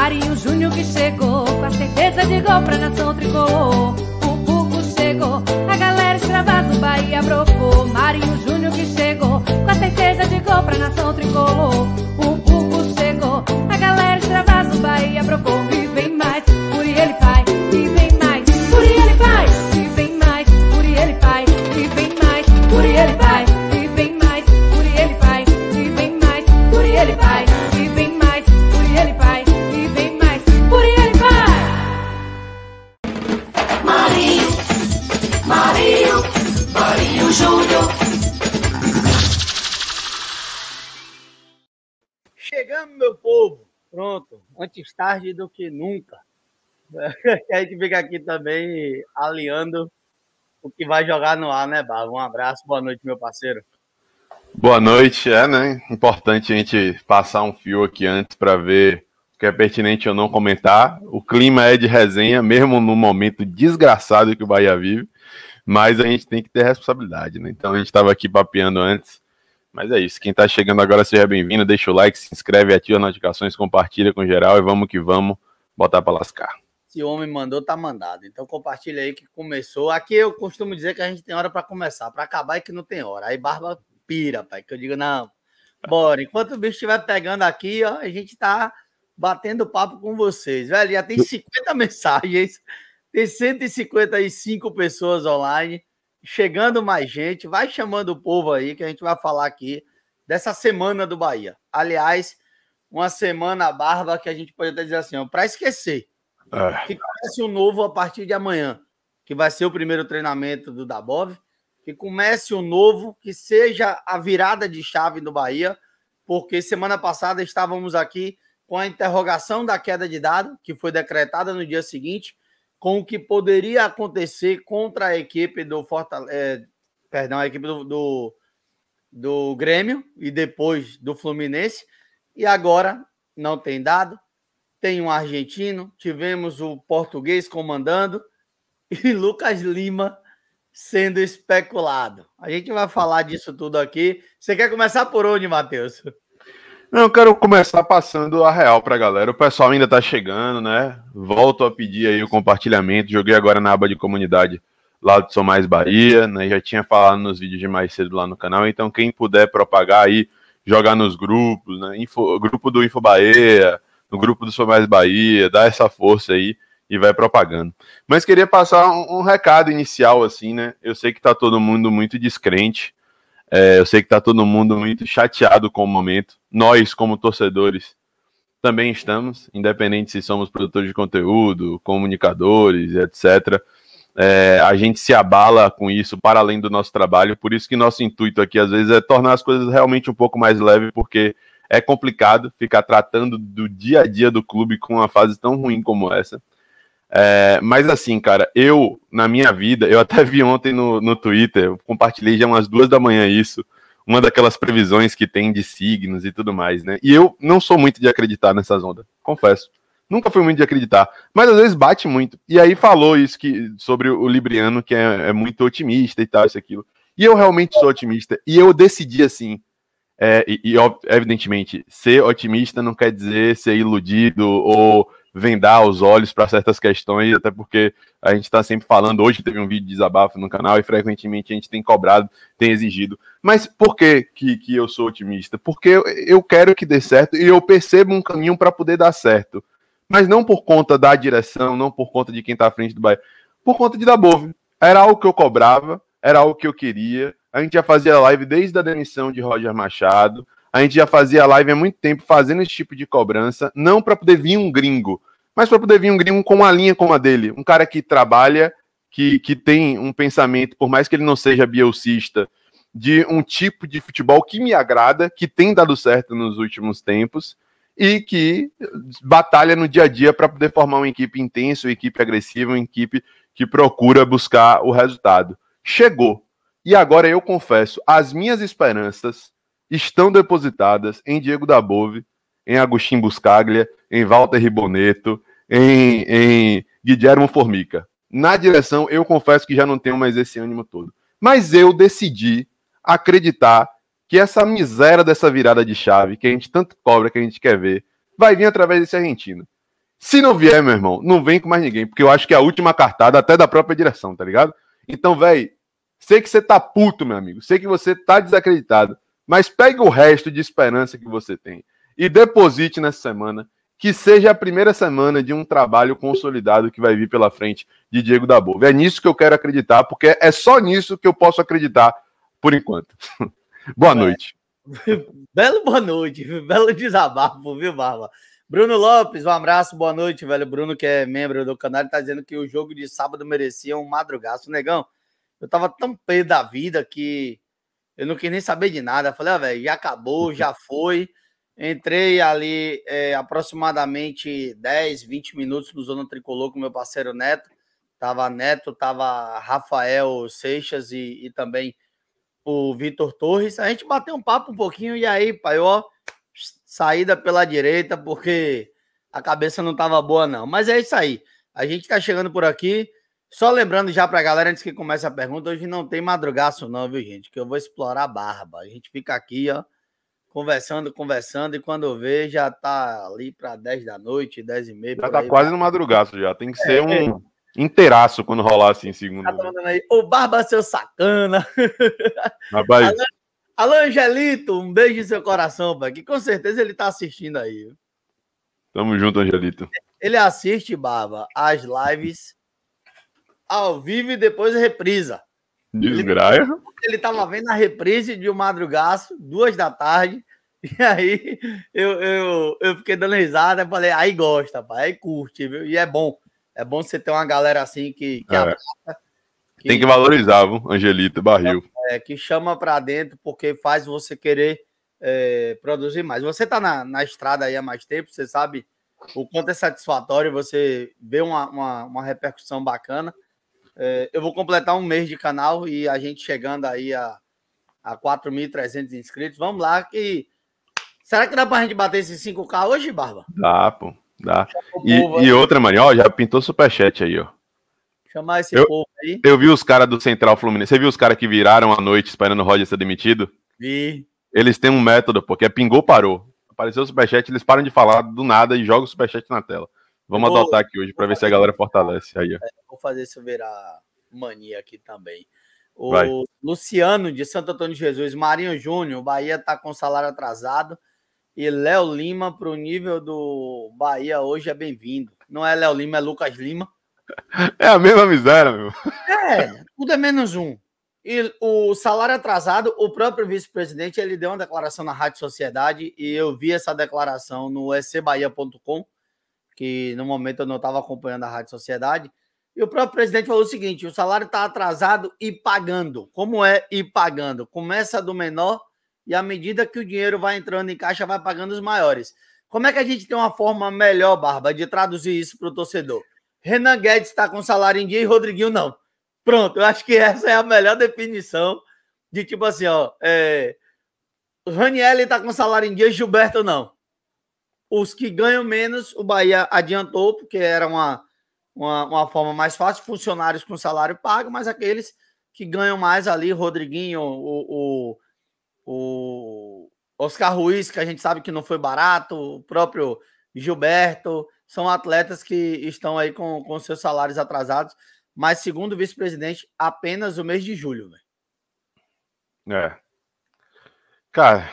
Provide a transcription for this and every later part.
Marinho Júnior que chegou, com a certeza de gol pra nação tricolor. O Cuco chegou, a galera extravasa, o Bahia brocou. Marinho Júnior que chegou, com a certeza de gol pra nação tricolor. O Cuco chegou, a galera extravasa, o Bahia brocou. povo. Pronto, antes tarde do que nunca. a gente fica aqui também aliando o que vai jogar no ar, né, Barba? Um abraço, boa noite, meu parceiro. Boa noite, é, né? Importante a gente passar um fio aqui antes para ver o que é pertinente ou não comentar. O clima é de resenha, mesmo no momento desgraçado que o Bahia vive, mas a gente tem que ter responsabilidade, né? Então a gente estava aqui papeando antes mas é isso. Quem está chegando agora, seja bem-vindo. Deixa o like, se inscreve, ativa as notificações, compartilha com geral e vamos que vamos botar para lascar. Se o homem mandou, tá mandado. Então compartilha aí que começou. Aqui eu costumo dizer que a gente tem hora para começar, para acabar é que não tem hora. Aí barba pira, pai, que eu digo não. Bora, enquanto o bicho estiver pegando aqui, ó, a gente tá batendo papo com vocês. Velho, já tem 50 mensagens, tem 155 pessoas online chegando mais gente, vai chamando o povo aí que a gente vai falar aqui dessa semana do Bahia. Aliás, uma semana barba que a gente pode até dizer assim, para esquecer. É. Que comece o novo a partir de amanhã, que vai ser o primeiro treinamento do Dabov. Que comece o novo, que seja a virada de chave do Bahia, porque semana passada estávamos aqui com a interrogação da queda de dado, que foi decretada no dia seguinte, com o que poderia acontecer contra a equipe do Fortaleza, é, perdão, a equipe do, do, do Grêmio e depois do Fluminense. E agora não tem dado. Tem um argentino, tivemos o português comandando e Lucas Lima sendo especulado. A gente vai falar disso tudo aqui. Você quer começar por onde, Matheus? Não, eu quero começar passando a real pra galera. O pessoal ainda tá chegando, né? Volto a pedir aí o compartilhamento. Joguei agora na aba de comunidade lá do Sou Mais Bahia, né? Já tinha falado nos vídeos de mais cedo lá no canal. Então, quem puder propagar aí, jogar nos grupos, né? Info, grupo do Info Bahia, no grupo do Sou Mais Bahia, dá essa força aí e vai propagando. Mas queria passar um, um recado inicial, assim, né? Eu sei que tá todo mundo muito descrente é, eu sei que está todo mundo muito chateado com o momento. Nós, como torcedores, também estamos, independente se somos produtores de conteúdo, comunicadores, etc. É, a gente se abala com isso para além do nosso trabalho, por isso que nosso intuito aqui às vezes é tornar as coisas realmente um pouco mais leve, porque é complicado ficar tratando do dia a dia do clube com uma fase tão ruim como essa. É, mas assim, cara, eu, na minha vida, eu até vi ontem no, no Twitter, compartilhei já umas duas da manhã isso, uma daquelas previsões que tem de signos e tudo mais, né? E eu não sou muito de acreditar nessas ondas, confesso. Nunca fui muito de acreditar, mas às vezes bate muito. E aí falou isso que sobre o Libriano, que é, é muito otimista e tal, isso aquilo. E eu realmente sou otimista. E eu decidi assim. É, e, e, evidentemente, ser otimista não quer dizer ser iludido ou vendar os olhos para certas questões, até porque a gente está sempre falando, hoje teve um vídeo de desabafo no canal e frequentemente a gente tem cobrado, tem exigido. Mas por que, que, que eu sou otimista? Porque eu, quero que dê certo e eu percebo um caminho para poder dar certo. Mas não por conta da direção, não por conta de quem está à frente do bairro, por conta de bove Era algo que eu cobrava, era algo que eu queria. A gente já fazia live desde a demissão de Roger Machado. A gente já fazia live há muito tempo fazendo esse tipo de cobrança, não para poder vir um gringo, mas para poder vir um gringo com uma linha como a dele, um cara que trabalha, que, que tem um pensamento, por mais que ele não seja biocista, de um tipo de futebol que me agrada, que tem dado certo nos últimos tempos e que batalha no dia a dia para poder formar uma equipe intensa, uma equipe agressiva, uma equipe que procura buscar o resultado. Chegou. E agora eu confesso, as minhas esperanças estão depositadas em Diego Dabove em Agostinho Buscaglia, em Walter Riboneto, em, em Formica. Na direção, eu confesso que já não tenho mais esse ânimo todo. Mas eu decidi acreditar que essa miséria dessa virada de chave, que a gente tanto cobra, que a gente quer ver, vai vir através desse argentino. Se não vier, meu irmão, não vem com mais ninguém, porque eu acho que é a última cartada até da própria direção, tá ligado? Então, velho, sei que você tá puto, meu amigo, sei que você tá desacreditado, mas pega o resto de esperança que você tem e deposite nessa semana. Que seja a primeira semana de um trabalho consolidado que vai vir pela frente de Diego da Bova. É nisso que eu quero acreditar, porque é só nisso que eu posso acreditar por enquanto. boa é. noite. É. Belo boa noite, belo desabafo, viu, Barba? Bruno Lopes, um abraço, boa noite, velho. Bruno, que é membro do canal, está dizendo que o jogo de sábado merecia um madrugaço. Negão, eu tava tão pé da vida que eu não queria nem saber de nada. falei, ah, velho, já acabou, já foi. Entrei ali é, aproximadamente 10, 20 minutos no Zona Tricolor com meu parceiro Neto. Tava Neto, tava Rafael Seixas e, e também o Vitor Torres. A gente bateu um papo um pouquinho e aí, pai, ó, saída pela direita, porque a cabeça não tava boa, não. Mas é isso aí. A gente tá chegando por aqui. Só lembrando já pra galera, antes que comece a pergunta, hoje não tem madrugaço, não, viu, gente? Que eu vou explorar a barba. A gente fica aqui, ó conversando, conversando, e quando vê, já tá ali para 10 da noite, 10 e meia. Já tá aí, quase no madrugaço já. Tem que é, ser um é. inteiraço quando rolar assim em segundo. Tá Ô, Barba, seu sacana! Rapaz. Alan, Alan Angelito, um beijo em seu coração, pai, que com certeza ele tá assistindo aí. Tamo junto, Angelito. Ele assiste, Barba, as lives ao vivo e depois reprisa. Desgraia. Ele estava vendo a reprise de um madrugaço, duas da tarde, e aí eu, eu, eu fiquei dando risada, falei, aí gosta, pai, aí curte, viu? E é bom. É bom você ter uma galera assim que, que, é. abraça, que Tem que valorizar, viu? Angelita, barril. É, que chama para dentro, porque faz você querer é, produzir mais. Você tá na, na estrada aí há mais tempo, você sabe o quanto é satisfatório você ver uma, uma, uma repercussão bacana. É, eu vou completar um mês de canal e a gente chegando aí a, a 4.300 inscritos. Vamos lá que... Será que dá pra gente bater esses 5K hoje, Barba? Dá, pô. Dá. E, e, outra, mano, ó, já pintou superchat aí, ó. Chamar esse eu, povo aí. Eu vi os caras do Central Fluminense. Você viu os caras que viraram à noite esperando o Roger ser demitido? Vi. Eles têm um método, pô, que é pingou, parou. Apareceu o superchat, eles param de falar do nada e jogam o superchat na tela. Vamos vou, adotar aqui hoje para ver se a galera fortalece. Aí, é, Vou fazer isso virar mania aqui também. O Vai. Luciano de Santo Antônio de Jesus, Marinho Júnior, Bahia tá com salário atrasado. E Léo Lima para o nível do Bahia hoje é bem-vindo. Não é Léo Lima, é Lucas Lima. É a mesma miséria, meu. É, tudo é menos um. E o salário atrasado, o próprio vice-presidente, ele deu uma declaração na Rádio Sociedade e eu vi essa declaração no scbahia.com que no momento eu não estava acompanhando a Rádio Sociedade. E o próprio presidente falou o seguinte: o salário está atrasado e pagando. Como é ir pagando? Começa do menor e à medida que o dinheiro vai entrando em caixa, vai pagando os maiores. Como é que a gente tem uma forma melhor, Barba, de traduzir isso para o torcedor? Renan Guedes está com salário em dia e Rodriguinho não. Pronto, eu acho que essa é a melhor definição de tipo assim, ó. É... está com salário em dia e Gilberto não. Os que ganham menos, o Bahia adiantou, porque era uma, uma, uma forma mais fácil, funcionários com salário pago, mas aqueles que ganham mais ali, Rodriguinho, o, o, o Oscar Ruiz, que a gente sabe que não foi barato, o próprio Gilberto, são atletas que estão aí com, com seus salários atrasados, mas segundo o vice-presidente, apenas o mês de julho, velho. Né? É. Cara,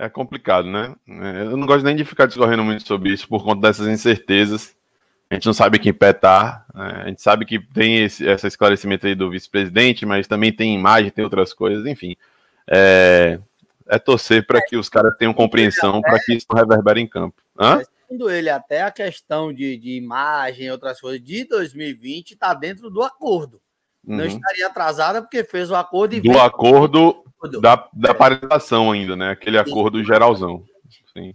é complicado, né? É, eu não gosto nem de ficar discorrendo muito sobre isso por conta dessas incertezas. A gente não sabe quem pé tá, né? a gente sabe que tem esse, esse esclarecimento aí do vice-presidente, mas também tem imagem, tem outras coisas, enfim. É, é torcer para que os caras tenham compreensão, para que isso não reverbere em campo. Hã? É, segundo ele, até a questão de, de imagem, outras coisas, de 2020 está dentro do acordo. Uhum. Não estaria atrasada porque fez o acordo e. Do acordo da, da paralisação ainda, né? Aquele Sim. acordo geralzão. Sim.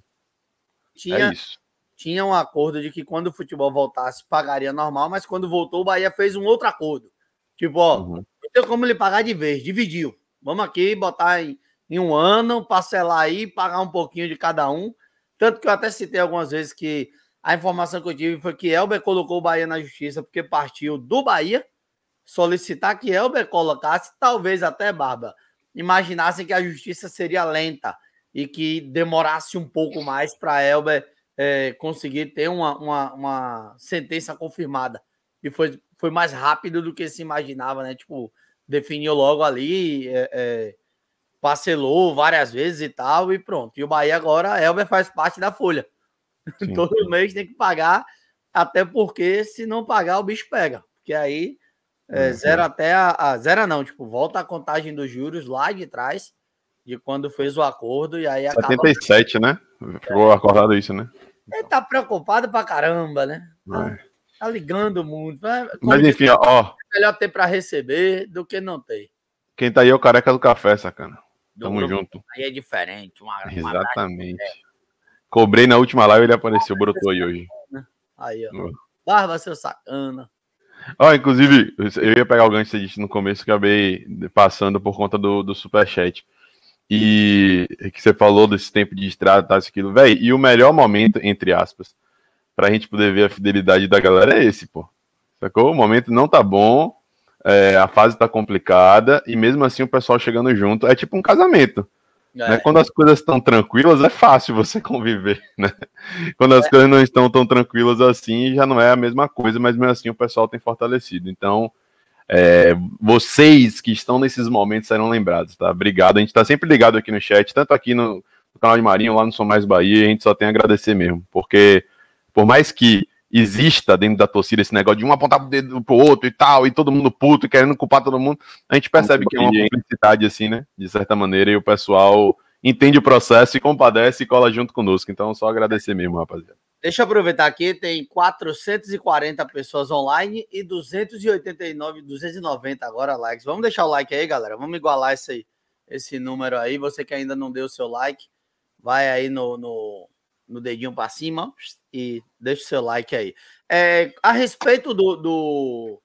Tinha, é isso. tinha um acordo de que quando o futebol voltasse, pagaria normal, mas quando voltou, o Bahia fez um outro acordo. Tipo, ó, uhum. não tem como ele pagar de vez, dividiu. Vamos aqui botar em, em um ano, parcelar aí, pagar um pouquinho de cada um. Tanto que eu até citei algumas vezes que a informação que eu tive foi que Elber colocou o Bahia na justiça porque partiu do Bahia solicitar que Elber colocasse, talvez até Barba, imaginassem que a justiça seria lenta e que demorasse um pouco mais para Elber é, conseguir ter uma, uma, uma, sentença confirmada. E foi, foi mais rápido do que se imaginava, né? Tipo, definiu logo ali, é, é, parcelou várias vezes e tal, e pronto. E o Bahia agora, Elber faz parte da folha. Sim. Todo mês tem que pagar, até porque se não pagar, o bicho pega. Porque aí é, uhum. Zero até a, a, Zero não, tipo, volta a contagem dos juros lá de trás, de quando fez o acordo, e aí acaba... 77, né? Ficou é. acordado isso, né? Ele tá preocupado pra caramba, né? Tá, é. tá ligando muito. Né? Mas enfim, ó, ó. É melhor ter pra receber do que não ter. Quem tá aí é o careca do café, sacana. Do Tamo grupo. junto. Aí é diferente. Uma, Exatamente. Uma Cobrei na última live, ele apareceu, brotou aí hoje. Aí, ó. Barba, seu sacana. Oh, inclusive, eu ia pegar o gancho que você disse no começo, acabei passando por conta do, do superchat. E que você falou desse tempo de estrada, tá, isso, aquilo. velho e o melhor momento, entre aspas, pra gente poder ver a fidelidade da galera é esse, pô. Sacou? O momento não tá bom, é, a fase tá complicada, e mesmo assim o pessoal chegando junto. É tipo um casamento. É. Né? Quando as coisas estão tranquilas, é fácil você conviver, né? Quando as é. coisas não estão tão tranquilas assim, já não é a mesma coisa, mas mesmo assim o pessoal tem fortalecido. Então, é, vocês que estão nesses momentos serão lembrados, tá? Obrigado. A gente está sempre ligado aqui no chat, tanto aqui no, no canal de Marinho, lá no São Mais Bahia, a gente só tem a agradecer mesmo, porque por mais que exista dentro da torcida esse negócio de um apontar o dedo pro outro e tal, e todo mundo puto, querendo culpar todo mundo, a gente percebe Muito que é uma publicidade assim, né? De certa maneira, e o pessoal entende o processo e compadece e cola junto conosco. Então, só agradecer mesmo, rapaziada. Deixa eu aproveitar aqui, tem 440 pessoas online e 289, 290 agora likes. Vamos deixar o like aí, galera. Vamos igualar esse, esse número aí. Você que ainda não deu o seu like, vai aí no, no no dedinho para cima e deixa o seu like aí. É, a respeito do, do,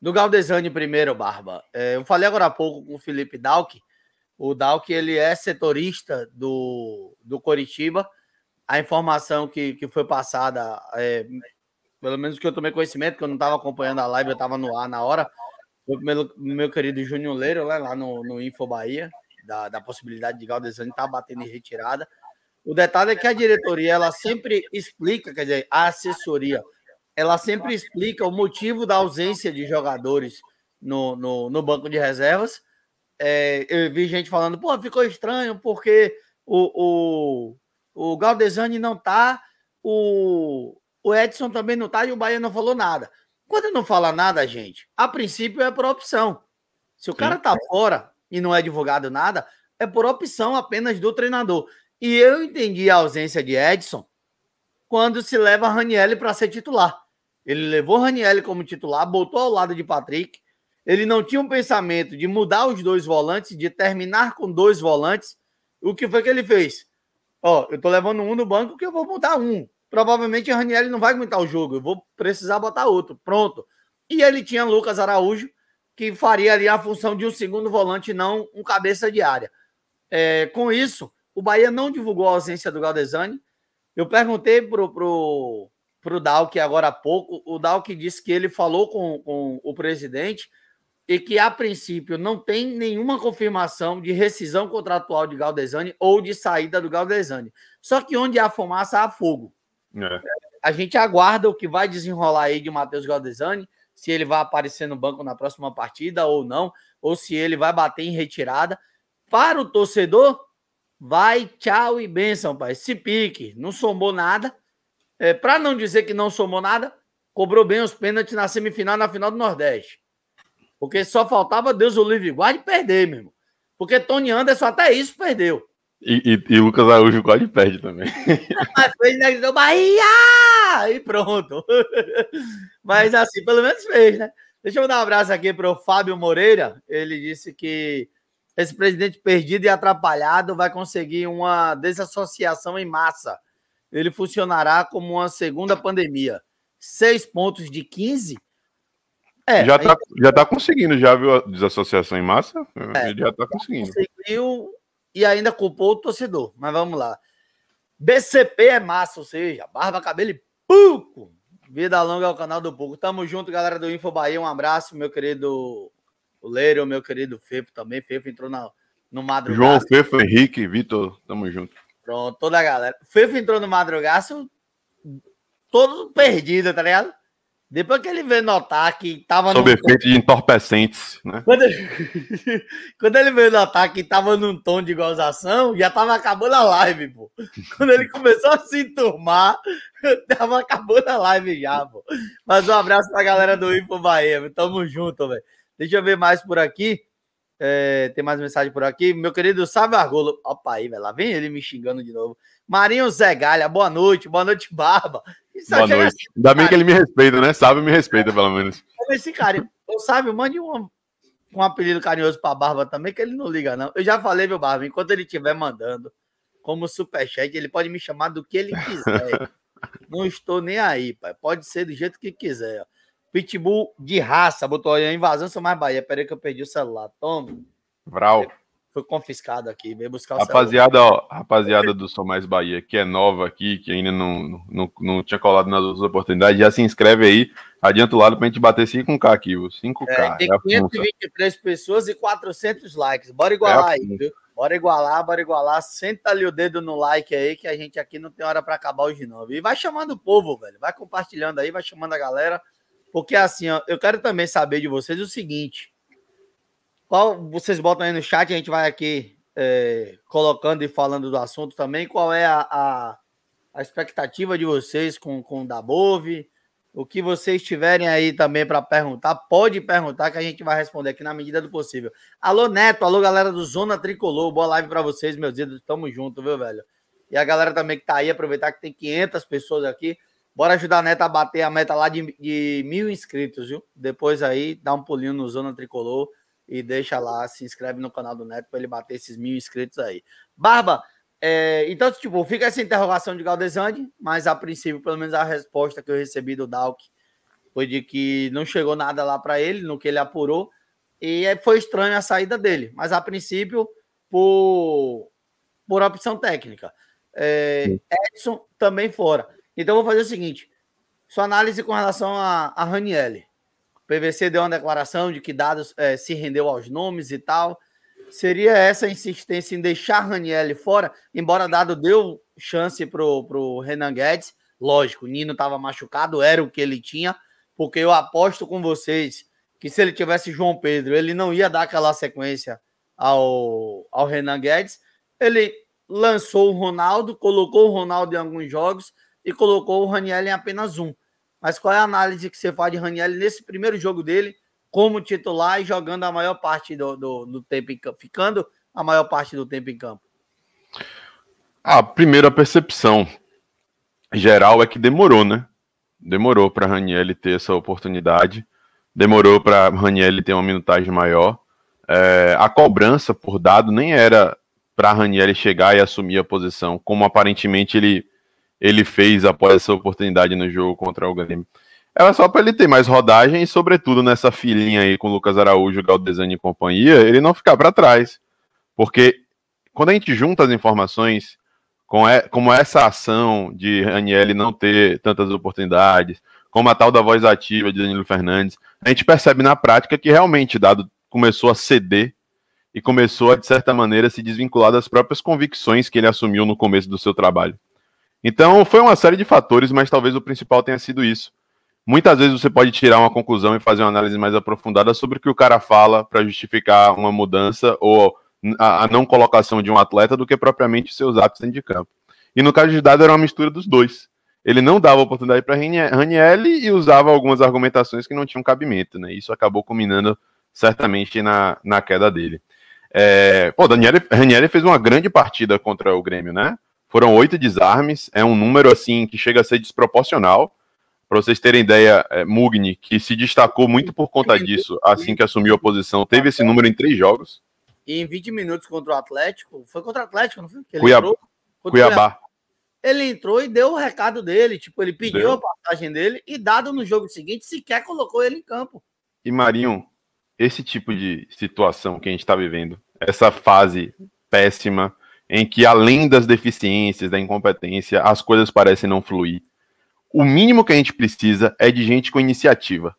do Galdesani primeiro, Barba, é, eu falei agora há pouco com o Felipe Dalk, o Dalk ele é setorista do, do Coritiba, a informação que, que foi passada, é, pelo menos que eu tomei conhecimento, que eu não estava acompanhando a live, eu estava no ar na hora, foi meu, meu querido Júnior Leiro, lá, né, lá no, no Info Bahia, da, da possibilidade de Galdesani estar tá batendo em retirada, o detalhe é que a diretoria, ela sempre explica, quer dizer, a assessoria, ela sempre explica o motivo da ausência de jogadores no, no, no banco de reservas. É, eu vi gente falando, pô, ficou estranho porque o, o, o Galdesani não tá, o, o Edson também não tá e o Bahia não falou nada. Quando não fala nada, gente, a princípio é por opção. Se o cara tá fora e não é divulgado nada, é por opção apenas do treinador. E eu entendi a ausência de Edson quando se leva Ranielli para ser titular. Ele levou Ranielli como titular, botou ao lado de Patrick. Ele não tinha um pensamento de mudar os dois volantes, de terminar com dois volantes. O que foi que ele fez? Ó, eu tô levando um no banco que eu vou botar um. Provavelmente Ranielli não vai aguentar o jogo, eu vou precisar botar outro. Pronto. E ele tinha Lucas Araújo, que faria ali a função de um segundo volante, não um cabeça de área. É, com isso, o Bahia não divulgou a ausência do Galdesani. Eu perguntei pro, pro, pro Dalk agora há pouco. O Dalk disse que ele falou com, com o presidente e que, a princípio, não tem nenhuma confirmação de rescisão contratual de Galdesani ou de saída do Galdesani. Só que onde há fumaça, há fogo. É. A gente aguarda o que vai desenrolar aí de Matheus Galdesani, se ele vai aparecer no banco na próxima partida ou não, ou se ele vai bater em retirada. Para o torcedor, Vai, tchau e benção, pai. Se pique, não somou nada. É, para não dizer que não somou nada, cobrou bem os pênaltis na semifinal na final do Nordeste. Porque só faltava Deus o livre guarde perder, mesmo. Porque Tony Anderson até isso perdeu. E, e, e Lucas Araújo quase perde também. Mas fez, né? Gritou Bahia! E pronto. Mas assim, pelo menos fez, né? Deixa eu dar um abraço aqui para o Fábio Moreira. Ele disse que esse presidente perdido e atrapalhado vai conseguir uma desassociação em massa. Ele funcionará como uma segunda pandemia. Seis pontos de 15? É, já, está já tá conseguindo, já viu a desassociação em massa? É, ele já está conseguindo. Conseguiu e ainda culpou o torcedor, mas vamos lá. BCP é massa, ou seja, barba, cabelo e pouco. Vida longa ao canal do Pouco. Tamo junto, galera do Info Bahia. Um abraço, meu querido o Leiro, meu querido Fefo também. Fefo entrou na, no madrugaço. João, Fefo, Henrique, Vitor, tamo junto. Pronto, toda a galera. Fefo entrou no madrugaço todo perdido, tá ligado? Depois que ele veio notar que tava. Sob num... efeito de entorpecentes, né? Quando ele... Quando ele... veio notar que tava num tom de gozação, já tava acabando a live, pô. Quando ele começou a se enturmar, tava acabando a live já, pô. Mas um abraço pra galera do Info Bahia, tamo junto, velho. Deixa eu ver mais por aqui. É, tem mais mensagem por aqui. Meu querido Sábio Argolo. Opa aí, velho. Lá vem ele me xingando de novo. Marinho Zé Galha, boa noite. Boa noite, Barba. Isso boa é noite. Assim, Ainda bem que ele me respeita, né? Sábio me respeita, pelo menos. É esse cara, o Sábio, mande um, um apelido carinhoso pra Barba também, que ele não liga, não. Eu já falei, meu Barba, enquanto ele estiver mandando como superchat, ele pode me chamar do que ele quiser. não estou nem aí, pai. Pode ser do jeito que quiser. Ó. Pitbull de raça, botou aí a invasão, sou mais Bahia. Peraí que eu perdi o celular. Tome. Vral. Foi confiscado aqui, veio buscar o rapaziada, celular. Ó, rapaziada do Sou Mais Bahia, que é nova aqui, que ainda não, não, não tinha colado nas outras oportunidades, já se inscreve aí, adianta o lado pra gente bater 5K aqui, 5K. É, é tem é 523 pessoas e 400 likes. Bora é igualar é aí, viu? Bora igualar, bora igualar. senta ali o dedo no like aí, que a gente aqui não tem hora para acabar hoje, não. E vai chamando o povo, velho. Vai compartilhando aí, vai chamando a galera. Porque assim, ó, eu quero também saber de vocês o seguinte. Qual vocês botam aí no chat, a gente vai aqui é, colocando e falando do assunto também. Qual é a, a, a expectativa de vocês com, com o Dabove? O que vocês tiverem aí também para perguntar, pode perguntar que a gente vai responder aqui na medida do possível. Alô, Neto, alô, galera do Zona Tricolor, boa live para vocês, meus dedos, tamo junto, viu, velho? E a galera também que tá aí, aproveitar que tem 500 pessoas aqui. Bora ajudar a Neta a bater a meta lá de, de mil inscritos, viu? Depois aí dá um pulinho no Zona Tricolor e deixa lá, se inscreve no canal do Neto para ele bater esses mil inscritos aí. Barba, é, então, tipo, fica essa interrogação de Galdesandi, mas a princípio, pelo menos a resposta que eu recebi do Dalk foi de que não chegou nada lá para ele, no que ele apurou, e é, foi estranha a saída dele, mas a princípio, por, por opção técnica. É, Edson também fora. Então vou fazer o seguinte: sua análise com relação a, a Ranielli. O PVC deu uma declaração de que dados é, se rendeu aos nomes e tal. Seria essa insistência em deixar Ranielli fora, embora dado deu chance pro, pro Renan Guedes. Lógico, Nino estava machucado, era o que ele tinha, porque eu aposto com vocês que se ele tivesse João Pedro, ele não ia dar aquela sequência ao, ao Renan Guedes. Ele lançou o Ronaldo, colocou o Ronaldo em alguns jogos, e colocou o Raniel em apenas um. Mas qual é a análise que você faz de Raniel nesse primeiro jogo dele, como titular e jogando a maior parte do, do, do tempo em campo, ficando a maior parte do tempo em campo? A primeira percepção geral é que demorou, né? Demorou para Raniel ter essa oportunidade, demorou para Raniel ter uma minutagem maior. É, a cobrança por dado nem era para Raniel chegar e assumir a posição, como aparentemente ele ele fez após essa oportunidade no jogo contra o Grêmio. Era só para ele ter mais rodagem e, sobretudo, nessa filinha aí com o Lucas Araújo, Galdesani e companhia, ele não ficar para trás. Porque quando a gente junta as informações, com é, como essa ação de Aniele não ter tantas oportunidades, como a tal da voz ativa de Danilo Fernandes, a gente percebe na prática que realmente Dado começou a ceder e começou a, de certa maneira, se desvincular das próprias convicções que ele assumiu no começo do seu trabalho. Então, foi uma série de fatores, mas talvez o principal tenha sido isso. Muitas vezes você pode tirar uma conclusão e fazer uma análise mais aprofundada sobre o que o cara fala para justificar uma mudança ou a, não colocação de um atleta do que propriamente seus hábitos dentro de campo. E no caso de Dado era uma mistura dos dois. Ele não dava oportunidade para Ranielli e usava algumas argumentações que não tinham cabimento, né? Isso acabou culminando certamente na, na queda dele. É, pô, Daniele, Ranieri fez uma grande partida contra o Grêmio, né? Foram oito desarmes, é um número assim que chega a ser desproporcional. Para vocês terem ideia, é, Mugni, que se destacou muito por conta disso, assim que assumiu a posição, teve esse número em três jogos. E em 20 minutos contra o Atlético, foi contra o Atlético, não foi? ele Cuiabá. Entrou, Cuiabá. Ele entrou e deu o recado dele, tipo, ele pediu deu. a passagem dele e dado no jogo seguinte, sequer colocou ele em campo. E Marinho, esse tipo de situação que a gente está vivendo, essa fase péssima, em que, além das deficiências, da incompetência, as coisas parecem não fluir. O mínimo que a gente precisa é de gente com iniciativa.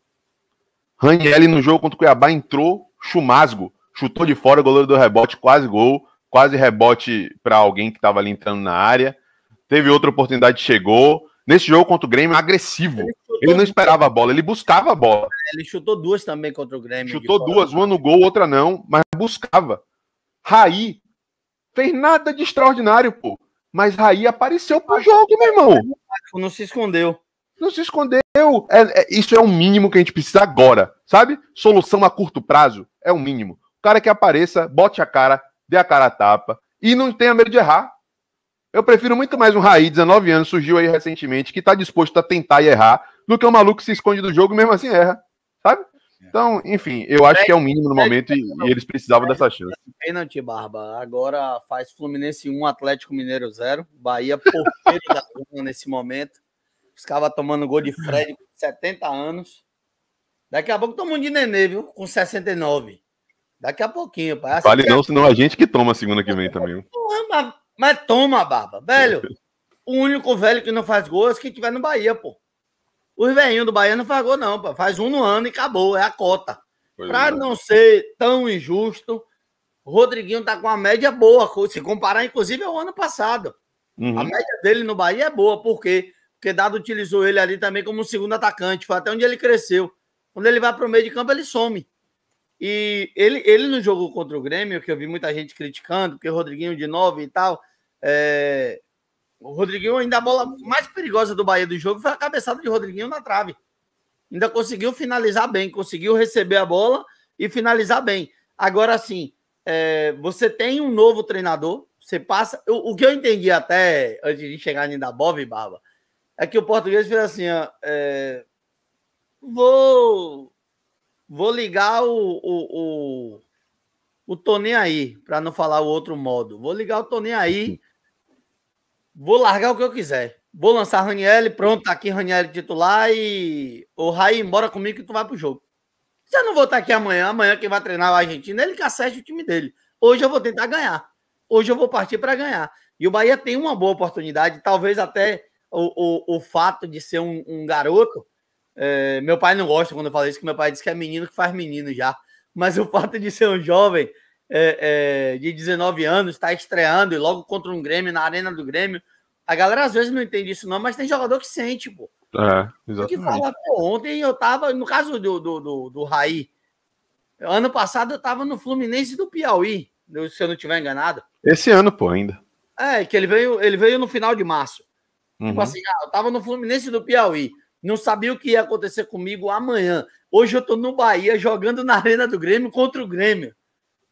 Raniel no jogo contra o Cuiabá entrou chumasgo, chutou de fora, o goleiro do rebote, quase gol, quase rebote para alguém que estava ali entrando na área. Teve outra oportunidade, chegou. Nesse jogo contra o Grêmio, agressivo. Ele, ele não esperava a bola, ele buscava a bola. Ele chutou duas também contra o Grêmio. Chutou duas, uma no gol, outra não, mas buscava. Raí Fez nada de extraordinário, pô. Mas Raí apareceu pro jogo, meu irmão. Não se escondeu. Não se escondeu. É, é, isso é o mínimo que a gente precisa agora, sabe? Solução a curto prazo é o mínimo. O cara que apareça, bote a cara, dê a cara a tapa e não tenha medo de errar. Eu prefiro muito mais um Raí, 19 anos, surgiu aí recentemente, que tá disposto a tentar e errar, do que um maluco que se esconde do jogo e mesmo assim erra, sabe? É. Então, enfim, eu acho que é o mínimo no momento e, e eles precisavam dessa chance. Pênalti, Barba. Agora faz Fluminense 1, Atlético Mineiro 0. Bahia porteiro da nesse momento. Os caras tomando gol de Fred com 70 anos. Daqui a pouco toma um de Nenê, viu? Com 69. Daqui a pouquinho, pai. Assim, vale não, é senão a gente que toma a segunda que vem também. Mas, mas toma, Barba. Velho, o único velho que não faz gol é que tiver no Bahia, pô. Os velhinhos do Bahia não faz gol, não, pô. Faz um no ano e acabou, é a cota. Para é. não ser tão injusto, o Rodriguinho tá com uma média boa, se comparar, inclusive, ao ano passado. Uhum. A média dele no Bahia é boa, por quê? Porque Dado utilizou ele ali também como segundo atacante, foi até onde ele cresceu. Quando ele vai para o meio de campo, ele some. E ele, ele no jogo contra o Grêmio, que eu vi muita gente criticando, porque o Rodriguinho de 9 e tal, é, o Rodriguinho ainda a bola mais perigosa do Bahia do jogo foi a cabeçada de Rodriguinho na trave. Ainda conseguiu finalizar bem, conseguiu receber a bola e finalizar bem. Agora sim, é, você tem um novo treinador, você passa. O, o que eu entendi até antes de chegar em Bob e Baba é que o português fez assim: ó, é, vou, vou ligar o, o, o, o aí, para não falar o outro modo. Vou ligar o Toninho aí Vou largar o que eu quiser. Vou lançar Raniel, pronto, tá aqui Raniel titular e o Raí embora comigo que tu vai pro jogo. Se eu não vou estar aqui amanhã, amanhã quem vai treinar o Argentina, ele que acerte o time dele. Hoje eu vou tentar ganhar. Hoje eu vou partir para ganhar. E o Bahia tem uma boa oportunidade, talvez até o, o, o fato de ser um, um garoto. É, meu pai não gosta quando eu falo isso, que meu pai diz que é menino que faz menino já. Mas o fato de ser um jovem é, é, de 19 anos, está estreando e logo contra um Grêmio, na arena do Grêmio. A galera às vezes não entende isso, não, mas tem jogador que sente, pô. É, exatamente. Que fala, pô, ontem eu tava, no caso do, do, do, do Raí, ano passado eu tava no Fluminense do Piauí, se eu não tiver enganado. Esse ano, pô, ainda. É, que ele veio, ele veio no final de março. Tipo uhum. Tipo assim, ah, eu tava no Fluminense do Piauí, não sabia o que ia acontecer comigo amanhã. Hoje eu tô no Bahia jogando na Arena do Grêmio contra o Grêmio.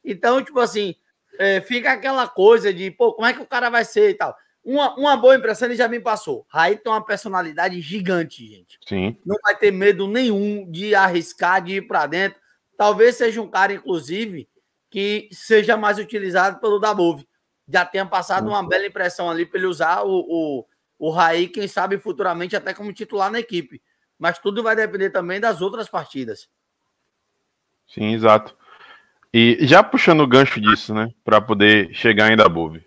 Então, tipo assim, é, fica aquela coisa de, pô, como é que o cara vai ser e tal. Uma, uma boa impressão ele já me passou. Raí tem uma personalidade gigante, gente. Sim. Não vai ter medo nenhum de arriscar, de ir para dentro. Talvez seja um cara, inclusive, que seja mais utilizado pelo Dabov. Já tenha passado uma uhum. bela impressão ali para ele usar o, o, o Raí, quem sabe futuramente até como titular na equipe. Mas tudo vai depender também das outras partidas. Sim, exato. E já puxando o gancho disso, né, para poder chegar ainda a Bove.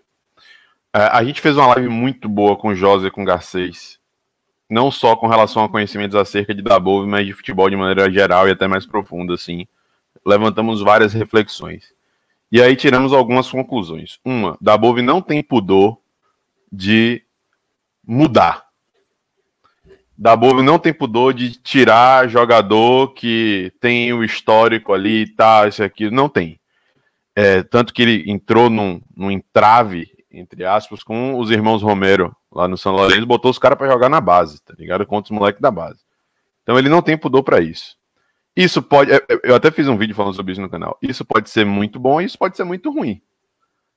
É, a gente fez uma live muito boa com o José e com o Garcês, não só com relação a conhecimentos acerca de Dabove, mas de futebol de maneira geral e até mais profunda, assim. Levantamos várias reflexões. E aí tiramos algumas conclusões. Uma, Dabove não tem pudor de mudar da Bovo não tem pudor de tirar jogador que tem o histórico ali e tá, tal, isso aqui, não tem. É, tanto que ele entrou num, num entrave, entre aspas, com os irmãos Romero lá no São Lourenço, botou os caras para jogar na base, tá ligado? Contra os moleques da base. Então ele não tem pudor para isso. Isso pode. É, eu até fiz um vídeo falando sobre isso no canal. Isso pode ser muito bom e isso pode ser muito ruim.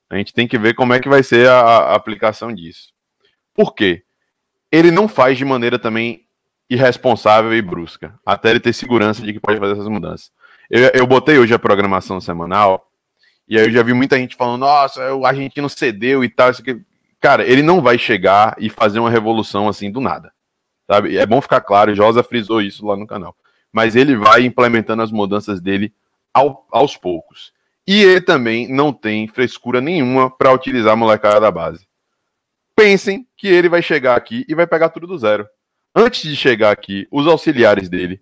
A gente tem que ver como é que vai ser a, a aplicação disso. Por quê? ele não faz de maneira também irresponsável e brusca, até ele ter segurança de que pode fazer essas mudanças. Eu, eu botei hoje a programação semanal, e aí eu já vi muita gente falando, nossa, o argentino cedeu e tal. Isso aqui. Cara, ele não vai chegar e fazer uma revolução assim do nada. Sabe? É bom ficar claro, Josa frisou isso lá no canal. Mas ele vai implementando as mudanças dele ao, aos poucos. E ele também não tem frescura nenhuma para utilizar a molecada da base pensem que ele vai chegar aqui e vai pegar tudo do zero. Antes de chegar aqui, os auxiliares dele,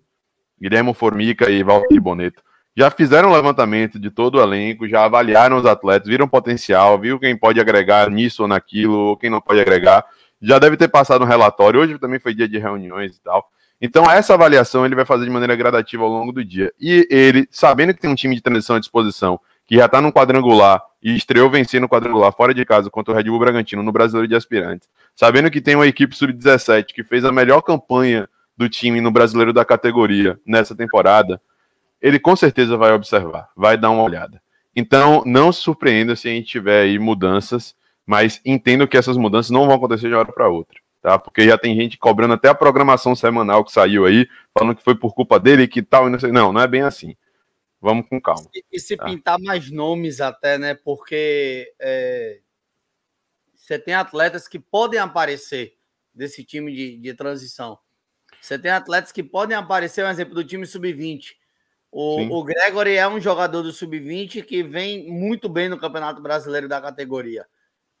Guilherme Formica e Valdir Boneto, já fizeram levantamento de todo o elenco, já avaliaram os atletas, viram potencial, viu quem pode agregar nisso ou naquilo, ou quem não pode agregar. Já deve ter passado um relatório. Hoje também foi dia de reuniões e tal. Então, essa avaliação ele vai fazer de maneira gradativa ao longo do dia. E ele, sabendo que tem um time de transição à disposição, que já está num quadrangular e estreou vencendo o quadrangular fora de casa contra o Red Bull Bragantino no Brasileiro de Aspirantes. Sabendo que tem uma equipe sub-17 que fez a melhor campanha do time no Brasileiro da categoria nessa temporada, ele com certeza vai observar, vai dar uma olhada. Então, não se surpreenda se a gente tiver aí mudanças, mas entendo que essas mudanças não vão acontecer de uma hora para outra, tá? Porque já tem gente cobrando até a programação semanal que saiu aí, falando que foi por culpa dele, que tal, e não sei. Não, não é bem assim. Vamos com calma. E, e se tá? pintar mais nomes até, né? Porque é, você tem atletas que podem aparecer desse time de, de transição. Você tem atletas que podem aparecer, um exemplo do time sub-20. O, o Gregory é um jogador do sub-20 que vem muito bem no Campeonato Brasileiro da categoria.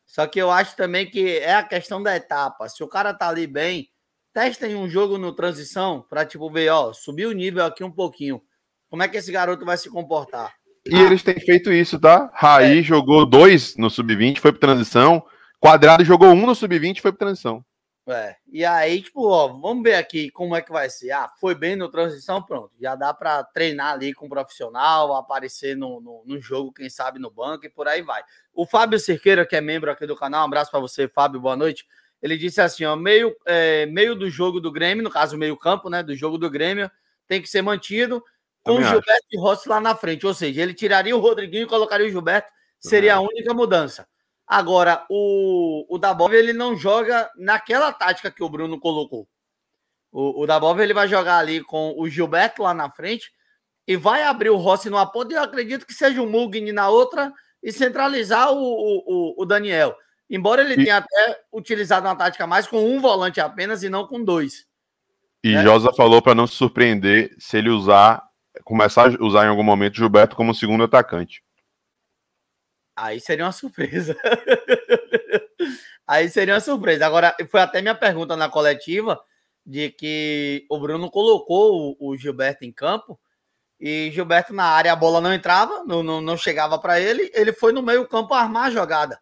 Só que eu acho também que é a questão da etapa. Se o cara tá ali bem, testem um jogo no transição para tipo ver, ó, subir o nível aqui um pouquinho. Como é que esse garoto vai se comportar? E ah. eles têm feito isso, tá? Raí é. jogou dois no sub-20, foi para transição. Quadrado jogou um no sub-20, foi para transição. É. E aí, tipo, ó, vamos ver aqui como é que vai ser. Ah, foi bem no transição, pronto. Já dá para treinar ali com um profissional, aparecer no, no, no, jogo, quem sabe no banco e por aí vai. O Fábio Cerqueira, que é membro aqui do canal, um abraço para você, Fábio, boa noite. Ele disse assim, ó, meio, é, meio do jogo do Grêmio, no caso, meio campo, né, do jogo do Grêmio, tem que ser mantido com o Gilberto e Rossi lá na frente. Ou seja, ele tiraria o Rodriguinho e colocaria o Gilberto. Seria a uhum. única mudança. Agora, o, o Dabov, ele não joga naquela tática que o Bruno colocou. O, o Dabov, ele vai jogar ali com o Gilberto lá na frente e vai abrir o Rossi numa ponta. eu acredito que seja o Mugni na outra e centralizar o, o, o Daniel. Embora ele e... tenha até utilizado uma tática mais com um volante apenas e não com dois. E né? Josa falou para não se surpreender se ele usar começar a usar em algum momento o Gilberto como segundo atacante. Aí seria uma surpresa. Aí seria uma surpresa. Agora, foi até minha pergunta na coletiva de que o Bruno colocou o, Gilberto em campo e Gilberto na área a bola não entrava, não, não, não chegava para ele. Ele foi no meio campo armar a jogada.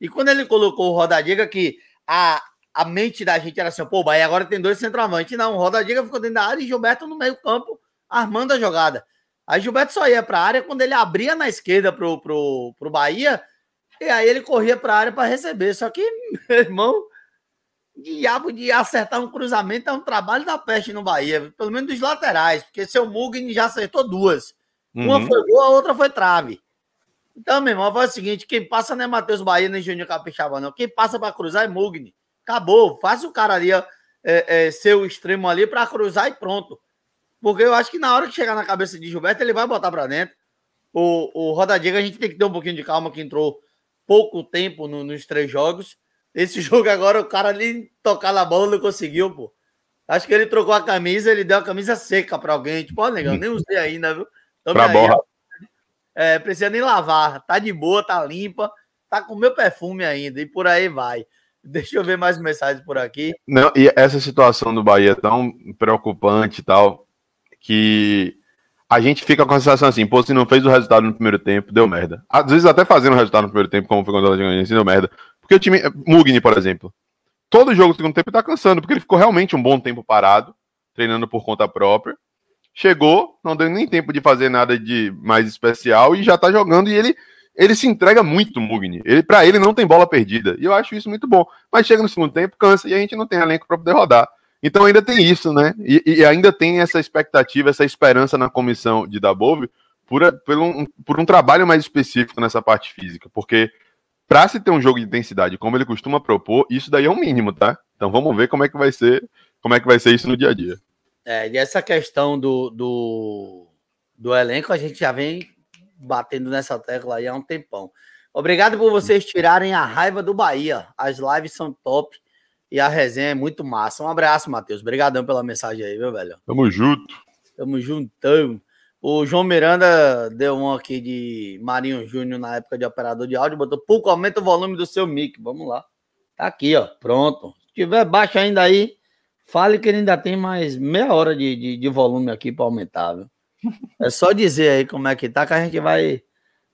E quando ele colocou o Rodadiga, que a, a mente da gente era assim, pô, Bahia agora tem dois centroavantes. Não, o Rodadiga ficou dentro da área e Gilberto no meio campo armando a jogada. Aí Gilberto só ia para a área quando ele abria na esquerda pro, pro, pro Bahia, e aí ele corria para a área para receber. Só que, meu irmão, diabo de acertar um cruzamento é um trabalho da peste no Bahia, pelo menos dos laterais, porque seu Mugni já acertou duas. Uhum. Uma foi boa, a outra foi trave. Então, meu irmão, faz o é seguinte: quem passa não é Matheus Bahia nem Júnior Capixaba, não. Quem passa para cruzar é Mugni. Acabou. Faz o cara ali, ó, é, é seu extremo ali para cruzar e pronto. Porque eu acho que na hora que chegar na cabeça de Gilberto, ele vai botar para dentro. O, o Diego, a gente tem que ter um pouquinho de calma, que entrou pouco tempo no, nos três jogos. Esse jogo agora, o cara nem tocar na bola não conseguiu, pô. Acho que ele trocou a camisa, ele deu a camisa seca para alguém. Tipo, ó, pode negão, nem usei ainda, viu? Então, pra aí, borra. É, precisa nem lavar. Tá de boa, tá limpa, tá com meu perfume ainda e por aí vai. Deixa eu ver mais mensagens por aqui. Não, e essa situação do Bahia é tão preocupante e tal que a gente fica com a sensação assim, pô, se não fez o resultado no primeiro tempo, deu merda. Às vezes até fazendo o resultado no primeiro tempo, como foi quando o Atlético deu merda. Porque o time, Mugni, por exemplo, todo jogo do segundo tempo tá cansando, porque ele ficou realmente um bom tempo parado, treinando por conta própria. Chegou, não deu nem tempo de fazer nada de mais especial e já tá jogando e ele ele se entrega muito, Mugni. Ele para ele não tem bola perdida. E eu acho isso muito bom. Mas chega no segundo tempo, cansa e a gente não tem elenco para poder rodar. Então ainda tem isso, né? E, e ainda tem essa expectativa, essa esperança na comissão de Dabov por, por, um, por um trabalho mais específico nessa parte física, porque para se ter um jogo de intensidade como ele costuma propor, isso daí é o um mínimo, tá? Então vamos ver como é que vai ser, como é que vai ser isso no dia a dia. É, e essa questão do, do, do elenco a gente já vem batendo nessa tecla aí há um tempão. Obrigado por vocês tirarem a raiva do Bahia. As lives são top. E a resenha é muito massa. Um abraço, Matheus. Obrigadão pela mensagem aí, viu, velho? Tamo junto. Tamo juntão. O João Miranda deu um aqui de Marinho Júnior na época de operador de áudio, botou pouco, aumenta o volume do seu mic. Vamos lá. Tá aqui, ó. Pronto. Se tiver baixo ainda aí, fale que ele ainda tem mais meia hora de, de, de volume aqui para aumentar, viu? É só dizer aí como é que tá, que a gente vai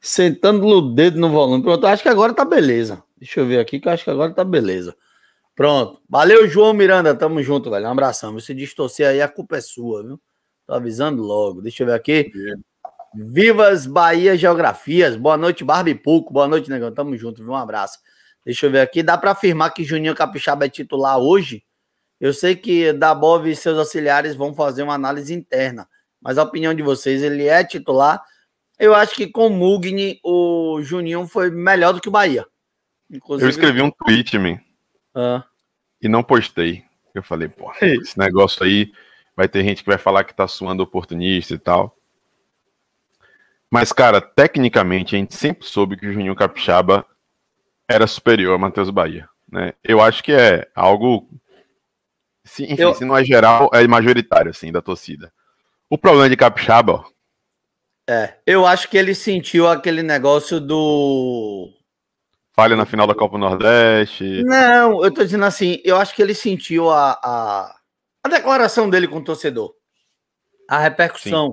sentando o dedo no volume. Pronto, acho que agora tá beleza. Deixa eu ver aqui, que eu acho que agora tá beleza. Pronto. Valeu, João Miranda. Tamo junto, velho. Um abração. Você distorcer aí, a culpa é sua, viu? Tô avisando logo. Deixa eu ver aqui. Vivas Bahia Geografias. Boa noite, Barbie Pouco. Boa noite, negão. Tamo junto, viu? Um abraço. Deixa eu ver aqui. Dá para afirmar que Juninho Capixaba é titular hoje? Eu sei que Dabov e seus auxiliares vão fazer uma análise interna, mas a opinião de vocês, ele é titular? Eu acho que com o Mugni, o Juninho foi melhor do que o Bahia. Inclusive, eu escrevi um tweet, meu. Ah. E não postei. Eu falei, pô, esse negócio aí vai ter gente que vai falar que tá suando oportunista e tal. Mas, cara, tecnicamente a gente sempre soube que o Juninho Capixaba era superior a Matheus Bahia. Né? Eu acho que é algo. Se, enfim, eu... se não é geral, é majoritário, assim, da torcida. O problema de Capixaba, ó. É, eu acho que ele sentiu aquele negócio do falha na final da Copa do Nordeste. Não, eu tô dizendo assim, eu acho que ele sentiu a, a, a declaração dele com o torcedor, a repercussão Sim.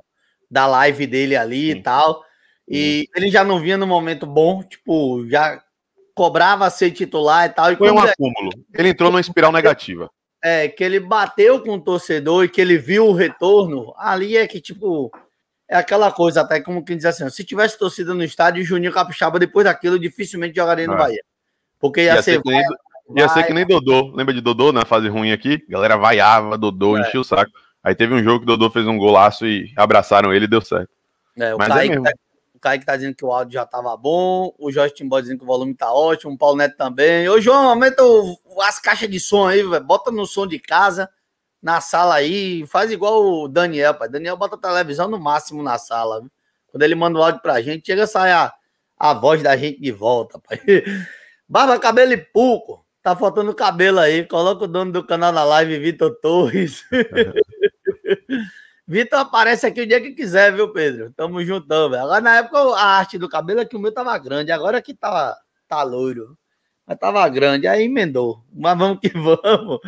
da live dele ali Sim. e tal. E Sim. ele já não vinha no momento bom, tipo, já cobrava ser titular e tal. E Foi um ele... acúmulo. Ele entrou numa espiral negativa. É, que ele bateu com o torcedor e que ele viu o retorno, ali é que, tipo, é aquela coisa, até como quem diz assim, se tivesse torcida no estádio, Juninho Capixaba, depois daquilo, dificilmente jogaria no é. Bahia. Porque ia, ia ser... ser nem, ia ser que nem Dodô. Lembra de Dodô na fase ruim aqui? A galera vaiava, Dodô, é. enchia o saco. Aí teve um jogo que Dodô fez um golaço e abraçaram ele e deu certo. É, o, Mas é Kaique é tá, o Kaique tá dizendo que o áudio já tava bom, o Jorge Timbó dizendo que o volume tá ótimo, o Paulo Neto também. Ô, João, aumenta o, as caixas de som aí, véio, bota no som de casa na sala aí, faz igual o Daniel, pai. Daniel bota a televisão no máximo na sala. Viu? Quando ele manda o áudio pra gente, chega a sair a, a voz da gente de volta, pai. Barba, cabelo e pulco. Tá faltando cabelo aí. Coloca o dono do canal na live, Vitor Torres. Vitor aparece aqui o dia que quiser, viu, Pedro? Tamo juntão, velho. Agora, na época, a arte do cabelo é que o meu tava grande. Agora que tá, tá loiro. Mas tava grande. Aí emendou. Mas vamos que vamos.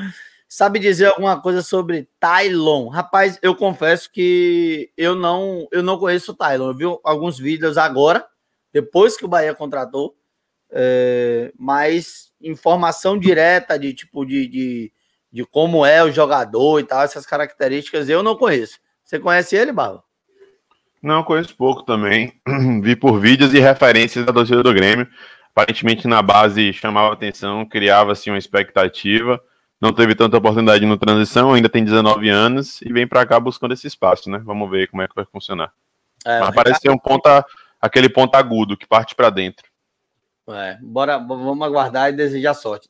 Sabe dizer alguma coisa sobre Tylon? Rapaz, eu confesso que eu não, eu não conheço o Tylon. Eu vi alguns vídeos agora, depois que o Bahia contratou, é, mas informação direta de tipo de, de, de, como é o jogador e tal, essas características eu não conheço. Você conhece ele, Bala? Não, conheço pouco também. vi por vídeos e referências da torcida do Grêmio. Aparentemente na base chamava atenção, criava-se uma expectativa não teve tanta oportunidade no transição, ainda tem 19 anos e vem para cá buscando esse espaço, né? Vamos ver como é que vai funcionar. É, Mas parece ser tá um ponta, aquele ponto agudo que parte para dentro. É, bora, vamos aguardar e desejar sorte.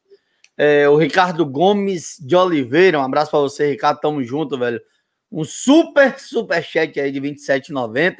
É, o Ricardo Gomes de Oliveira, um abraço para você, Ricardo. Tamo junto, velho. Um super, super chat aí de 27,90.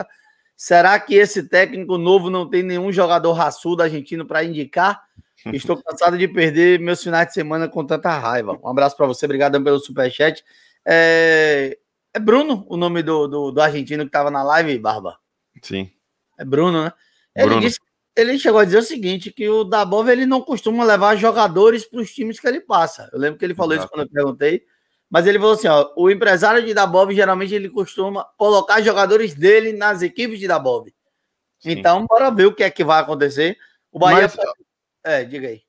Será que esse técnico novo não tem nenhum jogador raçudo argentino para indicar? Estou cansado de perder meus finais de semana com tanta raiva. Um abraço para você, obrigado pelo superchat. É, é Bruno o nome do, do, do argentino que estava na live, Barba? Sim. É Bruno, né? Ele, Bruno. Disse, ele chegou a dizer o seguinte, que o Dabov ele não costuma levar jogadores para os times que ele passa. Eu lembro que ele falou Exato. isso quando eu perguntei. Mas ele falou assim, ó, o empresário de Dabov geralmente ele costuma colocar jogadores dele nas equipes de Dabov. Então, bora ver o que é que vai acontecer. O Bahia... Mas, é, diga aí.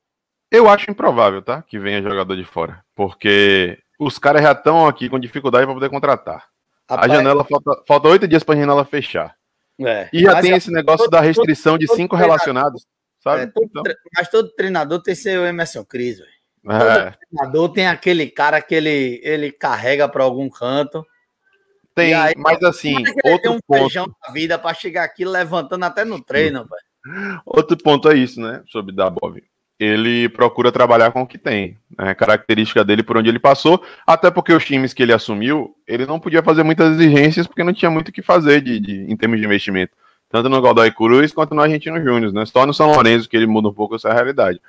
Eu acho improvável, tá? Que venha jogador de fora. Porque os caras já estão aqui com dificuldade para poder contratar. Rapaz, a janela falta, falta oito dias para a janela fechar. É, e já tem é esse negócio todo, da restrição todo, de todo cinco relacionados, sabe? É, então. Mas todo treinador tem seu Emerson Cris, velho. É. Todo treinador tem aquele cara que ele, ele carrega para algum canto. Tem, aí, mas assim, é outro tem um ponto. feijão na vida para chegar aqui levantando até no treino, velho. Outro ponto é isso, né? Sobre Dabov. Ele procura trabalhar com o que tem. É né, característica dele por onde ele passou. Até porque os times que ele assumiu, ele não podia fazer muitas exigências porque não tinha muito o que fazer de, de em termos de investimento. Tanto no Godoy Cruz quanto no Argentino Júnior. Né? Só no São Lourenço que ele muda um pouco essa realidade.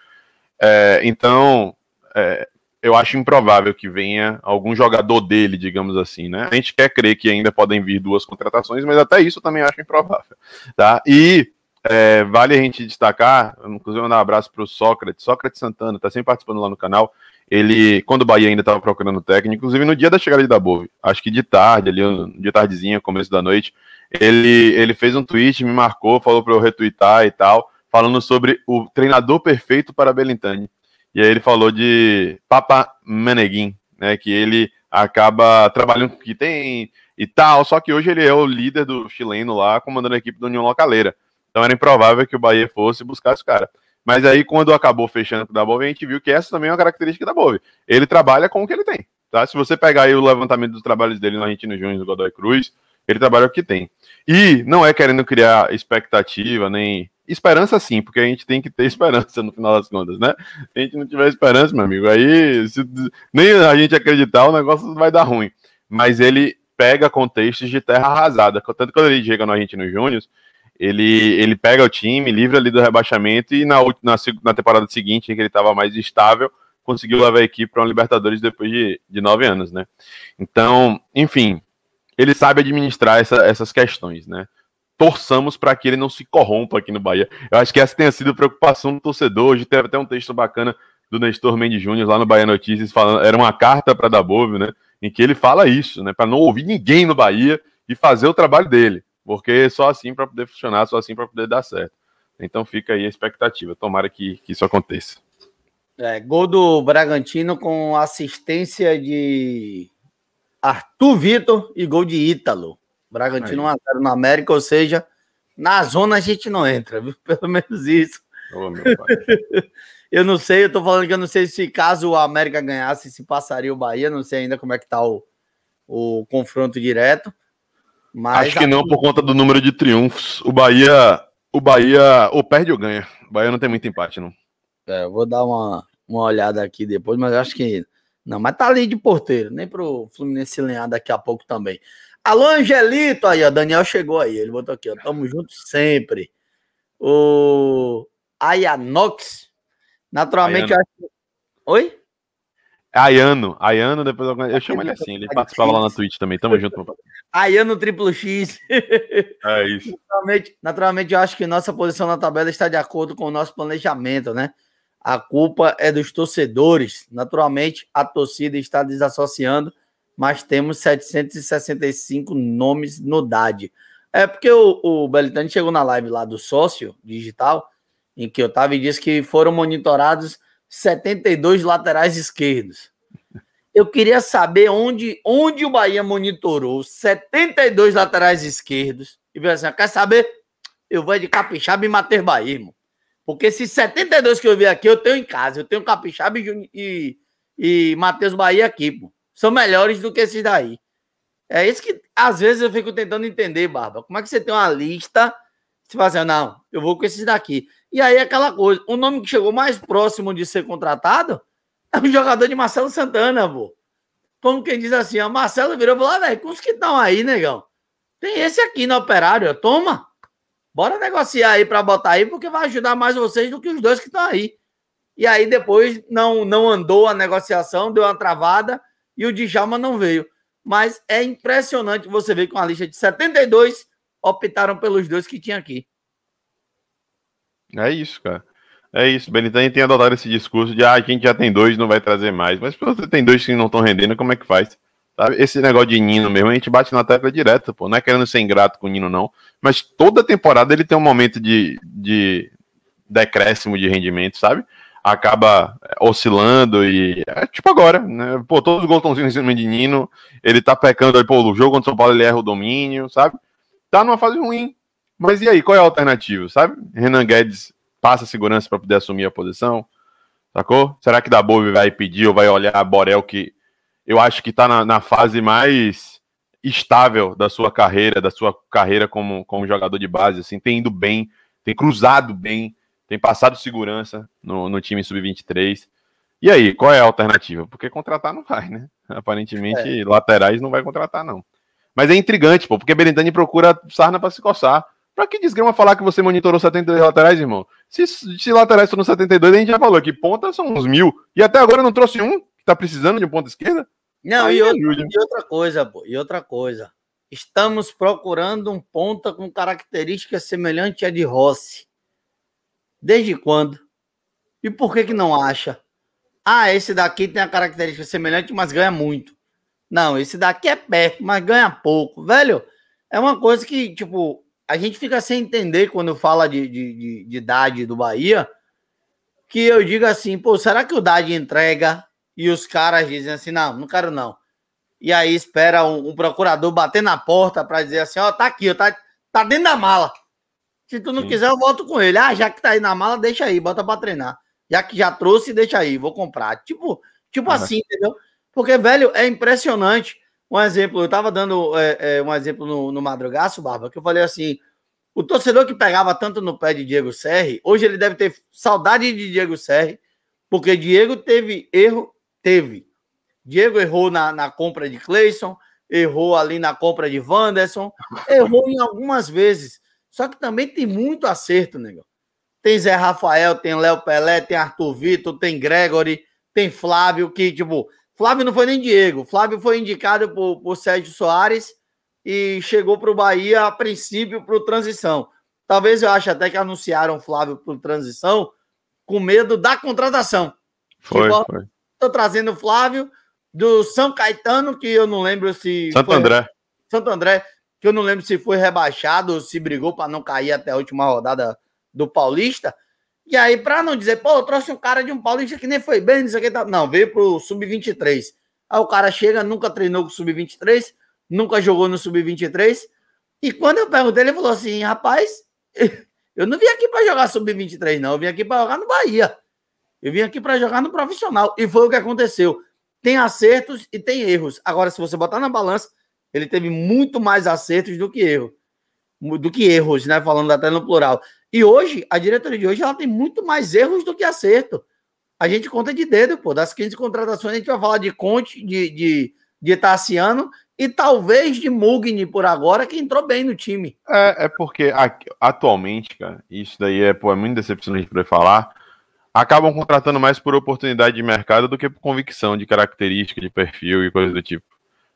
É, então, é, eu acho improvável que venha algum jogador dele, digamos assim, né? A gente quer crer que ainda podem vir duas contratações, mas até isso eu também acho improvável, tá? E é, vale a gente destacar, inclusive mandar um abraço para o Sócrates, Sócrates Santana, está sempre participando lá no canal. Ele, quando o Bahia ainda estava procurando técnico, inclusive no dia da chegada da Dabove, acho que de tarde, ali, de tardezinha, começo da noite, ele, ele fez um tweet, me marcou, falou para eu retweetar e tal, falando sobre o treinador perfeito para Belintani. E aí ele falou de Papa Meneguin, né, que ele acaba trabalhando com que tem e tal, só que hoje ele é o líder do chileno lá, comandando a equipe do União Localeira. Então era improvável que o Bahia fosse buscar esse cara. Mas aí, quando acabou fechando com o Dabove, a gente viu que essa também é uma característica da Bove. Ele trabalha com o que ele tem. Tá? Se você pegar aí o levantamento dos trabalhos dele no Argentino Júnior do Godoy Cruz, ele trabalha o que tem. E não é querendo criar expectativa, nem. Esperança sim, porque a gente tem que ter esperança no final das contas, né? Se a gente não tiver esperança, meu amigo, aí se nem a gente acreditar, o negócio vai dar ruim. Mas ele pega contextos de terra arrasada. Tanto que quando ele chega no Argentino Júnior, ele, ele pega o time, livra ali do rebaixamento e na, na, na temporada seguinte, em que ele estava mais estável, conseguiu levar a equipe para um Libertadores depois de, de nove anos, né? Então, enfim, ele sabe administrar essa, essas questões, né? Torçamos para que ele não se corrompa aqui no Bahia. Eu acho que essa tenha sido a preocupação do torcedor. Hoje teve até um texto bacana do Nestor Mendes Júnior lá no Bahia Notícias, falando, era uma carta para Dabove, né? Em que ele fala isso, né? Para não ouvir ninguém no Bahia e fazer o trabalho dele porque só assim para poder funcionar, só assim para poder dar certo. Então fica aí a expectativa, tomara que, que isso aconteça. É, gol do Bragantino com assistência de Arthur Vitor e gol de Ítalo. Bragantino 1x0 na América, ou seja, na zona a gente não entra, viu? Pelo menos isso. eu não sei, eu tô falando que eu não sei se caso o América ganhasse, se passaria o Bahia, não sei ainda como é que tá o, o confronto direto. Mas Acho que a... não assim, por conta do número de triunfos. O Bahia, o Bahia ou perde ou ganha. O Bahia não tem muito empate, não. É, eu vou dar uma, uma olhada aqui depois, mas acho que. Não, mas tá ali de porteiro, nem pro Fluminense lenhar daqui a pouco também. Alô, Angelito, aí, ó, Daniel chegou aí, ele botou aqui, ó, tamo junto sempre. O Ayanox, naturalmente, Ayano. eu acho... Oi? Ayano, Ayano, depois eu chamo ele assim, ele participava lá na Twitch também, tamo junto. Ayano Triplo X. É isso. Naturalmente, naturalmente, eu acho que nossa posição na tabela está de acordo com o nosso planejamento, né? A culpa é dos torcedores. Naturalmente, a torcida está desassociando, mas temos 765 nomes no DAD. É porque o, o Belitani chegou na live lá do sócio digital, em que eu estava e disse que foram monitorados 72 laterais esquerdos. Eu queria saber onde, onde o Bahia monitorou 72 laterais esquerdos e falou assim: ah, quer saber? Eu vou é de Capixaba e Mater Bahia, irmão. Porque esses 72 que eu vi aqui, eu tenho em casa. Eu tenho Capixaba e, e, e Matheus Bahia aqui, pô. São melhores do que esses daí. É isso que às vezes eu fico tentando entender, Barba. Como é que você tem uma lista? Você fala assim, ah, não, eu vou com esses daqui. E aí aquela coisa, o nome que chegou mais próximo de ser contratado é o jogador de Marcelo Santana, pô. Como quem diz assim, ó, Marcelo virou e falou, ah, velho, com os que estão aí, negão, tem esse aqui no operário, toma. Bora negociar aí para botar aí, porque vai ajudar mais vocês do que os dois que estão aí. E aí depois não, não andou a negociação, deu uma travada e o Djalma não veio. Mas é impressionante você ver com a lista de 72 optaram pelos dois que tinha aqui. É isso, cara. É isso, Benitani tem adotado esse discurso de ah, a gente já tem dois, não vai trazer mais. Mas se você tem dois que não estão rendendo, como é que faz? Sabe? Esse negócio de Nino mesmo, a gente bate na tecla direta, pô. Não é querendo ser ingrato com o Nino, não. Mas toda temporada ele tem um momento de, de decréscimo de rendimento, sabe? Acaba é, oscilando e. É tipo agora, né? Pô, todos os goltãozinhos em cima de Nino, ele tá pecando aí, pô, o jogo contra o São Paulo ele erra o domínio, sabe? Tá numa fase ruim, mas e aí, qual é a alternativa, sabe? Renan Guedes passa segurança para poder assumir a posição, sacou? Será que Dabove vai pedir ou vai olhar a Borel, que eu acho que está na, na, fase mais estável da sua carreira, da sua carreira como, como jogador de base, assim, tem ido bem, tem cruzado bem, tem passado segurança no, no time sub-23. E aí, qual é a alternativa? Porque contratar não vai, né? Aparentemente, é. laterais não vai contratar, não. Mas é intrigante, pô, porque Berendani procura Sarna para se coçar. Pra que desgrama falar que você monitorou 72 laterais, irmão? Se, se laterais no 72, a gente já falou que pontas são uns mil. E até agora não trouxe um que tá precisando de um ponta esquerda? Não, e, é outra, e outra coisa, pô, e outra coisa. Estamos procurando um ponta com característica semelhante à de Rossi. Desde quando? E por que que não acha? Ah, esse daqui tem a característica semelhante, mas ganha muito. Não, esse daqui é perto, mas ganha pouco. Velho, é uma coisa que, tipo, a gente fica sem entender quando fala de, de, de, de do Bahia, que eu digo assim, pô, será que o Dade entrega e os caras dizem assim, não, não quero não. E aí espera um, um procurador bater na porta para dizer assim, ó, oh, tá aqui, tá, tá dentro da mala. Se tu não Sim. quiser, eu volto com ele. Ah, já que tá aí na mala, deixa aí, bota pra treinar. Já que já trouxe, deixa aí, vou comprar. Tipo, tipo ah, assim, entendeu? Porque, velho, é impressionante um exemplo, eu estava dando é, é, um exemplo no, no Madrugaço, Barba, que eu falei assim: o torcedor que pegava tanto no pé de Diego Serri, hoje ele deve ter saudade de Diego Serri, porque Diego teve erro, teve. Diego errou na, na compra de Cleison, errou ali na compra de Wanderson, errou em algumas vezes. Só que também tem muito acerto, nego Tem Zé Rafael, tem Léo Pelé, tem Arthur Vitor, tem Gregory, tem Flávio, que, tipo, Flávio não foi nem Diego. Flávio foi indicado por, por Sérgio Soares e chegou para o Bahia a princípio para o transição. Talvez eu ache até que anunciaram Flávio para transição com medo da contratação. Foi, Estou trazendo o Flávio do São Caetano, que eu não lembro se. Santo foi... André. Santo André, que eu não lembro se foi rebaixado ou se brigou para não cair até a última rodada do Paulista. E aí, para não dizer, pô, eu trouxe um cara de um paulista que nem foi bem, isso aqui tá. Não, veio pro Sub-23. Aí o cara chega, nunca treinou com o Sub-23, nunca jogou no Sub-23. E quando eu perguntei, ele falou assim: rapaz, eu não vim aqui para jogar Sub-23, não. Eu vim aqui para jogar no Bahia. Eu vim aqui para jogar no profissional. E foi o que aconteceu. Tem acertos e tem erros. Agora, se você botar na balança, ele teve muito mais acertos do que erro. Do que erros, né? Falando até no plural. E hoje, a diretoria de hoje, ela tem muito mais erros do que acerto. A gente conta de dedo, pô. Das 15 contratações, a gente vai falar de Conte, de, de, de Tassiano e talvez de Mugni por agora, que entrou bem no time. É, é porque atualmente, cara, isso daí é, pô, é muito decepcionante para falar. Acabam contratando mais por oportunidade de mercado do que por convicção de característica, de perfil e coisas do tipo.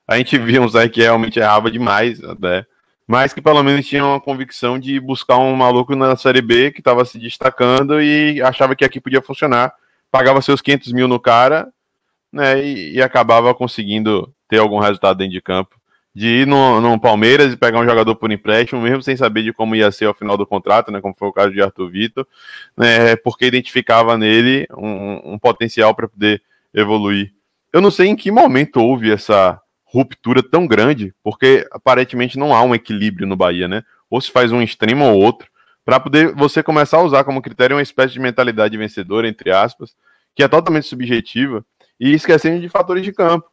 A gente viu um Zé que realmente errava demais, até. Né? mas que pelo menos tinha uma convicção de buscar um maluco na Série B que estava se destacando e achava que aqui podia funcionar, pagava seus 500 mil no cara, né, e, e acabava conseguindo ter algum resultado dentro de campo. De ir no, no, Palmeiras e pegar um jogador por empréstimo, mesmo sem saber de como ia ser ao final do contrato, né, como foi o caso de Arthur Vitor, né, porque identificava nele um, um potencial para poder evoluir. Eu não sei em que momento houve essa, ruptura tão grande, porque aparentemente não há um equilíbrio no Bahia, né? Ou se faz um extremo ou outro, para poder você começar a usar como critério uma espécie de mentalidade vencedora, entre aspas, que é totalmente subjetiva, e esquecendo de fatores de campo,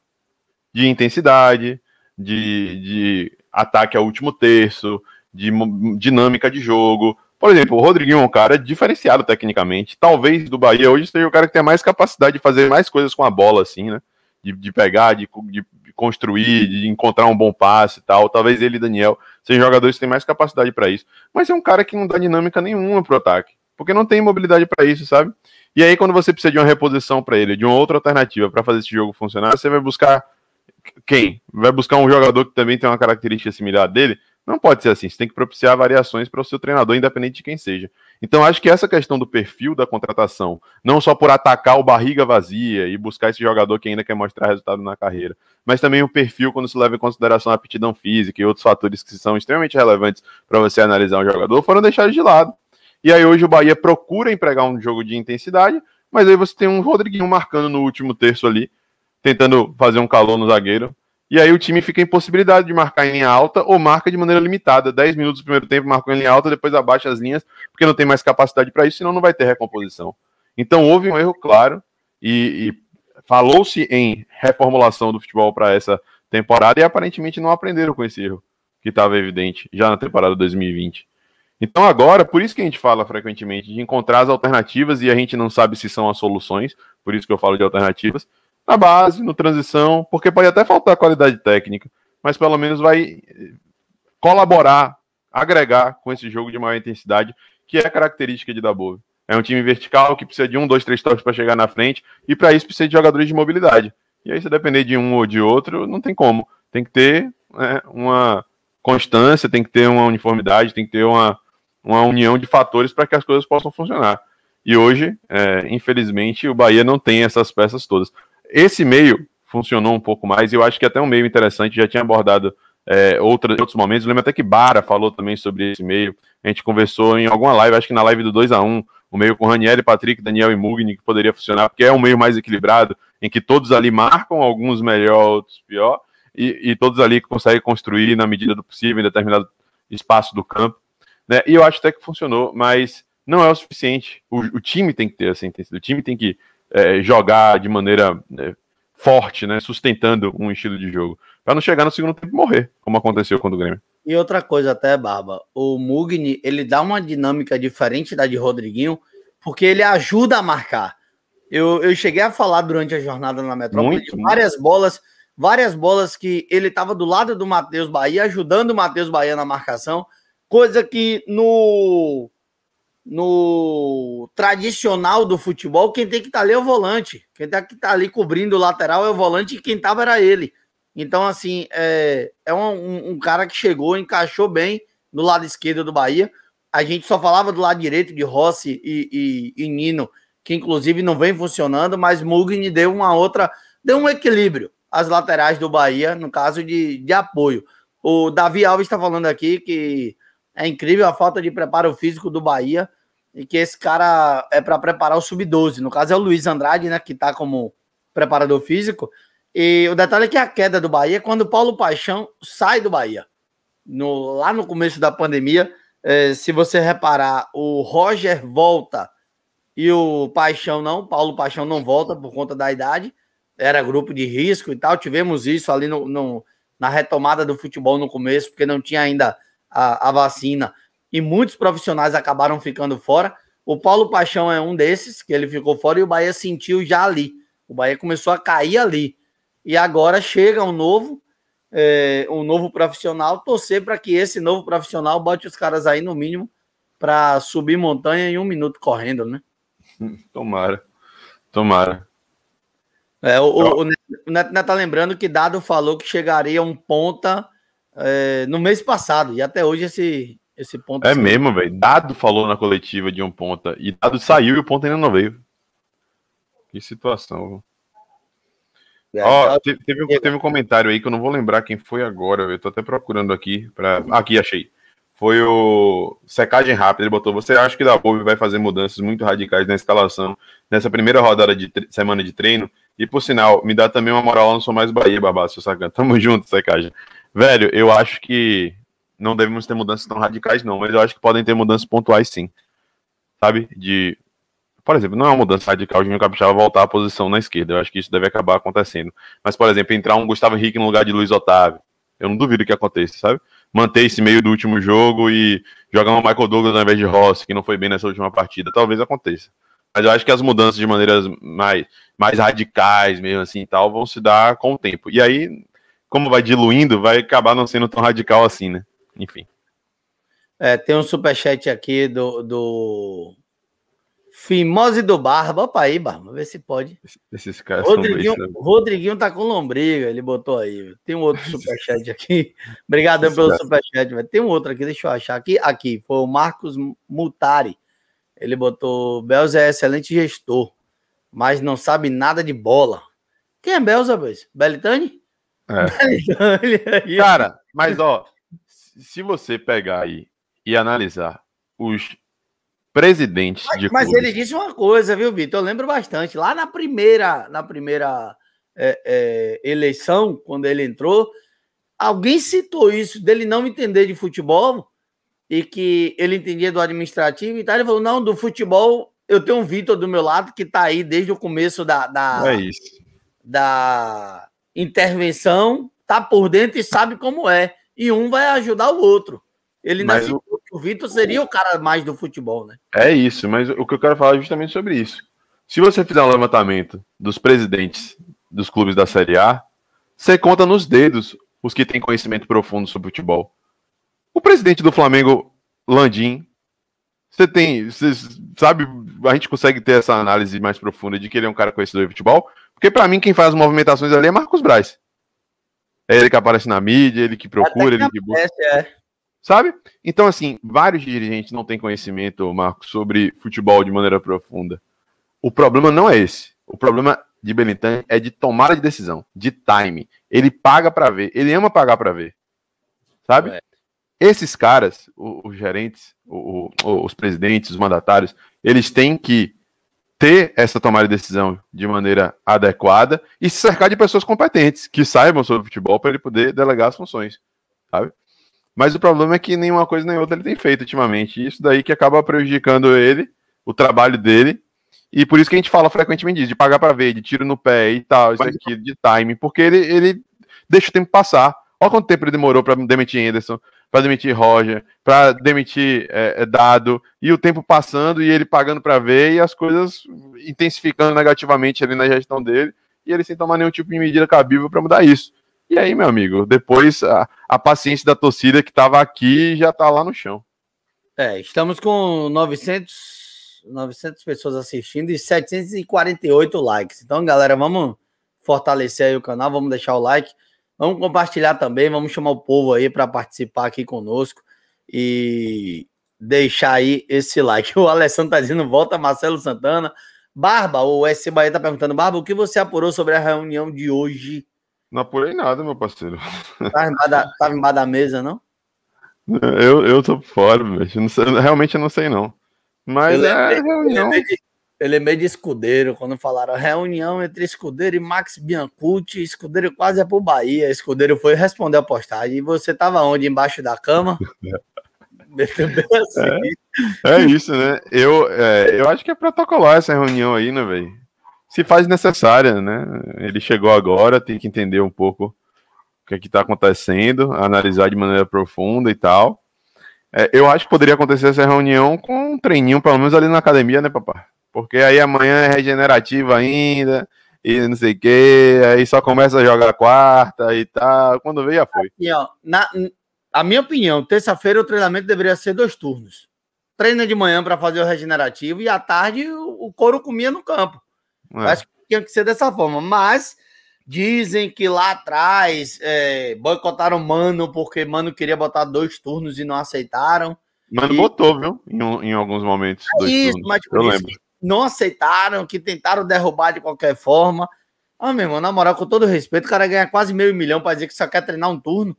de intensidade, de, de ataque ao último terço, de dinâmica de jogo. Por exemplo, o Rodriguinho é um cara diferenciado tecnicamente. Talvez do Bahia hoje seja o cara que tem mais capacidade de fazer mais coisas com a bola, assim, né? De, de pegar, de, de construir, de encontrar um bom passe e tal. Talvez ele e Daniel sejam jogadores que têm mais capacidade para isso. Mas é um cara que não dá dinâmica nenhuma pro ataque, porque não tem mobilidade para isso, sabe? E aí quando você precisa de uma reposição para ele, de uma outra alternativa para fazer esse jogo funcionar, você vai buscar quem? Vai buscar um jogador que também tem uma característica similar dele? Não pode ser assim. Você tem que propiciar variações para o seu treinador, independente de quem seja. Então, acho que essa questão do perfil da contratação, não só por atacar o barriga vazia e buscar esse jogador que ainda quer mostrar resultado na carreira, mas também o perfil quando se leva em consideração a aptidão física e outros fatores que são extremamente relevantes para você analisar um jogador, foram deixados de lado. E aí hoje o Bahia procura empregar um jogo de intensidade, mas aí você tem um Rodriguinho marcando no último terço ali, tentando fazer um calor no zagueiro, e aí o time fica possibilidade de marcar em linha alta ou marca de maneira limitada. 10 minutos do primeiro tempo marcou em linha alta, depois abaixa as linhas, porque não tem mais capacidade para isso, senão não vai ter recomposição. Então houve um erro claro e, e falou-se em reformulação do futebol para essa temporada e aparentemente não aprenderam com esse erro, que estava evidente já na temporada 2020. Então agora, por isso que a gente fala frequentemente de encontrar as alternativas e a gente não sabe se são as soluções, por isso que eu falo de alternativas na base, no transição, porque pode até faltar qualidade técnica, mas pelo menos vai colaborar, agregar com esse jogo de maior intensidade, que é a característica de Dabo. É um time vertical que precisa de um, dois, três toques para chegar na frente, e para isso precisa de jogadores de mobilidade. E aí, se depender de um ou de outro, não tem como. Tem que ter né, uma constância, tem que ter uma uniformidade, tem que ter uma, uma união de fatores para que as coisas possam funcionar. E hoje, é, infelizmente, o Bahia não tem essas peças todas. Esse meio funcionou um pouco mais, e eu acho que até um meio interessante, já tinha abordado é, outra, outros momentos. Eu lembro até que Bara falou também sobre esse meio. A gente conversou em alguma live, acho que na live do 2 a 1 o meio com e Patrick, Daniel e Mugni, que poderia funcionar, porque é um meio mais equilibrado, em que todos ali marcam, alguns melhor, outros pior, e, e todos ali conseguem construir na medida do possível, em determinado espaço do campo. Né? E eu acho até que funcionou, mas não é o suficiente. O, o time tem que ter essa intensidade, o time tem que é, jogar de maneira é, forte, né, sustentando um estilo de jogo, para não chegar no segundo tempo e morrer, como aconteceu com o Grêmio. E outra coisa até, Barba, o Mugni, ele dá uma dinâmica diferente da de Rodriguinho, porque ele ajuda a marcar. Eu, eu cheguei a falar durante a jornada na Metrópole muito, de várias muito. bolas, várias bolas que ele estava do lado do Matheus Bahia, ajudando o Matheus Bahia na marcação, coisa que no no tradicional do futebol, quem tem que estar tá ali é o volante. Quem tem tá, que estar tá ali cobrindo o lateral é o volante e quem estava era ele. Então, assim, é, é um, um, cara que chegou, encaixou bem no lado esquerdo do Bahia. A gente só falava do lado direito de Rossi e, e, e Nino, que inclusive não vem funcionando, mas Mugni deu uma outra, deu um equilíbrio às laterais do Bahia, no caso de, de apoio. O Davi Alves está falando aqui que é incrível a falta de preparo físico do Bahia e que esse cara é para preparar o sub-12. No caso é o Luiz Andrade, né, que está como preparador físico. E o detalhe é que a queda do Bahia é quando o Paulo Paixão sai do Bahia. No, lá no começo da pandemia, é, se você reparar, o Roger volta e o Paixão não, Paulo Paixão não volta por conta da idade, era grupo de risco e tal. Tivemos isso ali no, no na retomada do futebol no começo, porque não tinha ainda a, a vacina e muitos profissionais acabaram ficando fora. O Paulo Paixão é um desses, que ele ficou fora e o Bahia sentiu já ali. O Bahia começou a cair ali. E agora chega um novo, é, um novo profissional, torcer para que esse novo profissional bote os caras aí no mínimo para subir montanha em um minuto correndo, né? Tomara. Tomara. É, o, o, então- o, Neto, está lembrando que Dado falou que chegaria um ponta é, no mês passado, e até hoje esse, esse ponto. É assim. mesmo, velho. Dado falou na coletiva de um ponta. E Dado saiu e o ponta ainda não veio. Que situação, é, Ó, tá- teve, teve, um, teve, um comentário aí que eu não vou lembrar quem foi agora. Eu tô até procurando aqui. Pra... Aqui, achei. Foi o Secagem Rápida. Ele botou: Você acha que da Bove vai fazer mudanças muito radicais na escalação nessa primeira rodada de tre... semana de treino? E por sinal, me dá também uma moral, eu não sou mais Bahia, babá, seu sacanagem. Tamo junto, Secagem. Velho, eu acho que não devemos ter mudanças tão radicais, não, mas eu acho que podem ter mudanças pontuais, sim. Sabe? De. Por exemplo, não é uma mudança radical de Júnior Capixaba voltar à posição na esquerda. Eu acho que isso deve acabar acontecendo. Mas, por exemplo, entrar um Gustavo Henrique no lugar de Luiz Otávio. Eu não duvido que aconteça, sabe? Manter esse meio do último jogo e jogar um Michael Douglas ao invés de Rossi, que não foi bem nessa última partida. Talvez aconteça. Mas eu acho que as mudanças de maneiras mais, mais radicais, mesmo assim e tal, vão se dar com o tempo. E aí, como vai diluindo, vai acabar não sendo tão radical assim, né? enfim. É, tem um superchat aqui do, do Fimose do Barba. Opa aí, Barba, vê se pode. Esses caras Rodriguinho, são né? Rodriguinho tá com lombriga, ele botou aí. Tem um outro superchat aqui. Obrigado pelo graças. superchat, velho. Tem um outro aqui, deixa eu achar aqui. Aqui, foi o Marcos Mutari. Ele botou: Belza é excelente gestor, mas não sabe nada de bola. Quem é Belza, pois? Belitani? É. Belitani. É cara, mas ó, se você pegar aí e analisar os presidentes mas, de Mas clubes... ele disse uma coisa, viu, Vitor? Eu lembro bastante. Lá na primeira, na primeira é, é, eleição, quando ele entrou, alguém citou isso dele não entender de futebol e que ele entendia do administrativo e tal. Ele falou: não, do futebol eu tenho um Vitor do meu lado que está aí desde o começo da, da, é da intervenção, tá por dentro e sabe como é e um vai ajudar o outro. Ele mas o... o Vitor seria o cara mais do futebol, né? É isso, mas o que eu quero falar é justamente sobre isso. Se você fizer um levantamento dos presidentes dos clubes da Série A, você conta nos dedos os que têm conhecimento profundo sobre futebol. O presidente do Flamengo, Landim, você tem, você sabe, a gente consegue ter essa análise mais profunda de que ele é um cara conhecedor de futebol, porque para mim quem faz as movimentações ali é Marcos Braz. É ele que aparece na mídia, ele que procura, que ele que busca. É. Sabe? Então, assim, vários dirigentes não têm conhecimento, Marco, sobre futebol de maneira profunda. O problema não é esse. O problema de Belintan é de tomada de decisão, de time. Ele paga para ver, ele ama pagar para ver. Sabe? É. Esses caras, os gerentes, os presidentes, os mandatários, eles têm que ter essa tomada de decisão de maneira adequada e se cercar de pessoas competentes que saibam sobre futebol para ele poder delegar as funções, sabe? Mas o problema é que nenhuma coisa nem outra ele tem feito ultimamente. E isso daí que acaba prejudicando ele, o trabalho dele. E por isso que a gente fala frequentemente disso, de pagar para ver, de tiro no pé e tal, isso aqui, de time, porque ele, ele deixa o tempo passar. Olha quanto tempo ele demorou para demitir Henderson para demitir Roger, para demitir é, é, Dado, e o tempo passando e ele pagando para ver e as coisas intensificando negativamente ali na gestão dele, e ele sem tomar nenhum tipo de medida cabível para mudar isso. E aí, meu amigo, depois a, a paciência da torcida que estava aqui já está lá no chão. É, estamos com 900, 900 pessoas assistindo e 748 likes. Então, galera, vamos fortalecer aí o canal, vamos deixar o like. Vamos compartilhar também, vamos chamar o povo aí para participar aqui conosco e deixar aí esse like. O Alessandro tá dizendo, volta Marcelo Santana. Barba, o SC Bahia tá perguntando, Barba, o que você apurou sobre a reunião de hoje? Não apurei nada, meu parceiro. Tava embaixo da, tava embaixo da mesa, não? Eu, eu tô fora, bicho. Não sei, realmente eu não sei, não. Mas eu lembrei, é reunião. Eu lembrei, de, ele é meio de escudeiro, quando falaram reunião entre escudeiro e Max Biancucci, escudeiro quase é pro Bahia, escudeiro foi responder a postagem, e você tava onde, embaixo da cama? Assim. é, é, isso, né? Eu, é, eu acho que é protocolar essa reunião aí, né, velho? Se faz necessária, né? Ele chegou agora, tem que entender um pouco o que é que tá acontecendo, analisar de maneira profunda e tal. É, eu acho que poderia acontecer essa reunião com um treininho, pelo menos ali na academia, né, papai? porque aí amanhã é regenerativo ainda, e não sei o quê, aí só começa a jogar quarta e tal. Quando veio, já foi. Assim, ó, na, a minha opinião, terça-feira o treinamento deveria ser dois turnos. Treina de manhã para fazer o regenerativo e à tarde o, o couro comia no campo. É. Acho que tinha que ser dessa forma. Mas dizem que lá atrás é, boicotaram Mano porque Mano queria botar dois turnos e não aceitaram. Mano e... botou, viu? Em, em alguns momentos. É isso, turnos, mas tipo, eu lembro não aceitaram, que tentaram derrubar de qualquer forma. Ah, meu irmão, na moral, com todo respeito, o cara ganha quase meio milhão para dizer que só quer treinar um turno.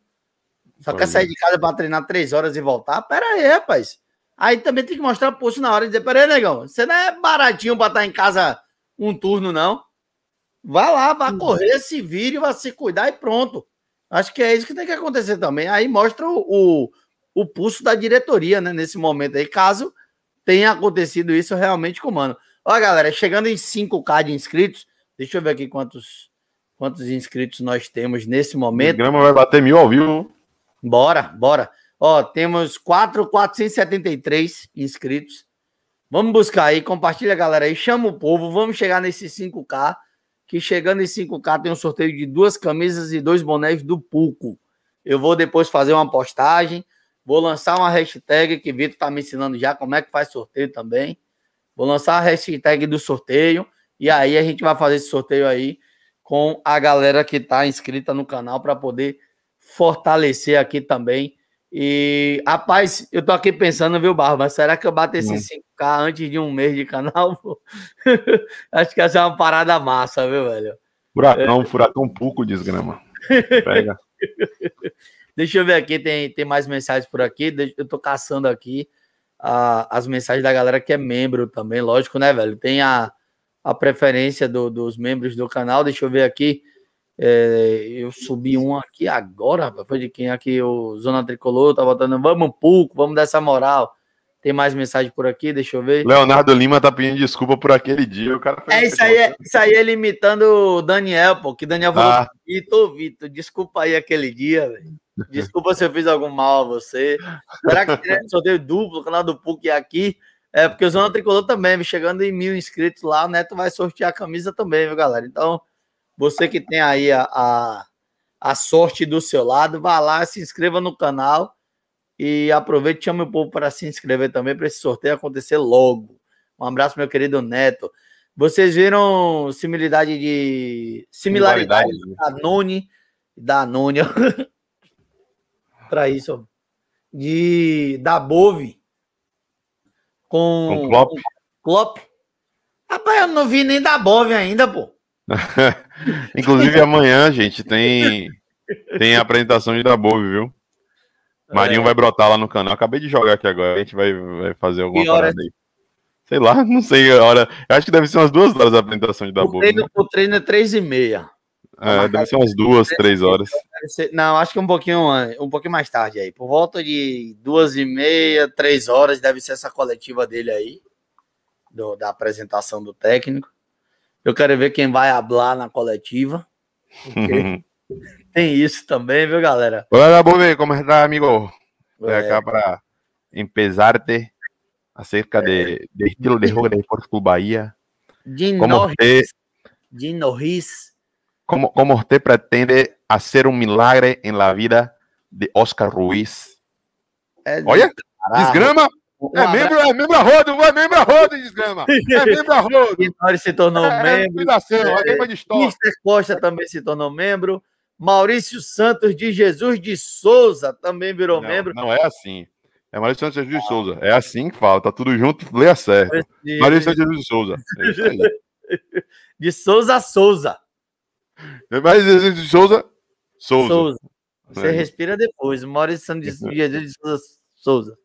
Só Olha. quer sair é. de casa para treinar três horas e voltar. Pera aí, rapaz. Aí também tem que mostrar pulso na hora e dizer: pera aí, negão, você não é baratinho para estar tá em casa um turno, não. Vá lá, vá correr, se vire, vá se cuidar e pronto. Acho que é isso que tem que acontecer também. Aí mostra o, o, o pulso da diretoria, né, nesse momento aí, caso tem acontecido isso realmente com o Mano. Olha galera, chegando em 5K de inscritos, deixa eu ver aqui quantos, quantos inscritos nós temos nesse momento. O programa vai bater mil ao vivo. Bora, bora. Ó, temos 4,473 inscritos. Vamos buscar aí, compartilha, galera, aí, chama o povo, vamos chegar nesse 5K, que chegando em 5K tem um sorteio de duas camisas e dois bonés do Pulco. Eu vou depois fazer uma postagem, Vou lançar uma hashtag que Vitor tá me ensinando já como é que faz sorteio também. Vou lançar a hashtag do sorteio e aí a gente vai fazer esse sorteio aí com a galera que tá inscrita no canal para poder fortalecer aqui também. E, rapaz, eu tô aqui pensando, viu, Barba? Será que eu bato esses 5K hum. antes de um mês de canal? Acho que essa é uma parada massa, viu, velho? Furacão, é... furacão pouco desgrama. Pega. Deixa eu ver aqui, tem, tem mais mensagens por aqui. Eu tô caçando aqui a, as mensagens da galera que é membro também, lógico, né, velho? Tem a, a preferência do, dos membros do canal. Deixa eu ver aqui. É, eu subi um aqui agora, rapaz. Foi de quem aqui? O Zona Tricolor tá botando. Vamos, um pouco vamos dessa moral. Tem mais mensagem por aqui, deixa eu ver. Leonardo Lima tá pedindo desculpa por aquele dia. O cara é, isso aí, é, isso aí é limitando o Daniel, pô. Que Daniel falou, ah. Vitor, Vitor, desculpa aí aquele dia, velho. Desculpa se eu fiz algum mal a você. Será que só deu duplo, canal do PUC é aqui? É, porque o Zona Tricolor também, chegando em mil inscritos lá, o Neto vai sortear a camisa também, viu, galera? Então, você que tem aí a, a, a sorte do seu lado, vá lá, se inscreva no canal e aproveite e chame o povo para se inscrever também para esse sorteio acontecer logo. Um abraço, meu querido Neto. Vocês viram similaridade de. Similaridade, similaridade. Né? da None. Da None. para isso. De. Da Bove. Com. Com Klopp. Klopp. Rapaz, eu não vi nem da Bove ainda, pô. Inclusive amanhã, gente, tem. Tem a apresentação de da Dabove, viu? Marinho é. vai brotar lá no canal. Acabei de jogar aqui agora. A gente vai, vai fazer alguma que parada horas? aí. Sei lá, não sei a hora. Eu acho que deve ser umas duas horas a apresentação de Dabu. O treino, né? o treino é três e meia. É, deve ser umas duas, três horas. Não, acho que um pouquinho, um pouquinho mais tarde aí. Por volta de duas e meia, três horas, deve ser essa coletiva dele aí, do, da apresentação do técnico. Eu quero ver quem vai hablar na coletiva. Tem isso também, viu, galera? Olá, ver como está, amigo? Vou é. para empezar te acerca é. de, estilo de jogo de Porto Bahia. Jim como Norris. Usted, Jim Norris. Como, como pretende fazer um milagre em la vida de Oscar Ruiz? É, Olha, caralho. desgrama! Um é, membro, é membro a rodo, é membro a rodo, desgrama. É membro a rodo. Vitória se tornou é, é membro. É, é, é, Costa também se tornou membro. Maurício Santos de Jesus de Souza também virou não, membro. Não é assim. É Maurício Santos de Jesus de ah. Souza. É assim que fala, tá tudo junto, leia certo. Preciso. Maurício Santos de Jesus de Souza. É de Souza a Souza. É de Jesus de Souza, Souza. Souza. Você é. respira depois. Maurício Santos de é. Jesus de Souza, Souza.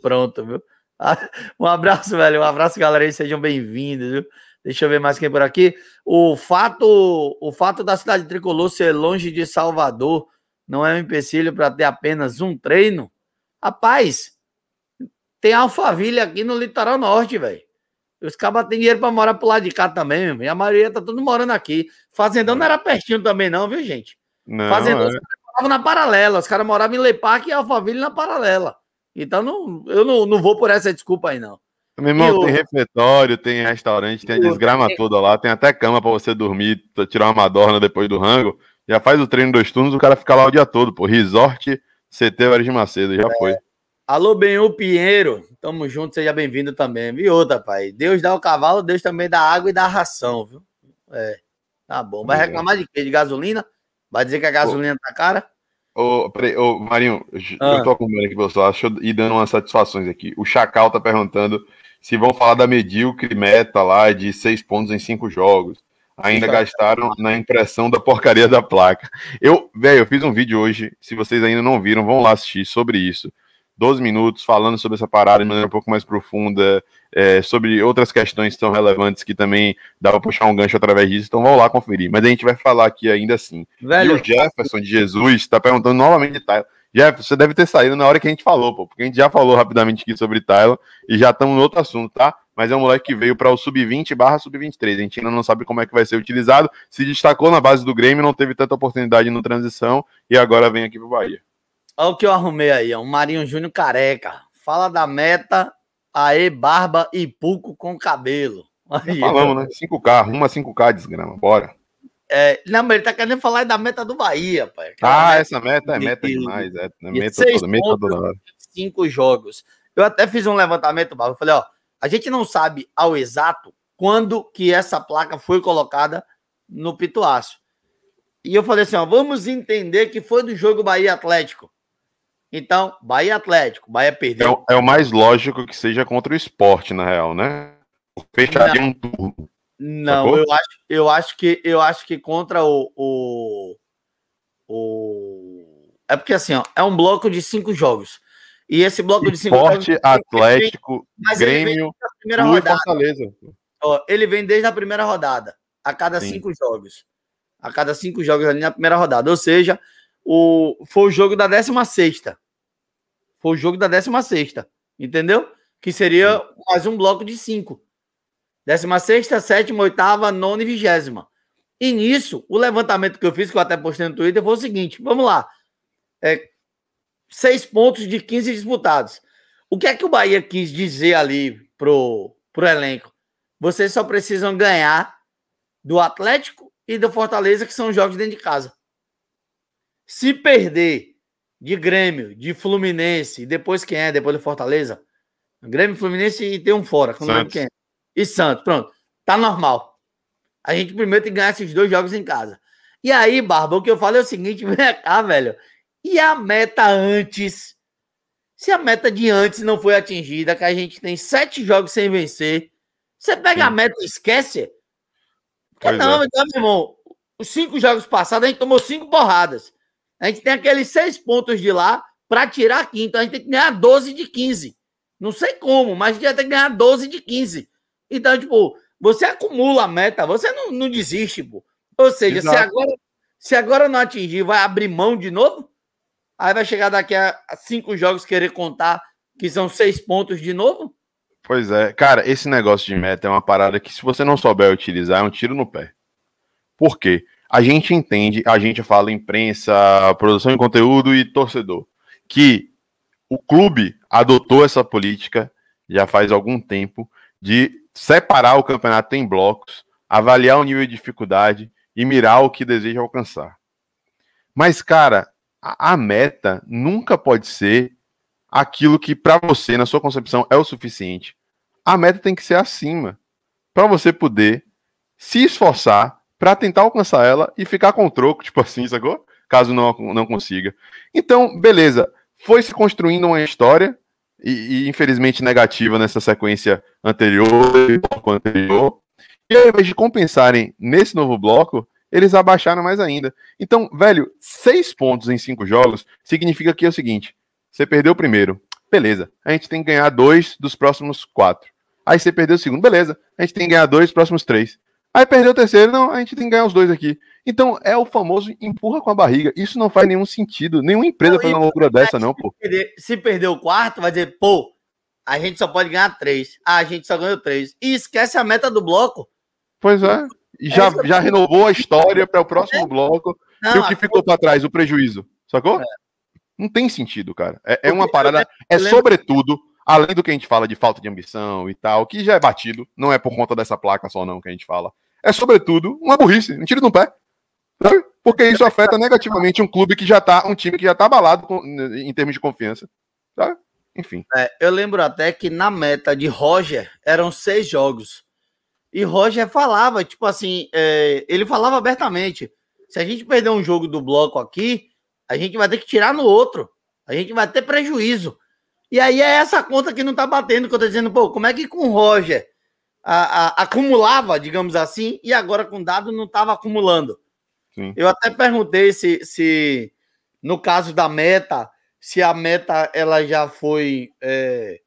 Pronto, viu? Ah, um abraço, velho. Um abraço, galera. E sejam bem-vindos, viu? Deixa eu ver mais quem é por aqui. O fato, o fato da cidade tricolor ser longe de Salvador não é um empecilho para ter apenas um treino? Rapaz, tem Alphaville aqui no litoral norte, velho. Os cabas têm dinheiro para morar pro lado de cá também, meu. E a maioria tá tudo morando aqui. Fazendão não era pertinho também, não, viu, gente? Não, Fazendão, é. os caras moravam na paralela. Os caras moravam em Leparque e Alphaville na paralela. Então, não, eu não, não vou por essa desculpa aí, não. Meu irmão, tem refeitório, tem restaurante, tem a desgrama toda lá, tem até cama para você dormir, tirar uma madorna depois do rango. Já faz o treino dois turnos, o cara fica lá o dia todo, pô. Resort CT Vares de Macedo, já é... foi. Alô, Benhu Pinheiro, tamo junto, seja bem-vindo também. E outra, pai, Deus dá o cavalo, Deus também dá água e dá ração, viu? É, tá bom. Vai reclamar de quê? De gasolina? Vai dizer que a gasolina tá cara? Ô, peraí, ô Marinho, ah. eu tô acompanhando aqui, pessoal, e dando umas satisfações aqui. O Chacal tá perguntando se vão falar da medíocre meta lá de seis pontos em cinco jogos. Ainda gastaram na impressão da porcaria da placa. Eu, velho, eu fiz um vídeo hoje, se vocês ainda não viram, vão lá assistir sobre isso. 12 minutos falando sobre essa parada de maneira um pouco mais profunda, é, sobre outras questões tão relevantes que também dá pra puxar um gancho através disso, então vão lá conferir. Mas a gente vai falar aqui ainda assim. Velho, e o Jefferson de Jesus está perguntando novamente, tá? Jeff, é, você deve ter saído na hora que a gente falou, pô, porque a gente já falou rapidamente aqui sobre Tyler e já estamos em outro assunto, tá? Mas é um moleque que veio para o sub-20 barra sub-23. A gente ainda não sabe como é que vai ser utilizado. Se destacou na base do Grêmio, não teve tanta oportunidade no transição e agora vem aqui pro Bahia. Olha o que eu arrumei aí, ó. Marinho Júnior careca. Fala da meta, aê, barba e pulco com cabelo. Aí, Falamos, né? 5K, uma 5K, desgrama, bora. É, não, mas ele tá querendo falar da meta do Bahia, pai. Ah, meta essa meta é meta demais. É, é meta, toda, meta Cinco jogos. Eu até fiz um levantamento, Barro. Eu falei, ó, a gente não sabe ao exato quando que essa placa foi colocada no Pituaço. E eu falei assim, ó, vamos entender que foi do jogo Bahia Atlético. Então, Bahia Atlético, Bahia perdeu. É, é o mais lógico que seja contra o esporte, na real, né? Fecharia não. um turno. Não, eu acho, eu acho que eu acho que contra o, o, o... é porque assim ó, é um bloco de cinco jogos e esse bloco Esporte, de cinco Esporte, jogos, Atlético, vem, Grêmio, ele vem, Fortaleza. Ó, ele vem desde a primeira rodada a cada Sim. cinco jogos, a cada cinco jogos ali na primeira rodada, ou seja, o foi o jogo da décima sexta, foi o jogo da décima sexta, entendeu? Que seria Sim. mais um bloco de cinco. Décima sexta, sétima, oitava, nona e vigésima. E nisso, o levantamento que eu fiz, que eu até postei no Twitter, foi o seguinte: vamos lá. É, seis pontos de 15 disputados. O que é que o Bahia quis dizer ali pro, pro elenco? Vocês só precisam ganhar do Atlético e do Fortaleza, que são jogos dentro de casa. Se perder de Grêmio, de Fluminense, depois quem é? Depois do Fortaleza? Grêmio, Fluminense e tem um fora, que não quem é e Santos. Pronto. Tá normal. A gente primeiro tem que ganhar esses dois jogos em casa. E aí, Barba, o que eu falo é o seguinte, vem cá, velho. E a meta antes? Se a meta de antes não foi atingida, que a gente tem sete jogos sem vencer, você pega Sim. a meta e esquece? Pois não, é. então, meu irmão, os cinco jogos passados a gente tomou cinco porradas. A gente tem aqueles seis pontos de lá para tirar quinto. A gente tem que ganhar 12 de 15. Não sei como, mas a gente vai ter que ganhar 12 de 15. Então, tipo, você acumula a meta, você não, não desiste, pô. Ou seja, se agora, se agora não atingir, vai abrir mão de novo? Aí vai chegar daqui a cinco jogos querer contar que são seis pontos de novo? Pois é, cara, esse negócio de meta é uma parada que, se você não souber utilizar, é um tiro no pé. Por quê? A gente entende, a gente fala imprensa, produção de conteúdo e torcedor, que o clube adotou essa política já faz algum tempo de separar o campeonato em blocos, avaliar o nível de dificuldade e mirar o que deseja alcançar. Mas, cara, a, a meta nunca pode ser aquilo que para você, na sua concepção, é o suficiente. A meta tem que ser acima, para você poder se esforçar para tentar alcançar ela e ficar com o troco, tipo assim, sacou? Caso não, não consiga. Então, beleza. Foi se construindo uma história e, e infelizmente negativa nessa sequência anterior e bloco anterior. E ao invés de compensarem nesse novo bloco, eles abaixaram mais ainda. Então, velho, seis pontos em cinco jogos significa que é o seguinte: você perdeu o primeiro, beleza. A gente tem que ganhar dois dos próximos quatro. Aí você perdeu o segundo, beleza. A gente tem que ganhar dois dos próximos três. Aí perdeu o terceiro, não, a gente tem que ganhar os dois aqui. Então é o famoso empurra com a barriga. Isso não faz nenhum sentido. Nenhuma empresa faz uma loucura dessa, não, pô. Perder, se perder o quarto, vai dizer, pô, a gente só pode ganhar três. Ah, a gente só ganhou três. E esquece a meta do bloco. Pois é. Já, é já renovou a história para o próximo é. bloco. Não, e o que ficou para trás? O prejuízo. Sacou? É. Não tem sentido, cara. É, é uma parada. É, é sobretudo além do que a gente fala de falta de ambição e tal, que já é batido, não é por conta dessa placa só não que a gente fala, é sobretudo uma burrice, um tiro no pé. Sabe? Porque isso afeta negativamente um clube que já tá, um time que já tá abalado com, em termos de confiança. Sabe? Enfim. É, eu lembro até que na meta de Roger eram seis jogos. E Roger falava, tipo assim, é, ele falava abertamente: se a gente perder um jogo do bloco aqui, a gente vai ter que tirar no outro. A gente vai ter prejuízo. E aí é essa conta que não tá batendo, que eu tô dizendo, pô, como é que com o Roger a, a, acumulava, digamos assim, e agora com dado não tava acumulando? Sim. Eu até perguntei se, se, no caso da meta, se a meta ela já foi é,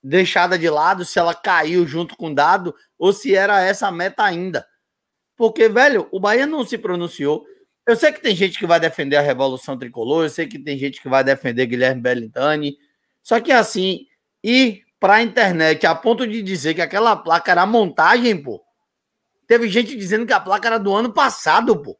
deixada de lado, se ela caiu junto com dado, ou se era essa meta ainda. Porque, velho, o Bahia não se pronunciou. Eu sei que tem gente que vai defender a Revolução Tricolor, eu sei que tem gente que vai defender Guilherme Bellintani, só que assim, ir pra internet a ponto de dizer que aquela placa era montagem, pô. Teve gente dizendo que a placa era do ano passado, pô.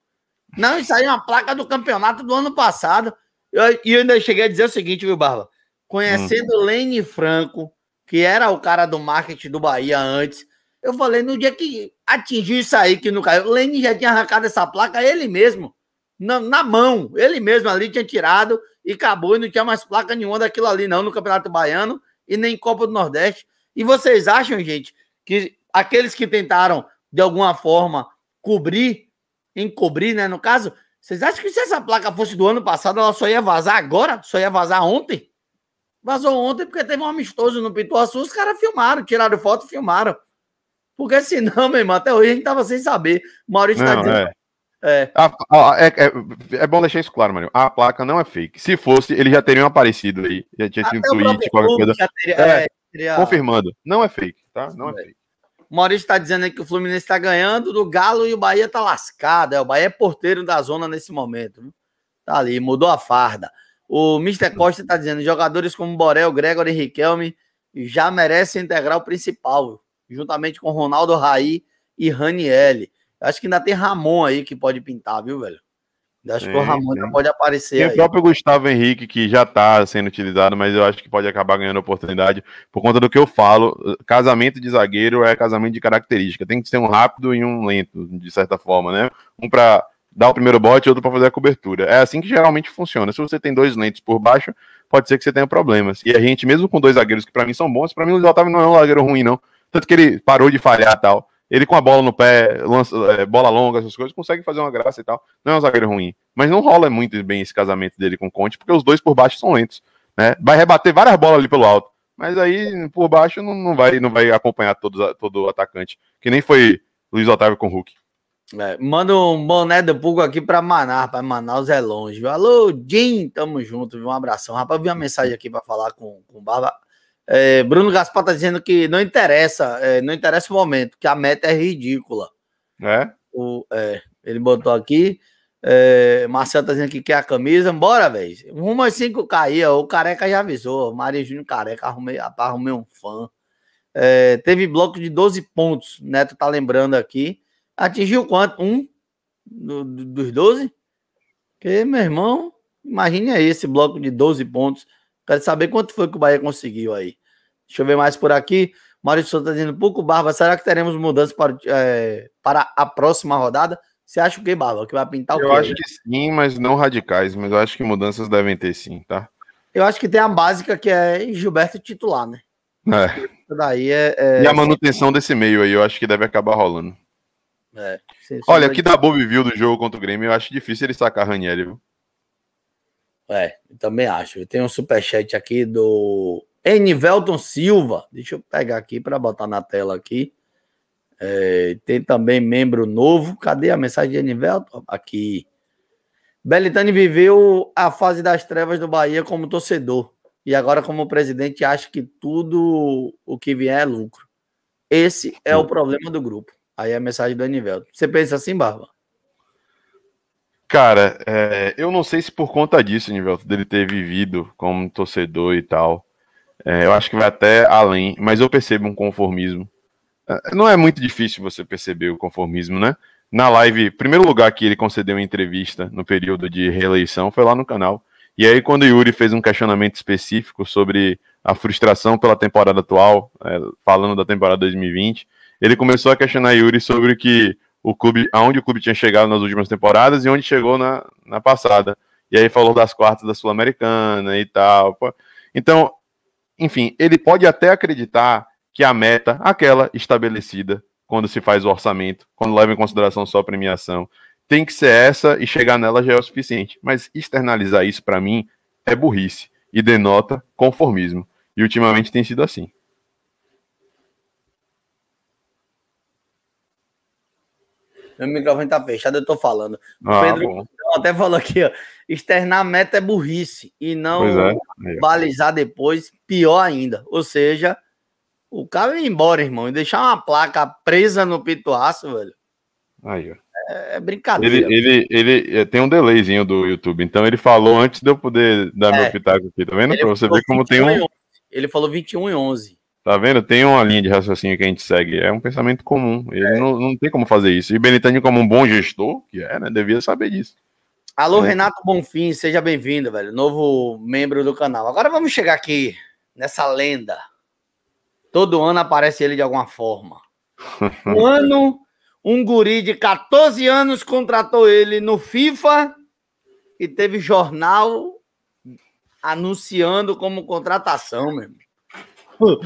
Não, isso aí é uma placa do campeonato do ano passado. E eu, eu, ainda cheguei a dizer o seguinte, viu, Barba? Conhecendo hum. Lene Franco, que era o cara do marketing do Bahia antes, eu falei, no dia que atingiu isso aí, que no caiu, Lene já tinha arrancado essa placa, ele mesmo na, na, mão. Ele mesmo ali tinha tirado e acabou e não tinha mais placa nenhuma daquilo ali, não, no Campeonato Baiano e nem Copa do Nordeste. E vocês acham, gente, que aqueles que tentaram, de alguma forma, cobrir, encobrir, né, no caso, vocês acham que se essa placa fosse do ano passado, ela só ia vazar agora? Só ia vazar ontem? Vazou ontem porque teve um amistoso no Pituaçu, os caras filmaram, tiraram foto e filmaram. Porque senão, meu irmão, até hoje a gente tava sem saber. O Maurício tá não, tá dizendo, é. É. A, a, é, é, é, bom deixar isso claro, mano. A placa não é fake. Se fosse, ele já teria aparecido aí. Já tinha tido um tweet, qualquer coisa. Teria, é, é, teria... Confirmando. Não é fake, tá? Não é, é. fake. O Maurício está dizendo aí que o Fluminense está ganhando do Galo e o Bahia está lascado. o Bahia é porteiro da zona nesse momento. Tá ali, mudou a farda. O Mr. Costa está dizendo: jogadores como Borel, Gregory e Riquelme já merecem integrar o principal, juntamente com Ronaldo Raí e Ranielli. Acho que ainda tem Ramon aí que pode pintar, viu, velho? Acho é, que o Ramon ainda pode aparecer. Tem aí. o próprio Gustavo Henrique, que já está sendo utilizado, mas eu acho que pode acabar ganhando oportunidade por conta do que eu falo. Casamento de zagueiro é casamento de característica. Tem que ser um rápido e um lento, de certa forma, né? Um para dar o primeiro bote e outro para fazer a cobertura. É assim que geralmente funciona. Se você tem dois lentos por baixo, pode ser que você tenha problemas. E a gente, mesmo com dois zagueiros que para mim são bons, para mim o Luiz Otávio não é um zagueiro ruim, não. Tanto que ele parou de falhar tal. Ele com a bola no pé, lança, é, bola longa, essas coisas, consegue fazer uma graça e tal. Não é um zagueiro ruim. Mas não rola muito bem esse casamento dele com o Conte, porque os dois por baixo são lentos. Né? Vai rebater várias bolas ali pelo alto. Mas aí, por baixo, não, não vai não vai acompanhar todo, todo o atacante. Que nem foi Luiz Otávio com o Hulk. É, manda um boné do Pugo aqui para Manaus, para Manaus é longe. Alô, Jim, tamo junto, viu? um abração. Rapaz, vi uma mensagem aqui para falar com, com o Barba. É, Bruno Gaspar está dizendo que não interessa, é, não interessa o momento, que a meta é ridícula. É? O, é ele botou aqui. É, Marcelo tá dizendo que quer a camisa. Bora, velho. e cinco caía. O careca já avisou. Maria Júnior careca, arrumei, arrumei um fã. É, teve bloco de 12 pontos. Neto tá lembrando aqui. Atingiu quanto? Um do, do, dos 12? Que, meu irmão, imagine aí esse bloco de 12 pontos Quero saber quanto foi que o Bahia conseguiu aí. Deixa eu ver mais por aqui. Maurício Souza está dizendo, pouco Barba, será que teremos mudanças para, é, para a próxima rodada? Você acha o que, Barba? Que vai pintar o eu quê? Eu acho que sim, mas não radicais, mas eu acho que mudanças devem ter sim, tá? Eu acho que tem a básica que é Gilberto titular, né? É. Daí é, é, E a manutenção desse meio aí, eu acho que deve acabar rolando. É, Olha, que da Bob viu do jogo contra o Grêmio, eu acho difícil ele sacar Ranieri, viu? É, também acho. Tem um superchat aqui do Enivelton Silva. Deixa eu pegar aqui para botar na tela aqui. É, tem também membro novo. Cadê a mensagem de Enivelton? Aqui. Belitani viveu a fase das trevas do Bahia como torcedor. E agora, como presidente, acha que tudo o que vier é lucro. Esse é o problema do grupo. Aí é a mensagem do Enivelton. Você pensa assim, Barba? Cara, é, eu não sei se por conta disso, nível dele ter vivido como torcedor e tal, é, eu acho que vai até além, mas eu percebo um conformismo. É, não é muito difícil você perceber o conformismo, né? Na live, primeiro lugar que ele concedeu uma entrevista no período de reeleição foi lá no canal. E aí, quando o Yuri fez um questionamento específico sobre a frustração pela temporada atual, é, falando da temporada 2020, ele começou a questionar Yuri sobre que o clube, aonde o clube tinha chegado nas últimas temporadas e onde chegou na, na passada. E aí falou das quartas da Sul-Americana e tal. Então, enfim, ele pode até acreditar que a meta, aquela estabelecida quando se faz o orçamento, quando leva em consideração só a premiação, tem que ser essa e chegar nela já é o suficiente. Mas externalizar isso, para mim, é burrice e denota conformismo. E ultimamente tem sido assim. Meu microfone tá fechado, eu tô falando. O ah, Pedro bom. até falou aqui, ó. Externar meta é burrice e não é. balizar depois, pior ainda. Ou seja, o cara ir embora, irmão, e deixar uma placa presa no pituaço, velho. Aí, ó. É brincadeira. Ele, ele, ele é, tem um delayzinho do YouTube, então ele falou antes de eu poder dar é, meu pitaco aqui, tá vendo? Pra você ver como tem um. Ele falou 21 e 11. Tá vendo? Tem uma linha de raciocínio que a gente segue. É um pensamento comum. Ele é. não, não tem como fazer isso. E Benitani, como um bom gestor, que é, né? Devia saber disso. Alô, é. Renato Bonfim, seja bem-vindo, velho. Novo membro do canal. Agora vamos chegar aqui nessa lenda. Todo ano aparece ele de alguma forma. Um ano, um guri de 14 anos contratou ele no FIFA e teve jornal anunciando como contratação, meu irmão. O,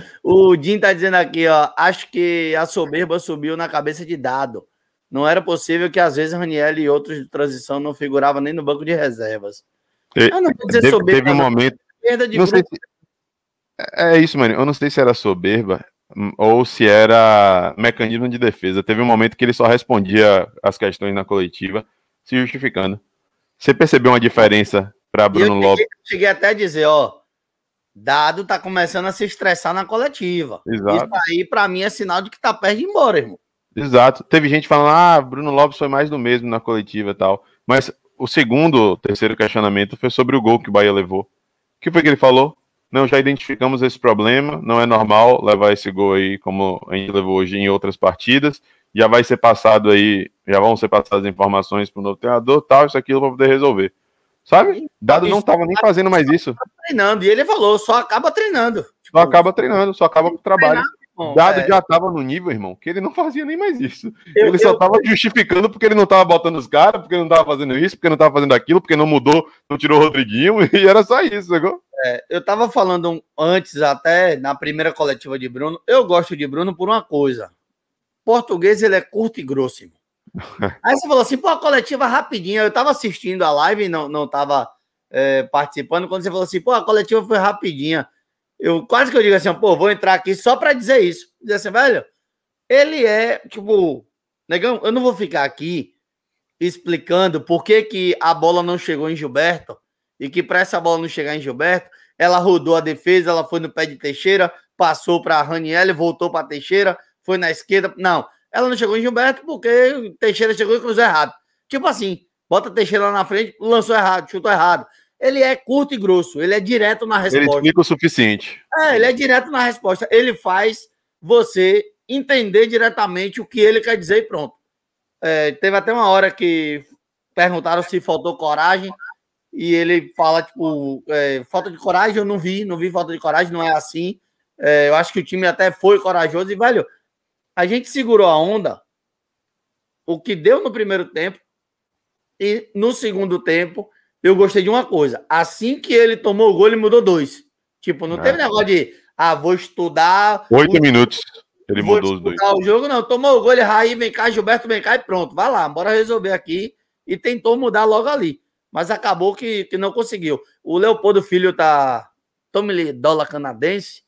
o Jim tá dizendo aqui, ó. Acho que a soberba subiu na cabeça de dado. Não era possível que às vezes Raniel e outros de transição não figuravam nem no banco de reservas. E, ah, não dizer teve, soberba. Teve um momento. Perda de não se... É, é isso, mano. Eu não sei se era soberba hum, ou se era mecanismo de defesa. Teve um momento que ele só respondia as questões na coletiva, se justificando. Você percebeu uma diferença para Bruno Lopes? Eu cheguei até a dizer, ó, Dado tá começando a se estressar na coletiva. Exato. Isso aí, para mim, é sinal de que tá perto de ir embora, irmão. Exato. Teve gente falando, ah, Bruno Lopes foi mais do mesmo na coletiva e tal. Mas o segundo, terceiro questionamento foi sobre o gol que o Bahia levou. O que foi que ele falou? Não, já identificamos esse problema, não é normal levar esse gol aí como a gente levou hoje em outras partidas. Já vai ser passado aí, já vão ser passadas informações para o novo treinador, tal, isso aquilo para poder resolver. Sabe? Dado não estava nem fazendo mais tá isso. Treinando, e ele falou, só acaba treinando. Tipo, só acaba treinando, só acaba com o trabalho. Dado é. já estava no nível, irmão, que ele não fazia nem mais isso. ele só estava justificando porque ele não estava botando os caras, porque não estava fazendo isso, porque não estava fazendo aquilo, porque não mudou, não tirou o Rodriguinho, e era só isso, sacou? É, eu estava falando antes, até na primeira coletiva de Bruno, eu gosto de Bruno por uma coisa. Português, ele é curto e grosso, irmão. Aí você falou assim, pô, a coletiva é rapidinha. Eu tava assistindo a live, não, não tava é, participando. Quando você falou assim, pô, a coletiva foi rapidinha. Eu quase que eu digo assim, pô, vou entrar aqui só para dizer isso. Dizer assim, velho, ele é, tipo, negão, eu não vou ficar aqui explicando por que, que a bola não chegou em Gilberto e que para essa bola não chegar em Gilberto, ela rodou a defesa, ela foi no pé de Teixeira, passou para Raniel, voltou para Teixeira, foi na esquerda. Não, ela não chegou em Gilberto porque Teixeira chegou e cruzou errado. Tipo assim, bota Teixeira lá na frente, lançou errado, chutou errado. Ele é curto e grosso, ele é direto na resposta. Ele explica o suficiente. É, ele é direto na resposta. Ele faz você entender diretamente o que ele quer dizer e pronto. É, teve até uma hora que perguntaram se faltou coragem e ele fala, tipo, é, falta de coragem eu não vi, não vi falta de coragem, não é assim. É, eu acho que o time até foi corajoso e, velho, a gente segurou a onda, o que deu no primeiro tempo, e no segundo tempo, eu gostei de uma coisa. Assim que ele tomou o gol, ele mudou dois. Tipo, não é. teve negócio de, ah, vou estudar. Oito o... minutos. Ele vou mudou os dois. O jogo não, tomou o gol, ele Raí, vem cá, Gilberto, vem cá e pronto. Vai lá, bora resolver aqui. E tentou mudar logo ali. Mas acabou que, que não conseguiu. O Leopoldo Filho tá. Tome-lhe dólar canadense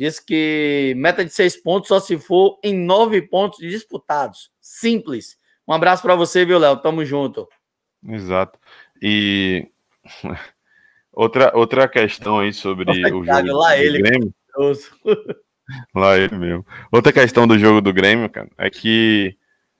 disse que meta de seis pontos só se for em nove pontos disputados. Simples. Um abraço para você, viu, Léo? Tamo junto. Exato. E outra, outra questão aí sobre Nossa, o jogo lá do ele, Grêmio. lá ele mesmo. Outra questão do jogo do Grêmio, cara, é que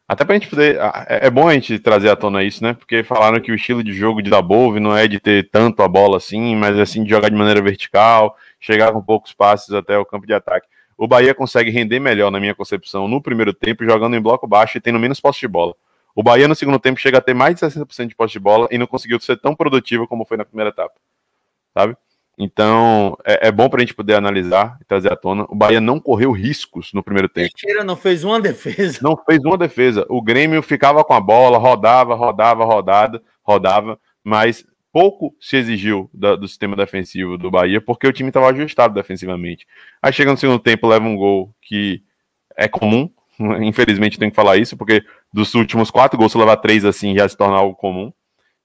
até pra gente poder. É, é bom a gente trazer à tona isso, né? Porque falaram que o estilo de jogo de Dabove não é de ter tanto a bola assim, mas assim de jogar de maneira vertical, chegar com poucos passes até o campo de ataque. O Bahia consegue render melhor, na minha concepção, no primeiro tempo, jogando em bloco baixo e tendo menos posse de bola. O Bahia, no segundo tempo, chega a ter mais de 60% de posse de bola e não conseguiu ser tão produtivo como foi na primeira etapa. Sabe? Então, é, é bom para a gente poder analisar e trazer à tona. O Bahia não correu riscos no primeiro tempo. Mentira, não fez uma defesa. Não fez uma defesa. O Grêmio ficava com a bola, rodava, rodava, rodada, rodava, mas pouco se exigiu da, do sistema defensivo do Bahia, porque o time estava ajustado defensivamente. Aí chega no segundo tempo, leva um gol que é comum, infelizmente tenho que falar isso, porque dos últimos quatro gols, se levar três assim, já se torna algo comum,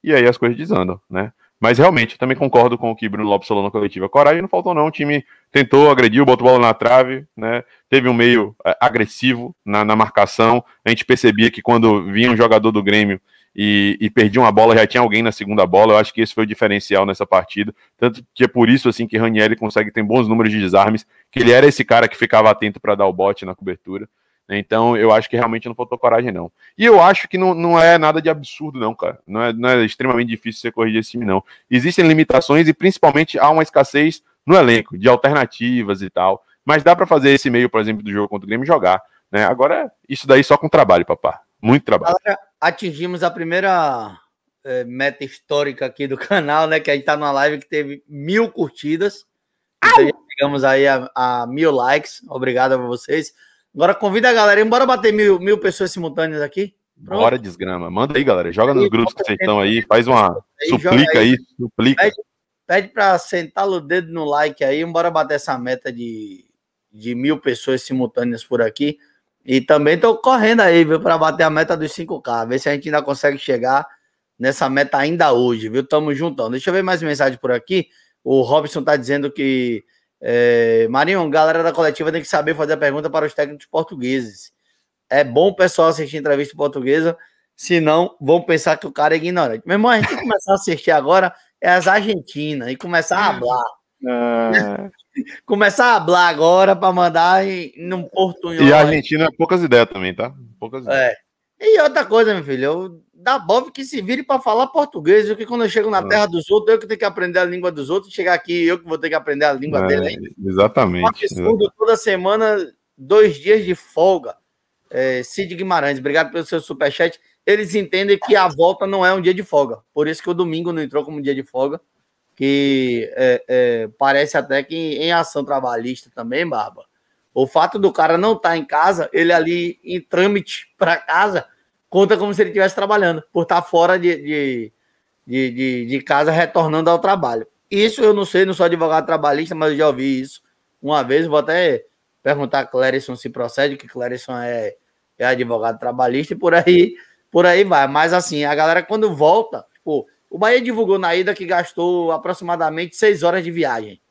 e aí as coisas desandam, né? Mas realmente, também concordo com o que Bruno Lopes falou na coletiva. Coragem não faltou, não. O time tentou, agrediu, botou bola na trave, né? Teve um meio é, agressivo na, na marcação. A gente percebia que quando vinha um jogador do Grêmio, e, e, perdi uma bola, já tinha alguém na segunda bola. Eu acho que esse foi o diferencial nessa partida. Tanto que é por isso assim que Ranieri consegue ter bons números de desarmes, que ele era esse cara que ficava atento para dar o bote na cobertura. Então, eu acho que realmente não faltou coragem, não. E eu acho que não, não é nada de absurdo, não, cara. Não é, não é extremamente difícil você corrigir esse time, não. Existem limitações e principalmente há uma escassez no elenco, de alternativas e tal. Mas dá para fazer esse meio, por exemplo, do jogo contra o Grêmio jogar. Né? Agora, isso daí só com trabalho, papá. Muito trabalho. Galera, atingimos a primeira é, meta histórica aqui do canal, né? Que a gente tá numa live que teve mil curtidas. Então, chegamos aí a, a, mil likes. Obrigado a vocês. Agora convida a galera, bora bater mil, mil pessoas simultâneas aqui. Pronto. Bora desgrama. Manda aí, galera. Joga nos e grupos que vocês estão aí. Faz uma. Aí, suplica aí. aí. Suplica. Pede, pede pra sentar o dedo no like aí. Bora bater essa meta de, de mil pessoas simultâneas por aqui. E também tô correndo aí, viu, para bater a meta dos 5K, ver se a gente ainda consegue chegar nessa meta ainda hoje, viu? Tamo juntão. Deixa eu ver mais mensagem por aqui. O Robson tá dizendo que é, Marinho, galera da coletiva tem que saber fazer a pergunta para os técnicos portugueses. É bom o pessoal assistir entrevista portuguesa, senão vão pensar que o cara é ignorante. Meu irmão, a gente tem que começar a assistir agora é as Argentinas e começar a falar. Ah começar a hablar agora para mandar em, um portunhol. E a Argentina, é poucas ideias também, tá? Poucas é. ideias. É. E outra coisa, meu filho, eu, da Bob que se vire para falar português, porque quando eu chego na é. terra dos outros, eu que tenho que aprender a língua dos outros, chegar aqui, eu que vou ter que aprender a língua é, dele ainda. Exatamente. Absurdo, toda semana, dois dias de folga. É, Cid Guimarães, obrigado pelo seu superchat. Eles entendem que a volta não é um dia de folga, por isso que o domingo não entrou como um dia de folga que é, é, parece até que em ação trabalhista também, Barba. O fato do cara não estar tá em casa, ele ali em trâmite para casa, conta como se ele estivesse trabalhando, por estar tá fora de, de, de, de, de casa, retornando ao trabalho. Isso eu não sei, não sou advogado trabalhista, mas eu já ouvi isso uma vez. Vou até perguntar a Clérison se procede, que Clérison é, é advogado trabalhista e por aí, por aí vai. Mas assim, a galera quando volta, tipo, o Bahia divulgou na ida que gastou aproximadamente seis horas de viagem.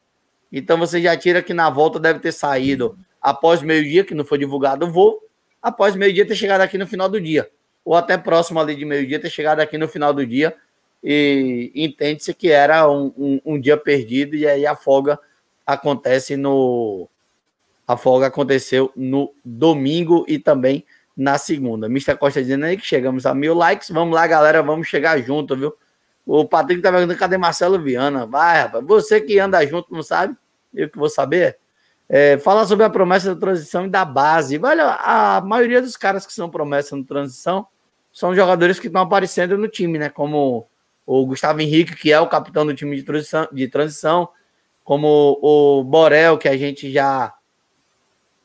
Então você já tira que na volta deve ter saído após meio-dia, que não foi divulgado o voo, após meio-dia ter chegado aqui no final do dia. Ou até próximo ali de meio-dia ter chegado aqui no final do dia. E entende-se que era um, um, um dia perdido, e aí a folga acontece no. A folga aconteceu no domingo e também na segunda. Mr. Costa dizendo aí que chegamos a mil likes. Vamos lá, galera, vamos chegar junto, viu? O Patrick tá perguntando cadê Marcelo Viana? Vai, rapaz. Você que anda junto, não sabe? Eu que vou saber. É, fala sobre a promessa da transição e da base. Olha, a maioria dos caras que são promessa na transição são jogadores que estão aparecendo no time, né? Como o Gustavo Henrique, que é o capitão do time de transição, de transição como o Borel, que a gente já,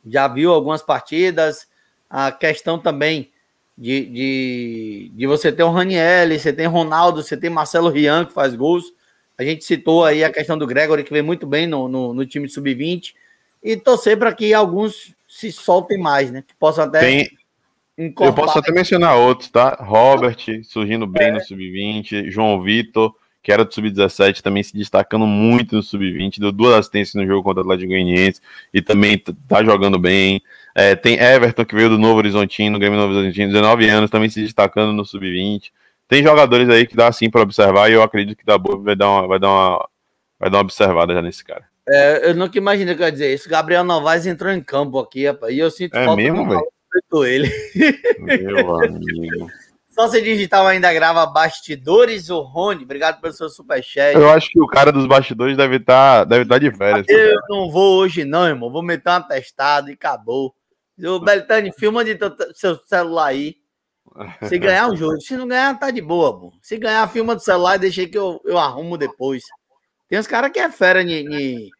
já viu algumas partidas. A questão também de, de, de você ter o Raniel, você tem Ronaldo, você tem Marcelo Rian que faz gols. A gente citou aí a questão do Gregory, que vem muito bem no, no, no time sub-20. E torcer para que alguns se soltem mais, né? Que possam até. Tem... Eu posso até mencionar outros, tá? Robert surgindo bem é. no sub-20, João Vitor, que era do sub-17, também se destacando muito no sub-20, deu duas assistências no jogo contra o Atlético Goianiense e também tá jogando bem. É, tem Everton, que veio do Novo Horizontino, Grêmio Novo Horizontino, 19 anos, também se destacando no Sub-20. Tem jogadores aí que dá assim para observar e eu acredito que da boa vai dar uma, vai dar uma, vai dar uma observada já nesse cara. É, eu nunca imaginei que eu ia dizer isso. Gabriel Novaes entrou em campo aqui, rapaz, e eu sinto é falta mesmo, do ele. Meu amigo. Sócio Digital ainda grava bastidores, o Rony. Obrigado pelo seu superchat. Eu acho que o cara dos bastidores deve estar tá, deve tá de férias. Eu não vou hoje, não, irmão. Vou meter um atestado e acabou. O Beltrani, filma de seu celular aí. Se ganhar um jogo, se não ganhar, tá de boa, pô. Se ganhar, filma do celular e deixei que eu, eu arrumo depois. Tem uns caras que é fera em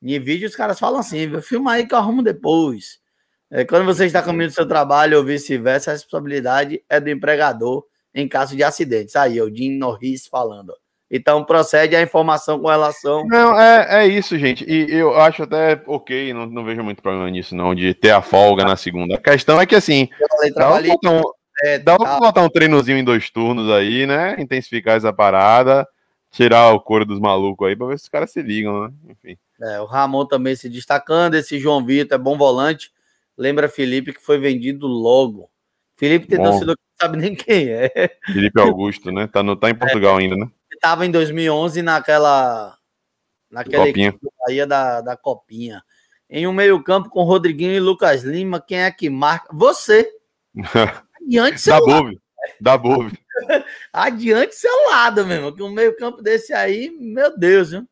vídeo, os caras falam assim, filma aí que eu arrumo depois. É, quando você está caminho do seu trabalho ou vice-versa, a responsabilidade é do empregador em caso de acidentes. Aí, é o Jim Norris falando. Então procede a informação com relação. Não, é, é isso, gente. E eu acho até ok, não, não vejo muito problema nisso, não, de ter a folga na segunda. A questão é que assim. Dá dá pra é, tá. botar um treinozinho em dois turnos aí, né? Intensificar essa parada, tirar o couro dos malucos aí pra ver se os caras se ligam, né? Enfim. É, o Ramon também se destacando. Esse João Vitor é bom volante. Lembra Felipe que foi vendido logo. Felipe tem bom. torcedor que não sabe nem quem é. Felipe Augusto, né? Tá, no, tá em é. Portugal é. ainda, né? estava em 2011 naquela naquela Copinha. equipe Bahia da, da Copinha. Em um meio-campo com Rodriguinho e Lucas Lima, quem é que marca? Você. Adiante seu da lado. Bove. Da Bove. Adiante seu lado, meu irmão. Que um meio-campo desse aí, meu Deus, viu?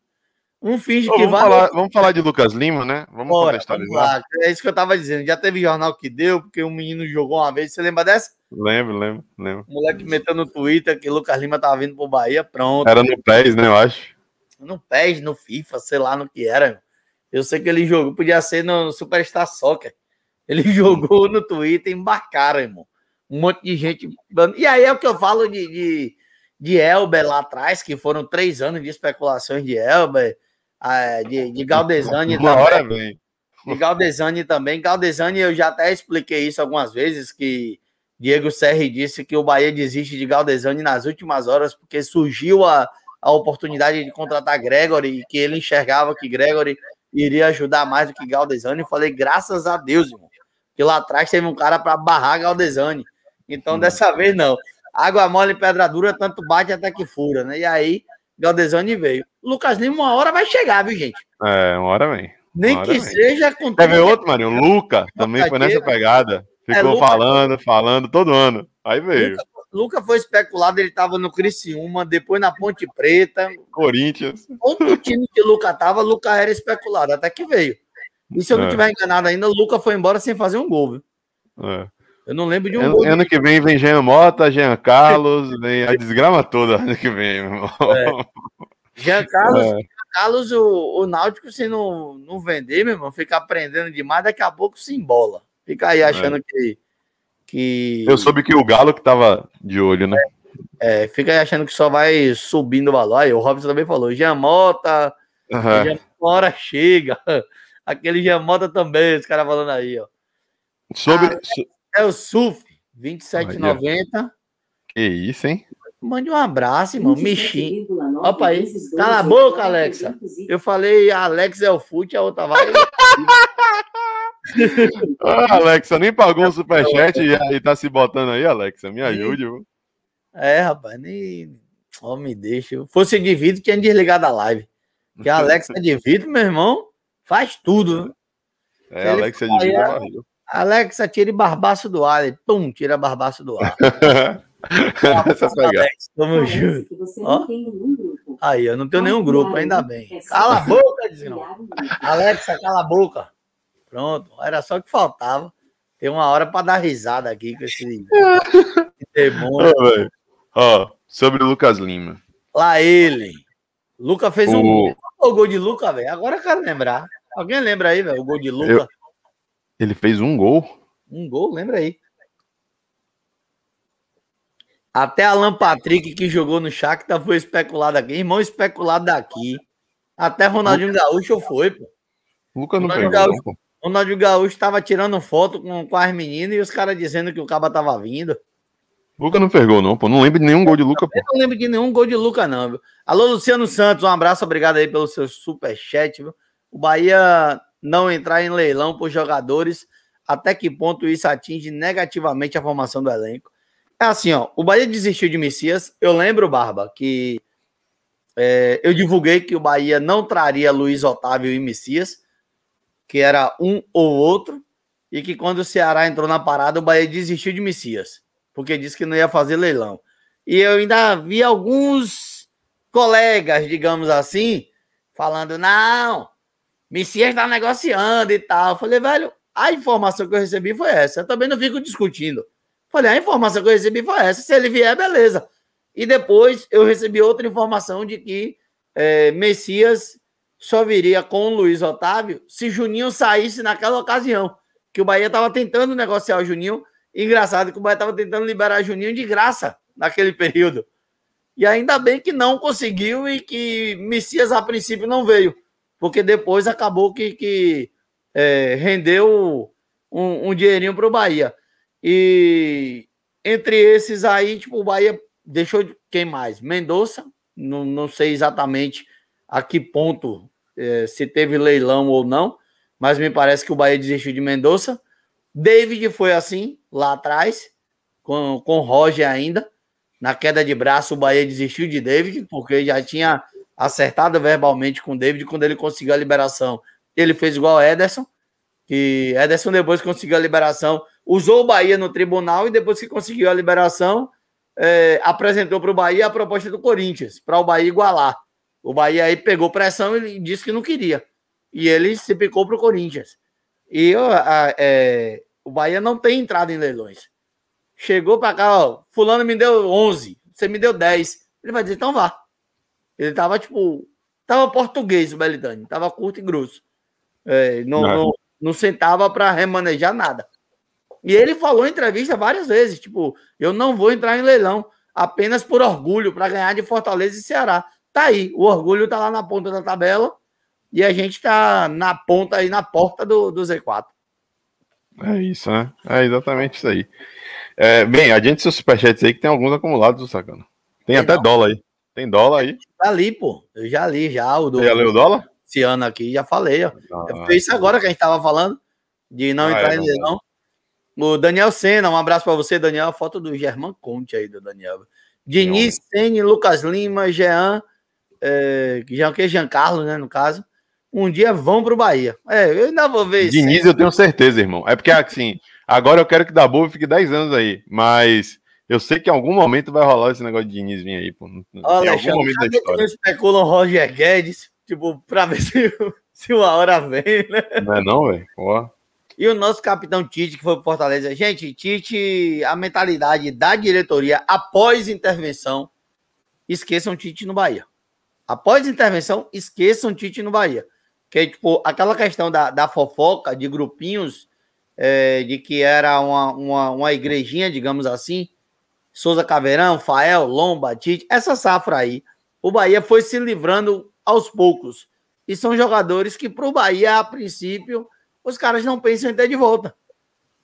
Um finge Ô, que vamos vai. Falar, vamos falar de Lucas Lima, né? Vamos Bora, contextualizar. Vamos é isso que eu tava dizendo. Já teve jornal que deu, porque um menino jogou uma vez. Você lembra dessa? Lembro, lembro, lembro. O moleque meteu no Twitter que Lucas Lima tava vindo pro Bahia, pronto. Era no PES, né, eu acho. No PES, no FIFA, sei lá no que era. Eu sei que ele jogou, podia ser no Superstar Soccer. Ele jogou no Twitter, embarcaram, irmão. Um monte de gente. E aí é o que eu falo de, de, de Elber lá atrás, que foram três anos de especulações de Elber, ah, é, de, de Galdesani Uma também. Hora, vem. de Galdesani também. Galdesani, eu já até expliquei isso algumas vezes, que Diego Serri disse que o Bahia desiste de Galdesani nas últimas horas, porque surgiu a, a oportunidade de contratar Gregory e que ele enxergava que Gregory iria ajudar mais do que Galdesani. Eu falei, graças a Deus, irmão. Que lá atrás teve um cara para barrar Galdesani. Então, hum. dessa vez, não. Água mole e pedra dura, tanto bate até que fura, né? E aí, Galdesani veio. Lucas Lima, uma hora vai chegar, viu, gente? É, uma hora vem. Nem hora que vem. seja com. Quer ver outro, Marinho? Luca também foi nessa pegada. É Ficou é, Luca, falando, falando todo ano. Aí veio. Luca, Luca foi especulado, ele estava no Criciúma, depois na Ponte Preta. Corinthians. Outro time que Luca tava, Luca era especulado, até que veio. E se eu não é. tiver enganado ainda, o Luca foi embora sem fazer um gol, viu? É. Eu não lembro de um. Ano, ano que vem vem Jean Mota, Jean Carlos, vem a desgrama toda ano que vem, meu irmão. É. Jean Carlos, é. Carlos o, o, Náutico, se não, não vender, meu irmão, fica aprendendo demais, daqui a pouco se embola. Fica aí é. achando é. que, que. Eu soube que o Galo que tava de olho, né? É, é, fica aí achando que só vai subindo o valor. Aí o Robson também falou: Jean Mota, uhum. Jean, hora chega. Aquele Jean Mota também, os caras falando aí, ó. Sobre, ah, é o SUF, 27,90. Que isso, hein? Mande um abraço, irmão. Mexi. Opa aí. Cala a boca, Alexa. Eu falei, Alex é o fute, a outra vai. ah, Alexa, nem pagou o superchat e, e tá se botando aí, Alexa. Me ajude. Viu? É, rapaz, nem. Oh, me deixa. Fosse de Vito, tinha desligado a live. Que a Alexa é de Vito, meu irmão, faz tudo. Né? É, Alexa é de Vito. Alexa, tire barbaço do ar. pum, tira barbaço do ar. Essa Alex, tamo junto. Aí, eu não tenho nenhum grupo, ainda é bem. Cala a boca, dizendo. Alexa, cala a boca. Pronto, era só que faltava. Tem uma hora para dar risada aqui com esse demônio. Ó, oh, sobre o Lucas Lima. Lá ele. Luca fez o... um. O gol de Luca, velho. Agora eu quero lembrar. Alguém lembra aí, velho? O gol de Luca. Eu... Ele fez um gol. Um gol, lembra aí. Até Alan Patrick, que jogou no Shakhtar, foi especulado aqui. Irmão especulado daqui. Até Ronaldinho Lucas. Gaúcho foi, pô. Lucas não Ronaldinho pegou, Gaúcho, Ronaldinho Gaúcho tava tirando foto com, com as meninas e os caras dizendo que o Caba tava vindo. Lucas não pegou não, pô. Não lembro de nenhum gol de Lucas, pô. Eu não lembro de nenhum gol de Lucas, não. Viu? Alô, Luciano Santos, um abraço, obrigado aí pelo seu superchat, viu? O Bahia não entrar em leilão por jogadores, até que ponto isso atinge negativamente a formação do elenco. É assim, ó, o Bahia desistiu de Messias. Eu lembro, Barba, que é, eu divulguei que o Bahia não traria Luiz Otávio e Messias, que era um ou outro, e que quando o Ceará entrou na parada, o Bahia desistiu de Messias, porque disse que não ia fazer leilão. E eu ainda vi alguns colegas, digamos assim, falando: não, Messias tá negociando e tal. Eu falei, velho, a informação que eu recebi foi essa. Eu também não fico discutindo. Eu falei, a informação que eu recebi foi essa. Se ele vier, beleza. E depois eu recebi outra informação de que é, Messias só viria com o Luiz Otávio se Juninho saísse naquela ocasião. Que o Bahia estava tentando negociar o Juninho. Engraçado que o Bahia estava tentando liberar Juninho de graça naquele período. E ainda bem que não conseguiu e que Messias, a princípio, não veio porque depois acabou que, que é, rendeu um, um dinheirinho para o Bahia. E entre esses aí, tipo, o Bahia deixou de, quem mais? Mendonça, não, não sei exatamente a que ponto é, se teve leilão ou não, mas me parece que o Bahia desistiu de Mendonça. David foi assim lá atrás, com, com Roger ainda. Na queda de braço, o Bahia desistiu de David, porque já tinha acertada verbalmente com o David quando ele conseguiu a liberação. Ele fez igual a Ederson, que Ederson depois conseguiu a liberação, usou o Bahia no tribunal e depois que conseguiu a liberação, é, apresentou para o Bahia a proposta do Corinthians, para o Bahia igualar. O Bahia aí pegou pressão e disse que não queria. E ele se picou para o Corinthians. E a, é, o Bahia não tem entrada em leilões. Chegou para cá, ó, fulano me deu 11, você me deu 10. Ele vai dizer, então vá. Ele tava, tipo. Tava português o Belidani, tava curto e grosso. É, não, não. não, não, sentava para remanejar nada. E ele falou em entrevista várias vezes: tipo, eu não vou entrar em leilão apenas por orgulho, para ganhar de Fortaleza e Ceará. Tá aí, o orgulho tá lá na ponta da tabela e a gente tá na ponta aí, na porta do, do Z4. É isso, né? É exatamente isso aí. É, bem, a gente seus superchats aí que tem alguns acumulados, sacana. Tem até dólar aí. Tem dólar aí? Tá ali, pô. Eu já li, já. O do, já leu o dólar? Esse ano aqui, já falei, ó. Ah, é isso agora que a gente tava falando, de não ah, é, entrar é, em leilão. O Daniel Senna, um abraço para você, Daniel. A foto do Germán Conte aí, do Daniel. Diniz, Senna, Lucas Lima, Jean, é, Jean, que Jean Carlos, né, no caso. Um dia vão pro Bahia. É, eu ainda vou ver isso. Diniz, eu tenho certeza, irmão. É porque, assim, agora eu quero que da boa fique 10 anos aí, mas eu sei que em algum momento vai rolar esse negócio de Diniz vir aí, pô. Olha, em algum momento da história. especulam Roger Guedes, tipo, pra ver se, se uma hora vem, né? Não é não, velho? E o nosso capitão Tite, que foi pro Fortaleza. Gente, Tite, a mentalidade da diretoria após intervenção, esqueçam Tite no Bahia. Após intervenção, esqueçam Tite no Bahia. Que, é, tipo, aquela questão da, da fofoca, de grupinhos, é, de que era uma, uma, uma igrejinha, digamos assim, Souza Caveirão, Fael, Lomba, Tite, essa safra aí, o Bahia foi se livrando aos poucos. E são jogadores que, para o Bahia, a princípio, os caras não pensam em ter de volta.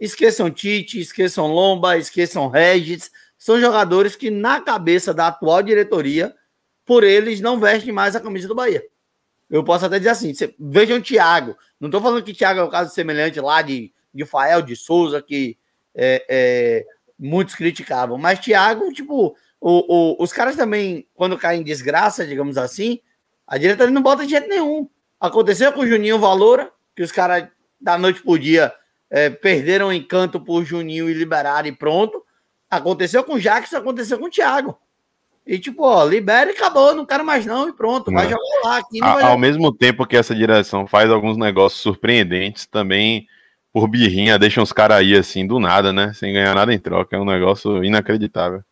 Esqueçam Tite, esqueçam Lomba, esqueçam Regis. São jogadores que, na cabeça da atual diretoria, por eles não vestem mais a camisa do Bahia. Eu posso até dizer assim: vejam o Thiago. Não estou falando que Thiago é um caso semelhante lá de, de Fael de Souza, que é, é muitos criticavam. Mas Thiago, tipo, o, o, os caras também, quando caem em desgraça, digamos assim, a diretoria não bota de jeito nenhum. Aconteceu com o Juninho Valora, que os caras da noite pro dia é, perderam o encanto por Juninho e liberaram e pronto. Aconteceu com o Jackson, aconteceu com o Thiago. E tipo, ó, libera e acabou, não quero mais não e pronto, vai não. É. jogar lá. Aqui, vai... Ao mesmo tempo que essa direção faz alguns negócios surpreendentes, também por birrinha, deixam os caras aí assim, do nada, né? Sem ganhar nada em troca. É um negócio inacreditável.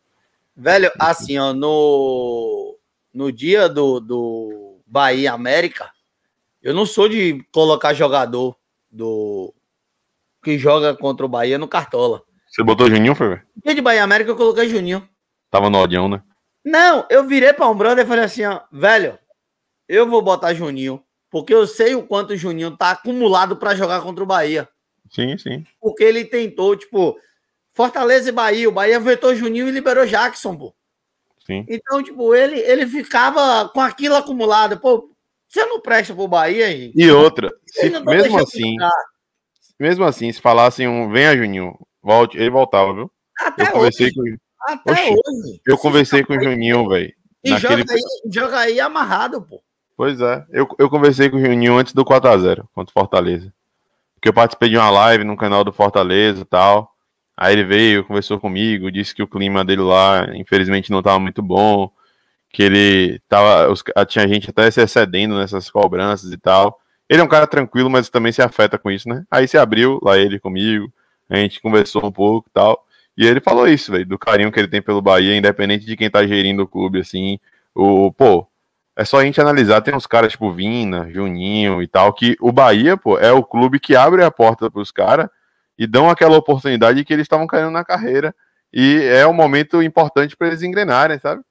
Velho, assim, ó, no, no dia do, do Bahia América, eu não sou de colocar jogador do que joga contra o Bahia no Cartola. Você botou Juninho, foi? Velho? Dia de Bahia América, eu coloquei Juninho. Tava no odião, né? Não, eu virei para um brother e falei assim, ó, velho, eu vou botar Juninho, porque eu sei o quanto o Juninho tá acumulado para jogar contra o Bahia. Sim, sim. Porque ele tentou, tipo, Fortaleza e Bahia. O Bahia vetou Juninho e liberou Jackson, pô. Sim. Então, tipo, ele, ele ficava com aquilo acumulado. Pô, você não presta pro Bahia, aí. E outra, se, tá mesmo assim, mesmo assim, se falassem um, venha Juninho, volte, ele voltava, viu? Até eu conversei hoje. com Até hoje. Eu conversei com o Juninho, velho. E naquele... joga, aí, joga aí amarrado, pô. Pois é. Eu, eu conversei com o Juninho antes do 4x0 contra o Fortaleza. Porque eu participei de uma live no canal do Fortaleza e tal. Aí ele veio, conversou comigo, disse que o clima dele lá, infelizmente, não estava muito bom, que ele tava. Os, tinha gente até se excedendo nessas cobranças e tal. Ele é um cara tranquilo, mas também se afeta com isso, né? Aí se abriu lá ele comigo, a gente conversou um pouco e tal. E ele falou isso, velho, do carinho que ele tem pelo Bahia, independente de quem tá gerindo o clube, assim. O, pô, é só a gente analisar, tem uns caras tipo Vina, Juninho e tal, que o Bahia, pô, é o clube que abre a porta para os caras e dão aquela oportunidade que eles estavam caindo na carreira. E é um momento importante para eles engrenarem, sabe?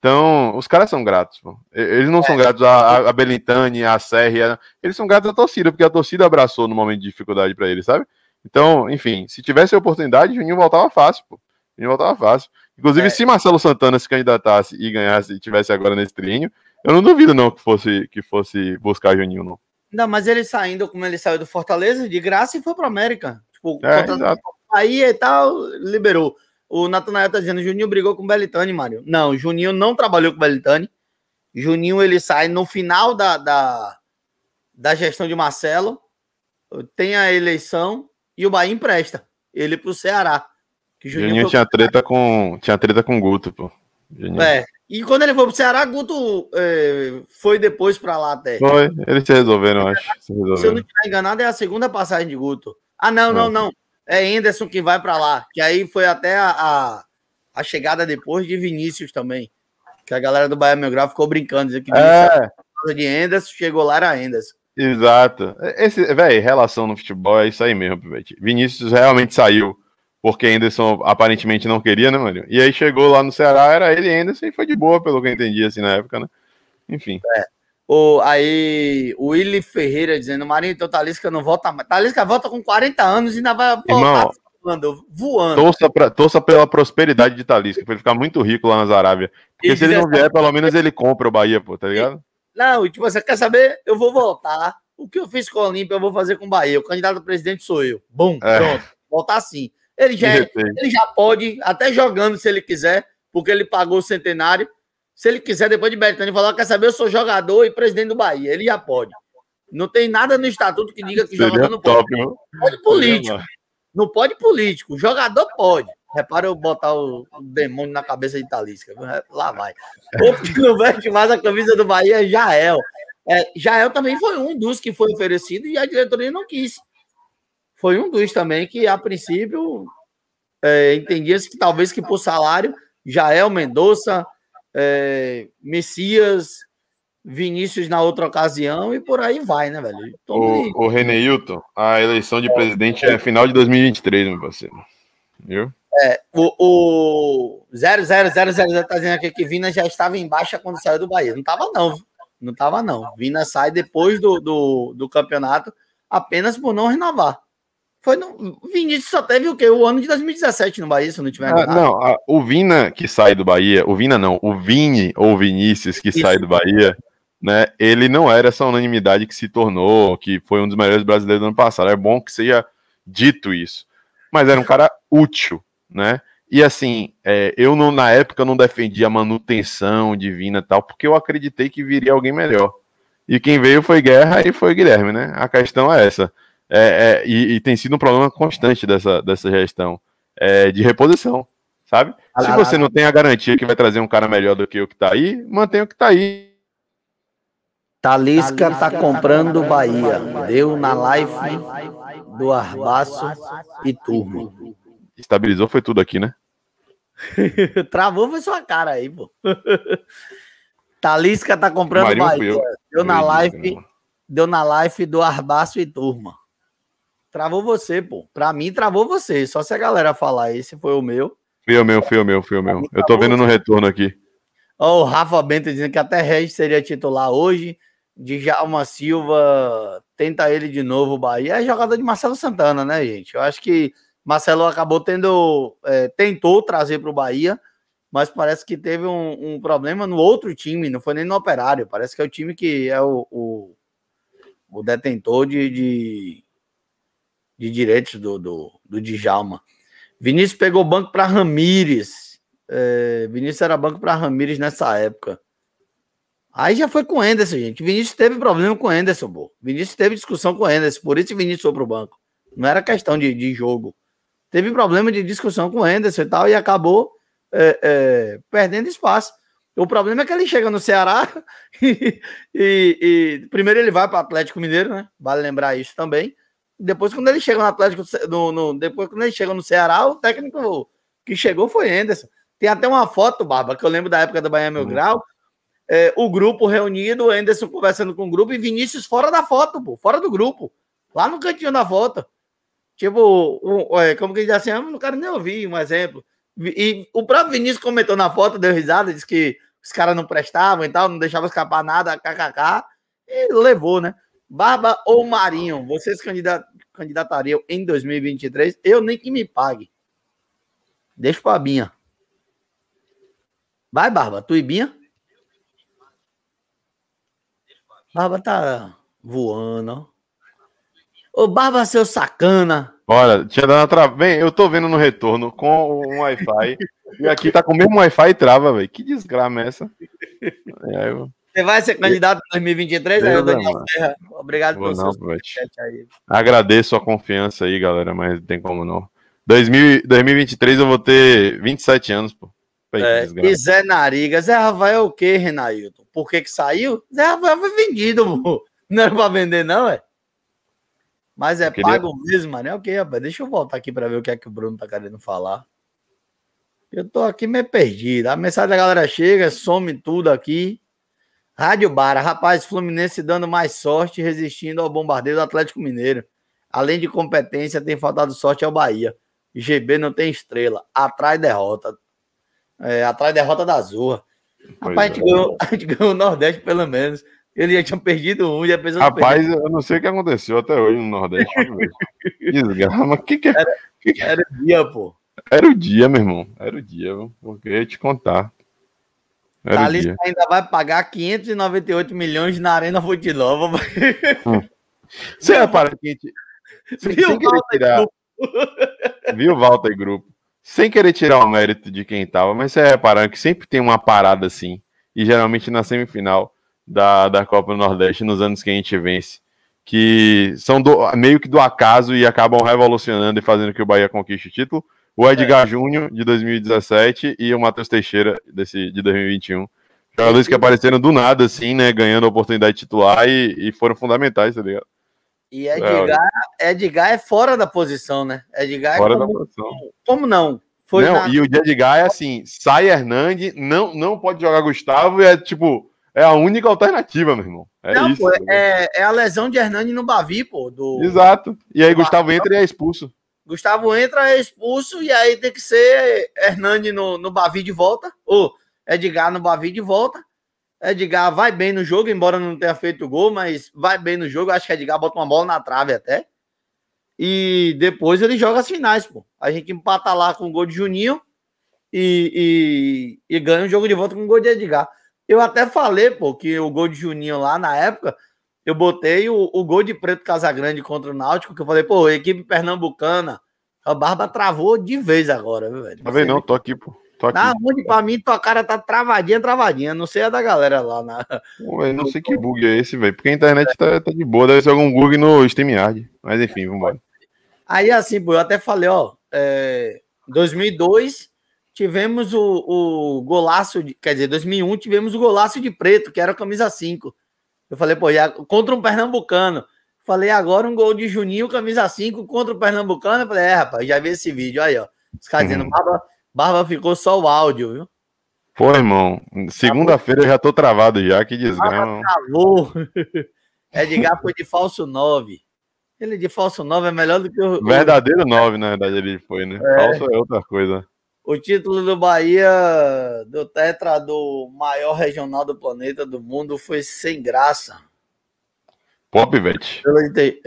Então, os caras são gratos. Pô. Eles não é. são gratos a, a Belintani, a Serra. Eles são gratos à torcida, porque a torcida abraçou no momento de dificuldade para eles, sabe? Então, enfim, se tivesse a oportunidade, Juninho voltava fácil, pô. Juninho voltava fácil. Inclusive, é. se Marcelo Santana se candidatasse e ganhasse e tivesse agora nesse treininho, eu não duvido, não, que fosse, que fosse buscar Juninho, não. Não, mas ele saindo, como ele saiu do Fortaleza, de graça e foi pro América. Tipo, é, aí e tal, liberou. O Natanael tá dizendo, Juninho brigou com o Belitani, Mário. Não, Juninho não trabalhou com o Belitani. Juninho, ele sai no final da, da, da gestão de Marcelo, tem a eleição e o Bahia empresta ele pro Ceará. Juninho, Juninho tinha treta com tinha treta com Guto, pô. Juninho. É, e quando ele foi pro Ceará, Guto é, foi depois para lá até. Foi, eles se resolveram, eu acho. Se, resolveram. se eu não estiver enganado, é a segunda passagem de Guto. Ah, não, não, não. É Anderson que vai para lá. Que aí foi até a, a, a, chegada depois de Vinícius também. Que a galera do Bahia Meu ficou brincando, dizendo que é. de Anderson, chegou lá era Anderson. Exato. Esse, velho, relação no futebol é isso aí mesmo, Pivete. Vinícius realmente saiu porque Anderson aparentemente não queria, né, mano? E aí chegou lá no Ceará, era ele Anderson e foi de boa, pelo que eu entendi, assim, na época, né? Enfim. É. O, aí, o Willi Ferreira dizendo, Marinho, então Talisca não volta mais. Talisca volta com 40 anos e ainda vai voltar Irmão, voando. voando. Torça, pra, torça pela prosperidade de Talisca, pra ele ficar muito rico lá na Zarábia. Porque e se ele não vier, pelo assim, menos ele compra o Bahia, pô, tá ligado? Não, e tipo, você assim, quer saber? Eu vou voltar. O que eu fiz com o Olímpia, eu vou fazer com o Bahia. O candidato a presidente sou eu. Bom, é. pronto. Voltar assim. Ele já, é, ele já pode, até jogando se ele quiser, porque ele pagou o centenário. Se ele quiser, depois de Bertani falar, quer saber, eu sou jogador e presidente do Bahia. Ele já pode. Não tem nada no estatuto que diga que Seria jogador não top, pode. Não pode político. Não pode político. O jogador pode. Repara eu botar o demônio na cabeça de Talisca. Lá vai. Outro que não veste mais a camisa do Bahia é Jael. É, Jael também foi um dos que foi oferecido e a diretoria não quis foi um dos também que, a princípio, é, entendia-se que talvez que por salário, Jael Mendonça, é, Messias, Vinícius na outra ocasião e por aí vai, né, velho? O, o Hilton, a eleição de presidente é final de 2023, meu parceiro. Viu? É, o, o 00000 tá dizendo aqui que Vina já estava em baixa quando saiu do Bahia. Não tava, não. Não tava, não. Vina sai depois do, do, do campeonato apenas por não renovar. Foi no. Vinícius só teve o quê? O ano de 2017 no Bahia, se eu não tiver ah, Não, a, o Vina que sai do Bahia, o Vina não, o Vini ou Vinícius que Isso. sai do Bahia, né? Ele não era essa unanimidade que se tornou, que foi um dos melhores brasileiros do ano passado. É bom que seja dito isso. Mas era um cara útil, né? E assim, é, eu não, na época não defendi a manutenção divina e tal, porque eu acreditei que viria alguém melhor. E quem veio foi Guerra e foi Guilherme, né? A questão é essa é, é, e, e, tem sido um problema constante dessa, dessa gestão é, de reposição, sabe? Ah, Se você não tem a garantia que vai trazer um cara melhor do que o que está aí, mantenha o que está aí. Talisca está tá comprando Bahia. Deu na live do Arbaço e Turma. Estabilizou foi tudo aqui, né? Travou foi sua cara aí, pô. Talisca tá comprando Marinho Bahia. Deu na live, deu na live do Arbaço e Turma. Travou você, pô. Pra mim, travou você. Só se a galera falar, esse foi o meu. Foi o meu, foi o meu, foi o meu. Eu tô vendo no retorno aqui. Ó, o Rafa Bento dizendo que até Regis seria titular hoje. Djalma Silva tenta ele de novo, o Bahia. É jogada de Marcelo Santana, né, gente? Eu acho que Marcelo acabou tendo. É, tentou trazer para o Bahia, mas parece que teve um, um, problema no outro time, não foi nem no Operário. Parece que é o time que é o, o, o detentor de, de, de direitos do, do, do Djalma. Vinícius pegou banco para Ramires. É, Vinícius era banco para Ramires nessa época. Aí já foi com o Enderson, gente. Vinícius teve problema com o Enderson, pô. Vinícius teve discussão com o Enderson, por isso Vinícius foi pro banco. Não era questão de, de jogo. Teve problema de discussão com o Enderson e tal, e acabou é, é, perdendo espaço. O problema é que ele chega no Ceará e, e, e primeiro ele vai para Atlético Mineiro, né? Vale lembrar isso também. Depois, quando ele chega no Atlético, no, no, depois, quando ele chega no Ceará, o técnico que chegou foi Henderson. Tem até uma foto, Barba, que eu lembro da época da Bahia Meu hum. Grau. É, o grupo reunido, o Anderson conversando com o grupo e Vinícius fora da foto, pô, fora do grupo. Lá no cantinho da foto. Tipo, um, é, como que diz assim, eu não quero nem ouvir um exemplo. E o próprio Vinícius comentou na foto, deu risada, disse que os caras não prestavam e tal, não deixavam escapar nada, kkk, e levou, né? Barba ou Marinho, vocês candidat candidatariam em 2023? Eu nem que me pague. Deixa pra Binha. Vai, Barba, tu e Binha? Barba tá voando, Ô, Barba, seu sacana. Olha, tinha dado trava. Bem, eu tô vendo no retorno com o Wi-Fi. e aqui tá com o mesmo Wi-Fi e trava, velho. Que desgrama é essa? É, eu... Você vai ser candidato em 2023? Beleza, Daniel Serra. Obrigado Vou pelo aí. Agradeço a confiança aí, galera, mas não tem como não. 2023 eu vou ter 27 anos, pô. é, e Zé Nariga. Zé Rafael é o quê, Renailton? Por que que saiu? Zé Rafael foi vendido, pô. Não era pra vender, não, é? Mas é pago mesmo, mano. É o quê, rapaz? Deixa eu voltar aqui pra ver o que é que o Bruno tá querendo falar. Eu tô aqui meio perdido. A mensagem da galera chega, some tudo aqui. Rádio Bara, rapaz, Fluminense dando mais sorte resistindo ao bombardeio do Atlético Mineiro. Além de competência, tem faltado sorte ao Bahia. GB não tem estrela. Atrás derrota. É, atrás derrota da Azul. Rapaz, a, gente é. ganhou, a gente ganhou o Nordeste pelo menos. Ele já tinha perdido um, já pensou Rapaz, perdido. eu não sei o que aconteceu até hoje no Nordeste. Desgrama. Que que... É? Era, que é? era o dia, pô. Era o dia, meu irmão. Era o dia, eu porque te contar. Thales ainda vai pagar 598 milhões na Arena Futilova. Hum. Ah. Você repara que. Sem, Viu, sem Walter tirar... Viu, Walter Grupo? Sem querer tirar o mérito de quem tava, mas você reparando que sempre tem uma parada assim, e geralmente na semifinal da, da Copa do Nordeste, nos anos que a gente vence, que são do, meio que do acaso e acabam revolucionando e fazendo que o Bahia conquiste o título. O Edgar é. Júnior, de 2017, e o Matheus Teixeira, desse, de 2021. Jogadores que uhum. apareceram do nada, assim, né? Ganhando a oportunidade de titular e, e foram fundamentais, tá ligado? E é, Edgar é, Edgar é fora da posição, né? Edgar é fora como, da posição. Como não? Foi não, na... E o Edgar é assim: sai Hernandes, não, não pode jogar Gustavo, e é tipo, é a única alternativa, meu irmão. É não, isso. Pô, tá é, é, a lesão de Hernandes no Bavi, pô. Do... Exato. E aí Gustavo entra e é expulso. Gustavo entra, é expulso, e aí tem que ser Hernani no, no Bavi de volta, ou Edgar no Bavi de volta. Edgar vai bem no jogo, embora não tenha feito gol, mas vai bem no jogo. Acho que Edgar bota uma bola na trave até. E depois ele joga as finais, pô. A gente empata lá com o gol de Juninho e, e, e ganha o jogo de volta com o gol de Edgar. Eu até falei, pô, que o gol de Juninho lá na época eu botei o, o gol de Preto Casagrande contra o Náutico, que eu falei, pô, equipe pernambucana, a barba travou de vez agora, viu, velho? Tá vendo? Não, assim, tô aqui, pô. Tô aqui. Tá onde pra mim tua cara tá travadinha, travadinha. Não sei a da galera lá na. Né? Pô, eu não sei que bug é esse, velho. Porque a internet tá, tá, de boa, deve ser algum bug no StreamYard. Mas enfim, vambora. Aí assim, pô, eu até falei, ó, é, 2002 tivemos o, o golaço, de, quer dizer, 2001 tivemos o golaço de preto, que era a camisa 5. Eu falei, pô, já, contra um pernambucano. Falei, agora um gol de Juninho, camisa 5, contra o pernambucano. Eu falei, é, rapaz, já vi esse vídeo aí, ó. Os caras dizendo, uhum. barba, barba ficou só o áudio, viu? Pô, irmão, segunda-feira eu já tô travado já, que desgrama. Travou. Edgar foi de falso 9. Ele de falso 9 é melhor do que o. Verdadeiro 9, na verdade, ele foi, né? É. Falso é outra coisa. O título do Bahia, do Tetra, do maior regional do planeta, do mundo, foi sem graça. Pop, Vete.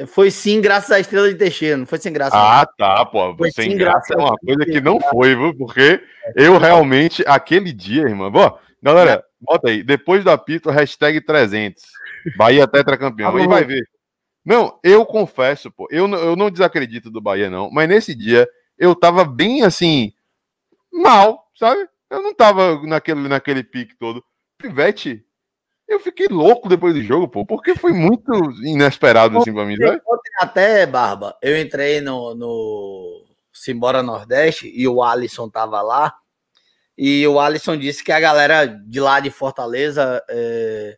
Foi sim, graças à estrela de Teixeira, não foi sem graça. Ah, não. tá, pô. Foi sem, sem graça, graça, é uma coisa que não foi, viu? Porque eu realmente, aquele dia, irmão. Bom, galera, bota aí. Depois do apito, hashtag 300. Bahia tetracampeão. campeão. Aí vai ver. Não, eu confesso, pô. Eu, eu não desacredito do Bahia, não. Mas nesse dia, eu tava bem assim mal, sabe? Eu não tava naquele, naquele pique todo. Pivete, eu fiquei louco depois do jogo, pô, porque foi muito inesperado assim pra mim. Sabe? Até, Barba, eu entrei no, no Simbora Nordeste e o Alisson tava lá. E o Alisson disse que a galera de lá de Fortaleza é,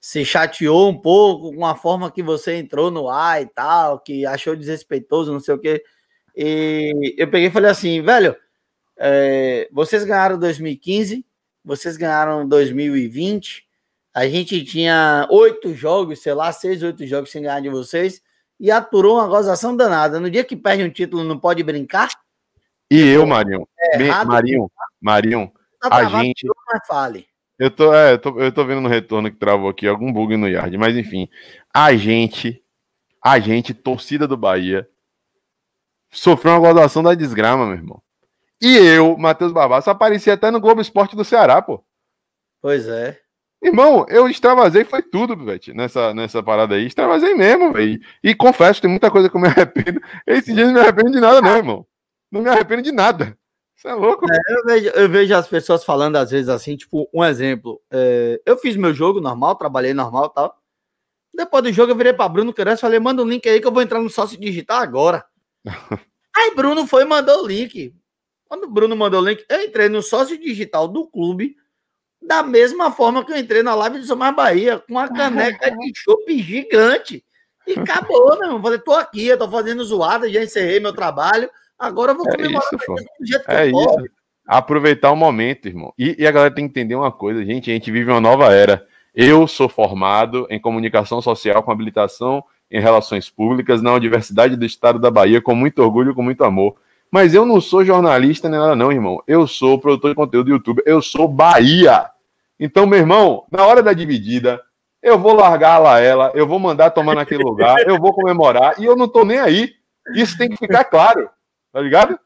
se chateou um pouco com a forma que você entrou no ar e tal, que achou desrespeitoso, não sei o quê. E eu peguei e falei assim, velho, é, vocês ganharam 2015, vocês ganharam 2020. A gente tinha oito jogos, sei lá, seis, oito jogos sem ganhar de vocês. E aturou uma gozação danada. No dia que perde um título, não pode brincar? E eu, Marinho. É errado, Marinho, Marinho, tá travado, a gente. Mas fale. Eu tô, é, eu, tô, eu tô vendo no retorno que travou aqui algum bug no Yard, mas enfim. A gente, a gente, torcida do Bahia, sofreu uma gozação da desgrama, meu irmão. E eu, Matheus Barbaço, aparecia até no Globo Esporte do Ceará, pô. Pois é. Irmão, eu extravasei, foi tudo, velho nessa, nessa parada aí. Extravasei mesmo, velho. E confesso, tem muita coisa que eu me arrependo. Esse dia não me arrependo de nada, não, ah. irmão. Não me arrependo de nada. Você é louco? É, eu, vejo, eu, vejo, as pessoas falando às vezes assim, tipo, um exemplo. É, eu fiz meu jogo normal, trabalhei normal e tal. Depois do jogo eu virei pra Bruno Queiroz e falei, manda um link aí que eu vou entrar no sócio digital agora. aí Bruno foi e mandou o link. Quando o Bruno mandou o link, eu entrei no sócio digital do clube, da mesma forma que eu entrei na live do Somar Bahia, com uma caneca de chope gigante. E acabou, meu irmão. Falei, tô aqui, eu tô fazendo zoada, já encerrei meu trabalho, agora eu vou é comemorar é isso, do jeito que é eu Posso. Aproveitar o momento, irmão. E, e a galera tem que entender uma coisa, gente, a gente vive uma nova era. Eu sou formado em comunicação social com habilitação em relações públicas na Universidade do Estado da Bahia, com muito orgulho, com muito amor. Mas eu não sou jornalista nem nada, não, irmão. Eu sou produtor de conteúdo do YouTube. Eu sou Bahia. Então, meu irmão, na hora da dividida, eu vou largar lá ela, eu vou mandar tomar naquele lugar, eu vou comemorar e eu não tô nem aí. Isso tem que ficar claro, tá ligado?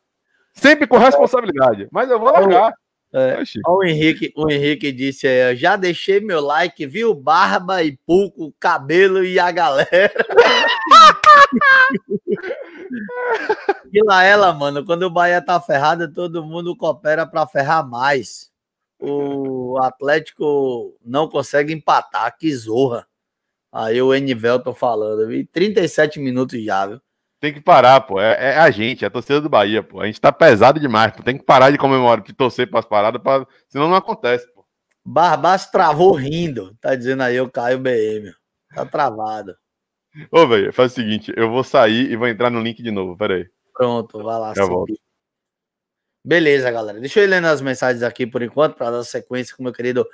Sempre com responsabilidade, mas eu vou largar. É, o, Henrique, o Henrique disse aí, já deixei meu like, viu? Barba e pouco, cabelo e a galera. e lá ela, mano, quando o Bahia tá ferrado, todo mundo coopera para ferrar mais. O Atlético não consegue empatar, que zorra. Aí o tô falando, vi 37 minutos já, viu? Tem que parar, pô. É, é, a gente, é a torcida do Bahia, pô. A gente tá pesado demais, pô. Tem que parar de comemorar, de torcer pras paradas, pra... senão não acontece, pô. Barbaço travou rindo, tá dizendo aí o Caio BM. Tá travado. Ô, velho, faz o seguinte, eu vou sair e vou entrar no link de novo, peraí. Pronto, vai lá. Já volto. Beleza, galera. Deixa eu ir lendo as mensagens aqui por enquanto, para dar sequência com meu querido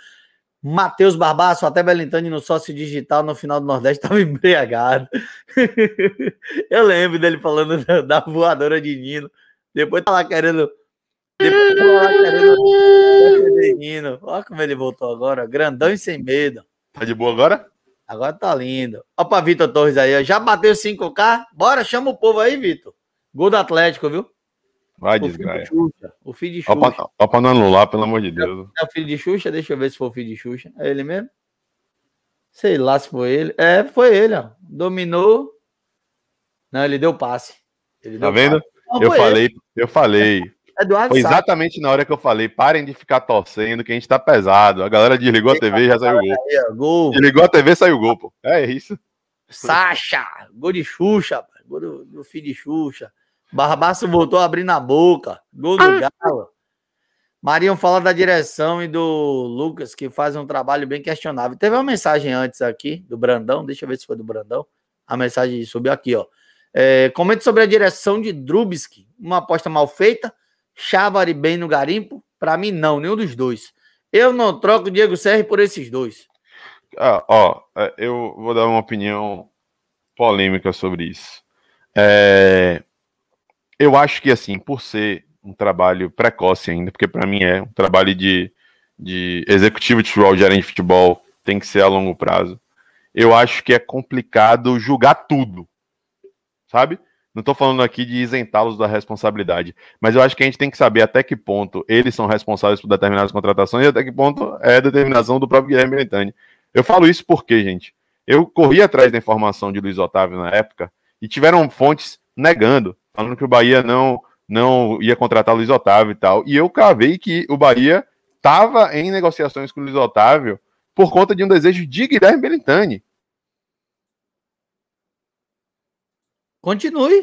Matheus Barbaço, até Belintani no sócio digital no final do Nordeste estava embriagado. eu lembro dele falando da, voadora de Nino. Depois tá querendo. Depois tá querendo. Nino. Olha como ele voltou agora, grandão e sem medo. Tá de boa agora? Agora tá lindo. Ó pra Vitor Torres aí, ó. Já bateu 5K? Bora, chama o povo aí, Vitor. Gol do Atlético, viu? Vai, desgraça. O filho de Xuxa. Ó pra, não é anular, pelo amor de Deus. É o filho de Xuxa? Deixa eu ver se foi o filho de Xuxa. É ele mesmo? Sei lá se foi ele. É, foi ele, ó. Dominou. Não, ele deu passe. Ele tá deu vendo? Passe. Não, eu, falei, eu falei, eu falei. Eduardo é Foi exatamente na hora que eu falei, parem de ficar torcendo que a gente tá pesado. A galera desligou a TV e já saiu gol. gol. Desligou a TV saiu o gol, pô. É isso. Sacha, gol de Xuxa, gol do, do filho de Xuxa. Barbaço voltou abrindo a boca. Gol do ah. Galo. Mariam fala da direção e do Lucas, que faz um trabalho bem questionável. Teve uma mensagem antes aqui, do Brandão. Deixa eu ver se foi do Brandão. A mensagem subiu aqui, ó. É, comente sobre a direção de Drubski. Uma aposta mal feita Chávari bem no garimpo? Para mim, não, nenhum dos dois. Eu não troco Diego Serri por esses dois. Ah, ó, é, eu vou dar uma opinião polêmica sobre isso. É, eu acho que, assim, por ser um trabalho precoce ainda, porque para mim é um trabalho de, de executivo de futebol, gerente de futebol, tem que ser a longo prazo. Eu acho que é complicado julgar tudo, sabe? Não estou falando aqui de isentá-los da responsabilidade, mas eu acho que a gente tem que saber até que ponto eles são responsáveis por determinadas contratações e até que ponto é determinação do próprio Guilherme Brentani. Eu falo isso porque, gente, eu corri atrás da informação de Luiz Otávio na época e tiveram fontes negando, falando que o Bahia não não ia contratar Luiz Otávio e tal. E eu cravei que o Bahia estava em negociações com o Luiz Otávio por conta de um desejo de Guilherme Belintani. Continue.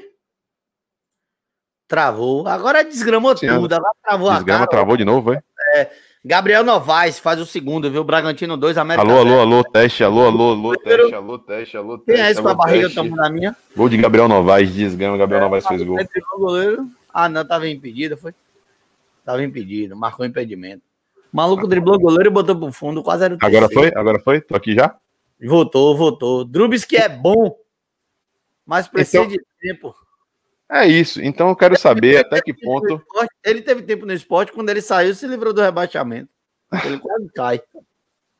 Travou. Agora desgramou Sim, tudo. Agora travou Desgrama, a cara. travou de novo, hein. É? é. Gabriel Novaes faz o segundo, viu? Bragantino 2, América. Alô, alô, alô, teste, alô, alô, alô, teste, alô, teste, alô, é teste. Tem esse com a barriga tamo na minha. Gol de Gabriel Novaes, desgrama, Gabriel é, Novaes fez gol. goleiro. Ah, não, tava impedido, foi? Tava impedido, marcou impedimento. O maluco driblou o goleiro e botou pro fundo, quase era o terceiro. Agora foi? Agora foi? Tô aqui já? Voltou, voltou. Drubis que é bom mas é precisa então, de tempo. É isso. Então eu quero saber até que ponto. ele teve tempo no esporte, quando ele saiu, se livrou do rebaixamento. Ele quase cai.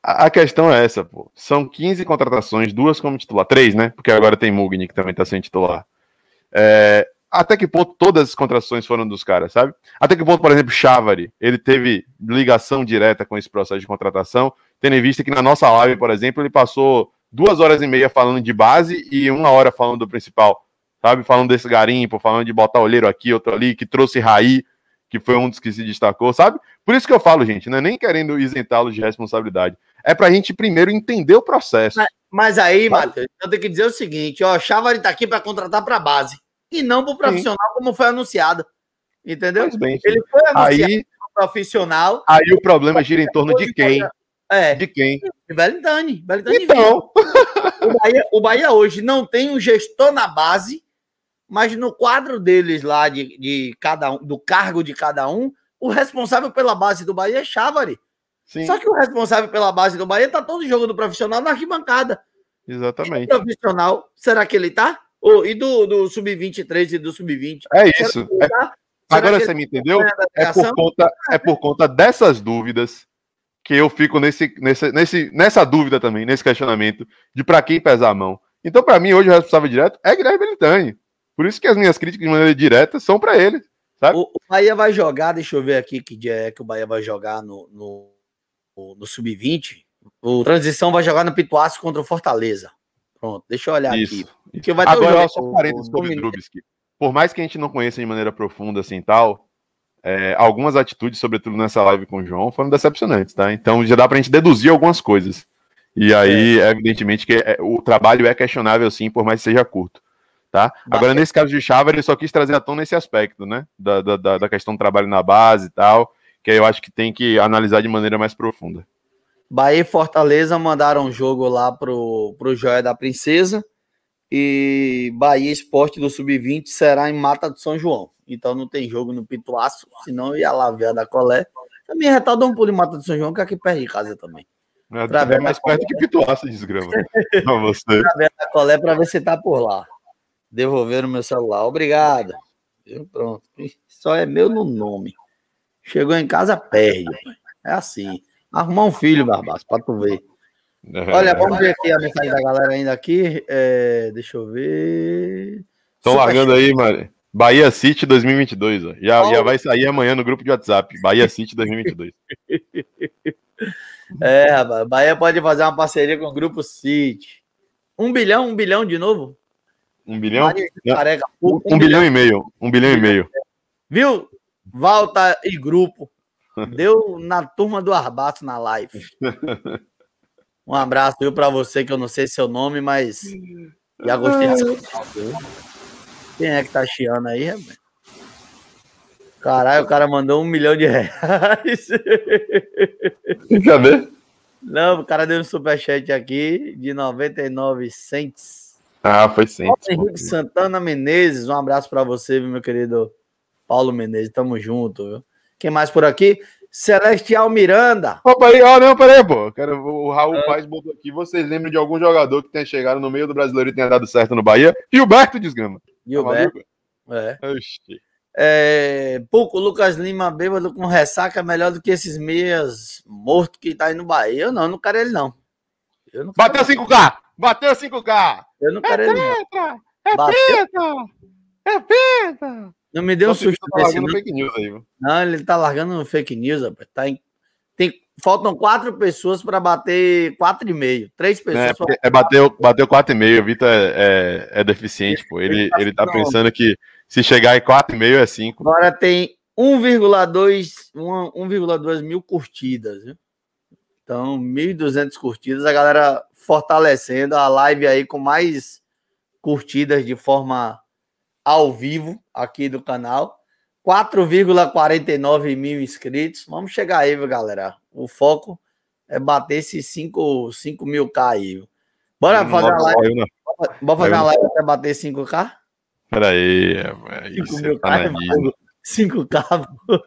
A questão é essa, pô. São 15 contratações, duas como titular, três, né? Porque agora tem Mugni, que também tá sem titular. É, até que ponto todas as contratações foram dos caras, sabe? Até que ponto, por exemplo, Chávari, ele teve ligação direta com esse processo de contratação, tendo em vista que na nossa live, por exemplo, ele passou duas horas e meia falando de base e uma hora falando do principal, sabe? Falando desse garimpo, falando de botar olheiro aqui, outro ali, que trouxe Raí, que foi um dos que se destacou, sabe? Por isso que eu falo, gente, não é nem querendo isentá-los de responsabilidade. É pra gente primeiro entender o processo. Mas, mas aí, Matheus, eu tenho que dizer o seguinte, ó, Chavari tá aqui para contratar para base e não pro profissional Sim. como foi anunciado. Entendeu? Bem, Ele foi anunciado aí, profissional. Aí o problema gira em torno de quem? É. De quem? Belintani. Belintani então. o, Bahia, o Bahia, hoje não tem um gestor na base, mas no quadro deles lá, de, de cada um, do cargo de cada um, o responsável pela base do Bahia é Chávari. Sim. Só que o responsável pela base do Bahia tá todo jogo do profissional na arquibancada. Exatamente. E do profissional, será que ele tá? Oh, e do, do sub-23 e do sub-20? É isso. Tá? É. Agora você me tá entendeu? É por, conta, é por conta dessas dúvidas que eu fico nesse, nesse, nesse, nessa dúvida também, nesse questionamento de para quem pesar a mão. Então, para mim, hoje o responsável direto é Guilherme Belintani. Por isso que as minhas críticas de maneira direta são para ele. Sabe? O, o, Bahia vai jogar, deixa eu ver aqui que dia é que o Bahia vai jogar no, no, no Sub-20. O Transição vai jogar no Pituaço contra o Fortaleza. Pronto, deixa eu olhar isso, aqui. Isso. vai Agora, ter um jogo, só parênteses sobre o Drubsky. Por mais que a gente não conheça de maneira profunda assim tal, é, algumas atitudes, sobretudo nessa live com o João, foram decepcionantes, tá? Então já dá para a gente deduzir algumas coisas. E aí, é. evidentemente, que é, o trabalho é questionável, sim, por mais que seja curto. Tá? Agora, nesse caso de Chava, ele só quis trazer à tona esse aspecto, né? Da, da, da questão do trabalho na base e tal, que eu acho que tem que analisar de maneira mais profunda. Bahia e Fortaleza mandaram um jogo lá pro, pro Joia da Princesa. E Bahia Esporte do Sub-20 será em Mata do São João então não tem jogo no Pituaço, senão eu ia lá ver a da Colé. Também retal dá um pulo em Mata do São João, que é aqui perto de casa também. É, é ver mais perto colé. que Pituaço, desgrama. pra você. Través da Colé para ver se tá por lá. Devolveram meu celular, obrigado. Eu, pronto, só é meu no nome. Chegou em casa, perde. É assim. Arrumar um filho, Barbaço, para tu ver. É. Olha, vamos ver aqui a mensagem da galera ainda aqui. É, deixa eu ver. Estão largando aí, Mari. Bahia City 2022. Ó. Já, já vai sair amanhã no grupo de WhatsApp. Bahia City 2022. é, Bahia pode fazer uma parceria com o grupo City. Um bilhão, um bilhão de novo? Um bilhão? Careca, um, um, bilhão, bilhão e meio. Um bilhão e meio. Viu? Volta e grupo. Deu na turma do Arbato na live. Um abraço, viu, para você, que eu não sei seu nome, mas já gostei. Ah. Quem é que tá chiando aí, rapaz? Caralho, o cara mandou um milhão de reais. Quer ver? Não, o cara deu um superchat aqui de 99 cents. Ah, foi sim. Henrique Santana Menezes, um abraço para você, meu querido Paulo Menezes. Tamo junto, viu? Quem mais por aqui? Celestial Miranda. Opa aí, ó, não, peraí, pô. o Raul é. Paz botou aqui. Vocês lembram de algum jogador que tenha chegado no meio do brasileiro e tenha dado certo no Bahia? Gilberto Desgrama. Gilberto. Tá né? É. Oxi. É, pouco Lucas Lima bêbado com ressaca é melhor do que esses meias morto que tá aí no Bahia. Eu não, eu não quero ele, não. não Bateu ele. 5K! Bateu 5K! Eu não quero é ele. Penta, não. É treta! É treta! É não me deu um susto. Tá largando não. fake news aí, mano. Não, ele tá largando fake news, rapaz. Tá em Faltam quatro pessoas para bater quatro e meio. Três né, pessoas. É, é bateu, bateu quatro e meio. O Vitor é, é, é, deficiente, pô. Ele, ele tá, tá pensando que se chegar em quatro e meio é cinco. Agora tem 1,2 mil curtidas. Viu? Então, 1.200 curtidas. A galera fortalecendo a live aí com mais curtidas de forma ao vivo aqui do canal. 4,49 mil inscritos. Vamos chegar aí, galera? O foco é bater esses 5, 5 mil K aí. Bora não, fazer não, uma live. Não. Né? Bora fazer eu uma live até bater 5K? Peraí, aí, é, 5 é mil tá K, 5K.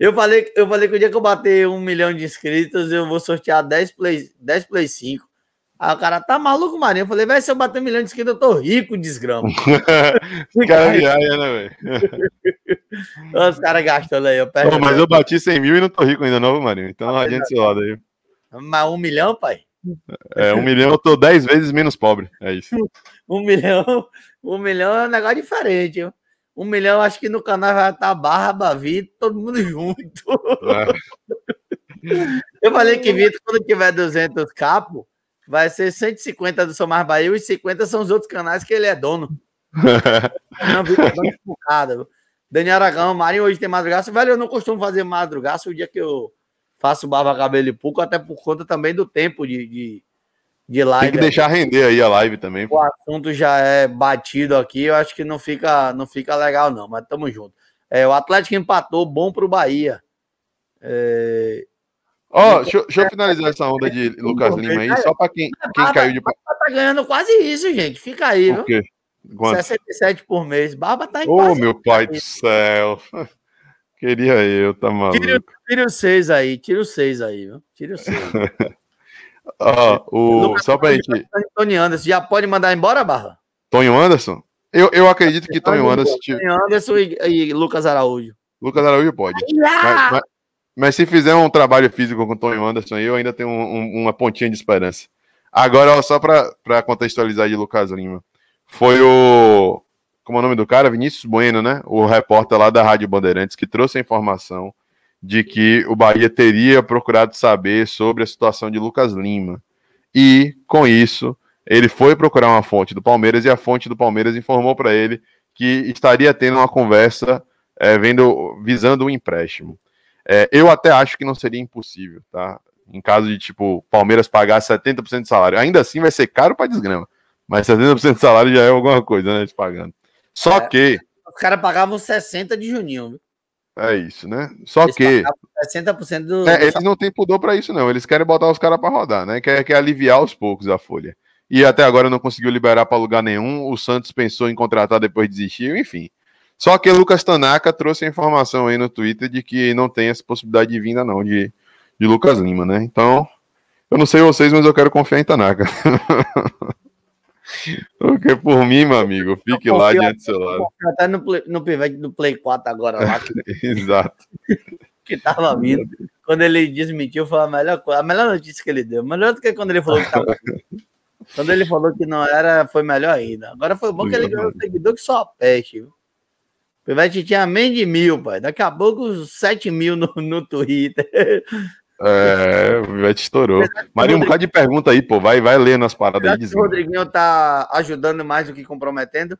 Eu falei, eu falei que o dia que eu bater um milhão de inscritos, eu vou sortear 10 Play, 10 play 5. Aí o cara, tá maluco, Marinho? Eu falei, vai se eu bater um milhão de esquerda, eu tô rico, desgrama. cara viaja, né, velho? Os caras gastando aí, eu pego. mas eu bati 100 mil e não tô rico ainda novo Marinho. Então a gente se roda aí. Mas um milhão, pai? É, um milhão eu tô 10 vezes menos pobre. É isso. um milhão, um milhão é um negócio diferente, Um milhão, acho que no canal vai estar tá Barra, Bavi, todo mundo junto. É. Eu falei que, Vitor, quando tiver 200 capos, vai ser 150 do Somar Bahia, os 50 são os outros canais que ele é dono. não, tá dono Daniel Aragão, Marinho, hoje tem madrugada. Velho, eu não costumo fazer madrugada o dia que eu faço barba, cabelo e pulco, até por conta também do tempo de, de, de live. Tem que né? deixar aqui. render aí a live também. O assunto já é batido aqui, eu acho que não fica, não fica legal não, mas tamo junto. É, o Atlético empatou, bom pro Bahia. É, Ó, oh, deixa, deixa, eu é finalizar essa onda de Lucas Lima aí, só é para quem, quem caiu de. Barba tá ganhando quase isso, gente. Fica aí, viu? Quanto? 67 por mês. Barba tá em Ô, oh, meu pai do céu. Queria eu, tá maluco. Tira, tira o 6 aí, tira o 6 aí, viu? Tira o 6. ah, o... Lucas, só pra gente. Tá Tony Anderson, já pode mandar embora, Barra? Tonho Anderson? Eu, eu acredito que Tonho Anderson. Tipo Tonho Anderson e, e Lucas Araújo. Lucas Araújo pode. Ah! Mas, mas, mas se fizer um trabalho físico com o Tony Anderson, eu ainda tenho um, um, uma pontinha de esperança. Agora, só para contextualizar de Lucas Lima, foi o. Como é o nome do cara? Vinícius Bueno, né? O repórter lá da Rádio Bandeirantes que trouxe a informação de que o Bahia teria procurado saber sobre a situação de Lucas Lima. E, com isso, ele foi procurar uma fonte do Palmeiras e a fonte do Palmeiras informou para ele que estaria tendo uma conversa é, vendo, visando um empréstimo. É, eu até acho que não seria impossível, tá? Em caso de, tipo, Palmeiras pagar 70% de salário. Ainda assim vai ser caro para desgrama. Mas 70% de salário já é alguma coisa, né? De pagando. Só é, que. Os caras pagavam 60% de Juninho, viu? É isso, né? Só eles que. 60% do. É, eles não têm pudor para isso, não. Eles querem botar os caras para rodar, né? Quer, quer aliviar aos poucos a folha. E até agora não conseguiu liberar para lugar nenhum. O Santos pensou em contratar depois desistiu, enfim. Só que Lucas Tanaka trouxe a informação aí no Twitter de que não tem essa possibilidade de vinda, não, de, de Lucas Lima, né? Então, eu não sei vocês, mas eu quero confiar em Tanaka. Porque por mim, meu amigo, fique lá diante do celular. Até no, play, no pivete do Play 4 agora lá. Exato. que tava vindo. Quando ele desmentiu, foi a melhor coisa, a melhor notícia que ele deu. Melhor do que quando ele falou que tava vindo. Quando ele falou que não era, foi melhor ainda. Agora foi bom que ele ganhou um seguidor que só peste, viu? Pivete tinha menos de mil, pai. Daqui a pouco, 7 mil no, no Twitter. É, o Pivete estourou. Maria, um bocado de pergunta aí, pô. Vai, vai lendo as paradas aí. Dizendo. O Rodriguinho tá ajudando mais do que comprometendo.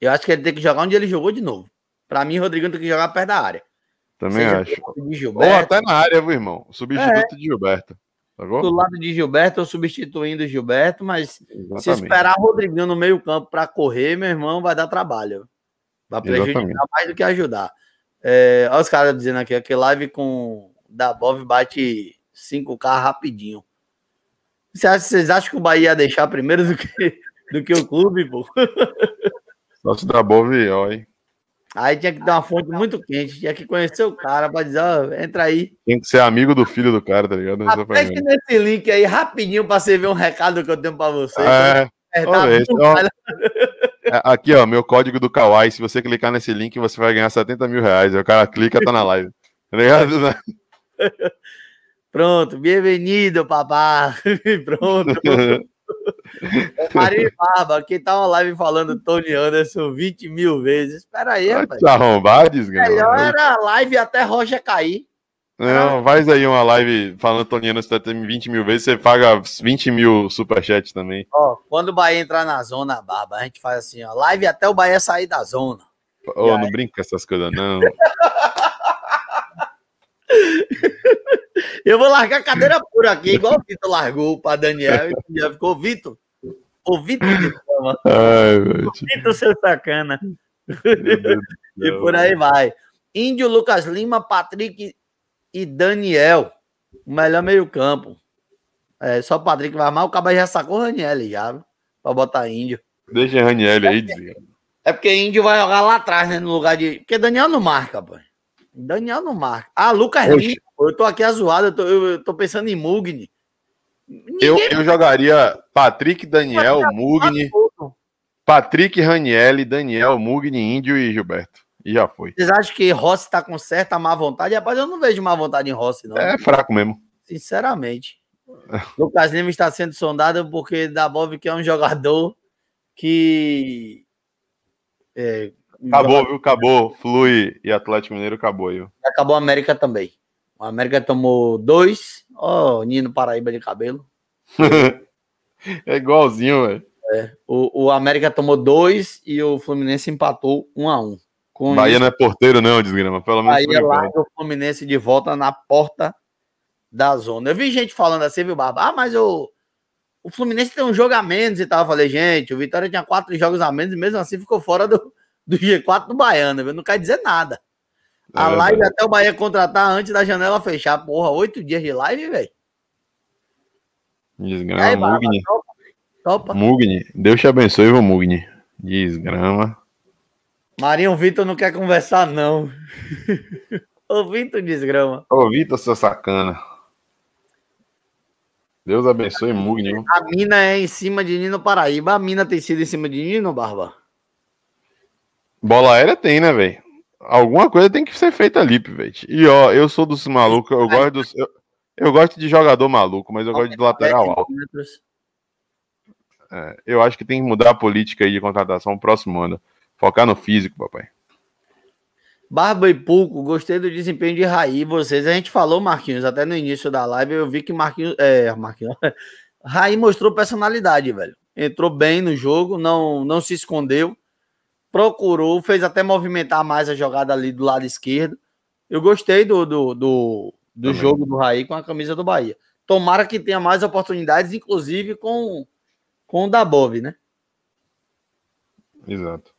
Eu acho que ele tem que jogar onde ele jogou de novo. Pra mim, o Rodriguinho tem que jogar perto da área. Também Seja acho. Ou até na área, meu irmão? Substituto é. de Gilberto. Do lado de Gilberto, eu substituindo Gilberto, mas Exatamente. se esperar Rodriguinho no meio-campo para correr, meu irmão, vai dar trabalho. Vai prejudicar Exatamente. mais do que ajudar. É, olha os caras dizendo aqui, que live com da Bov bate 5K rapidinho. Vocês acham que o Bahia ia deixar primeiro do que, do que o clube, pô? Só da Bov, ó, hein? Aí tinha que dar uma fonte muito quente, tinha que conhecer o cara pra dizer, ó, oh, entra aí. Tem que ser amigo do filho do cara, tá ligado? que nesse link aí rapidinho pra você ver um recado que eu tenho pra você. É. Né? tá então, aqui, ó, meu código do Kawaii. Se você clicar nesse link, você vai ganhar 70 mil reais. o cara clica, tá na live. Tá Pronto, bem-vindo, papá. Pronto. Maria é, Barba, aqui tá online live falando Tony Anderson 20 mil vezes. Espera aí, rapaz. Te arrombar, Melhor era a live até Rocha cair. Não, ah. faz aí uma live falando tem 20 mil vezes, você paga 20 mil superchats também. Ó, quando o Bahia entrar na zona, barba, a gente faz assim, ó, live até o Bahia sair da zona. Ô, oh, não aí... brinca com essas coisas, não. Eu vou largar a cadeira por aqui, igual o Vitor largou para Daniel e já ficou Vitor. O Vitor de Vitor, seu sacana. e por aí vai. Índio Lucas Lima, Patrick e Daniel, o melhor meio-campo. É, só o Patrick vai mal, o cabo já sacou o Raniel já, pra botar índio. Deixa o Raniel aí, é, é porque índio vai jogar lá atrás, né? No lugar de. Porque Daniel não marca, pô. Daniel não marca. Ah, Lucas Lima, eu tô aqui azuado, eu tô, eu tô pensando em Mugni. eu, eu jogaria Patrick, Daniel, é Mugni. Patrick, Raniel, Daniel, Mugni, Índio e Gilberto. E já foi. Vocês acham que Rossi tá com certa má vontade? Rapaz, eu não vejo má vontade em Rossi, não. É fraco mesmo. Sinceramente. É. Lucas Lima está sendo sondado porque Dabov que é um jogador que. É, acabou, jogador... viu? Acabou. Flui e Atlético Mineiro acabou, viu? Acabou a América também. A América tomou dois. Ó, oh, Nino Paraíba de cabelo. é igualzinho, velho. É. O, o América tomou dois e o Fluminense empatou um a um. Com Bahia isso, não é porteiro, não, desgrama. Pelo menos. Bahia larga o Fluminense de volta na porta da zona. Eu vi gente falando assim, viu, Barba? Ah, mas o o Fluminense tem um jogo a menos e tal. Eu falei, gente, o Vitória tinha quatro jogos a menos e mesmo assim ficou fora do, do G4 do Baiano, viu? Não quer dizer nada. É a é, live é. até o Bahia contratar antes da janela fechar. Porra, oito dias de live, velho. Desgrama, Mugni. Topa, topa. Mugni, Deus te abençoe, viu, Mugni. Desgrama. Marinho Vitor não quer conversar, não. Ô Vitor desgrama. Ô Vitor, seu sacana. Deus abençoe Mugni. A mina é em cima de Nino Paraíba. A mina tem sido em cima de Nino, Barba? Bola aérea tem, né, velho? Alguma coisa tem que ser feita ali, velho. E ó, eu sou dos malucos, eu gosto dos. Eu, eu gosto de jogador maluco, mas eu gosto de lateral alto. É, eu acho que tem que mudar a política aí de contratação o próximo ano. Focar no físico, papai. Barba e Pulco, gostei do desempenho de Raí. Vocês, a gente falou, Marquinhos, até no início da live, eu vi que Marquinhos. É, Marquinhos. Raí mostrou personalidade, velho. Entrou bem no jogo, não, não se escondeu, procurou, fez até movimentar mais a jogada ali do lado esquerdo. Eu gostei do, do, do, do jogo do Raí com a camisa do Bahia. Tomara que tenha mais oportunidades, inclusive com, com o da Bob, né? Exato.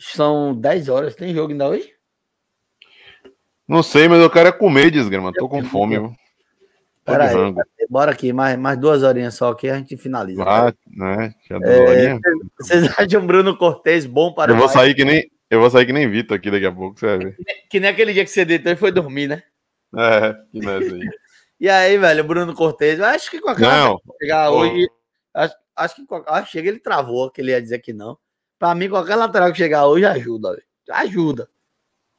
São 10 horas. Tem jogo ainda hoje? Não sei, mas eu quero é comer, desgrama. Tô com fome. Viu? Pera aí, bora aqui, mais, mais duas horinhas só que a gente finaliza. Ah, né? É, é vocês acham Bruno Cortez bom para. Eu vou sair que nem. Eu vou sair que nem Vitor aqui daqui a pouco, você vai ver. Que nem, que nem aquele dia que você deitou e foi dormir, né? É, que é assim. e aí, velho, Bruno Cortez, acho que com a cara não. chegar hoje. Acho, acho que com a, ah, chega, ele travou, que ele ia dizer que não. Pra mim, qualquer lateral que chegar hoje ajuda, véio. Ajuda.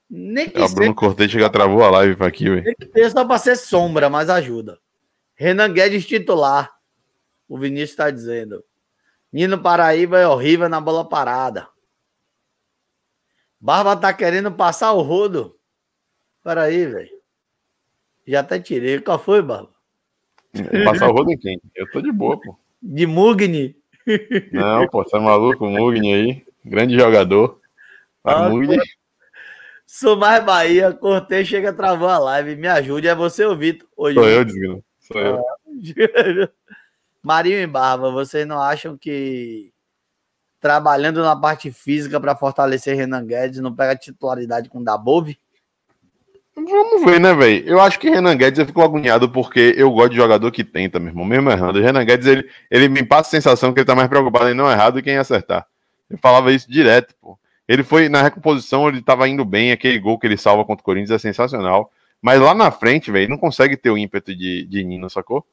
Nem que é, seja. Bruno Cortei chega, travou a live aqui, velho. Nem que seja só pra ser sombra, mas ajuda. Renan Guedes titular. O Vinícius tá dizendo. Nino Paraíba é horrível na bola parada. Barba tá querendo passar o rodo. Peraí, velho. Já até tirei. Qual foi, Barba? Passar o rodo em quem? Eu tô de boa, pô. De Mugni. Não, pô, você é maluco, o Mugni aí. Grande jogador. Ah, Mugni. Sou mais Bahia, cortei, chega, travou a live. Me ajude, é você ou Vitor? Hoje. Sou eu, Desgrama. Sou eu. Marinho e Barba, vocês não acham que trabalhando na parte física para fortalecer Renan Guedes não pega titularidade com Dabove? Vamos ver, né, velho? Eu acho que Renan Guedes eu fico agoniado porque eu gosto de jogador que tenta, meu irmão, mesmo errando. O Renan Guedes, ele, ele me passa a sensação que ele tá mais preocupado em não errar do que em acertar. Eu falava isso direto, pô. Ele foi na recomposição, ele tava indo bem, aquele gol que ele salva contra o Corinthians é sensacional. Mas lá na frente, velho, não consegue ter o ímpeto de, de Nino, sacou?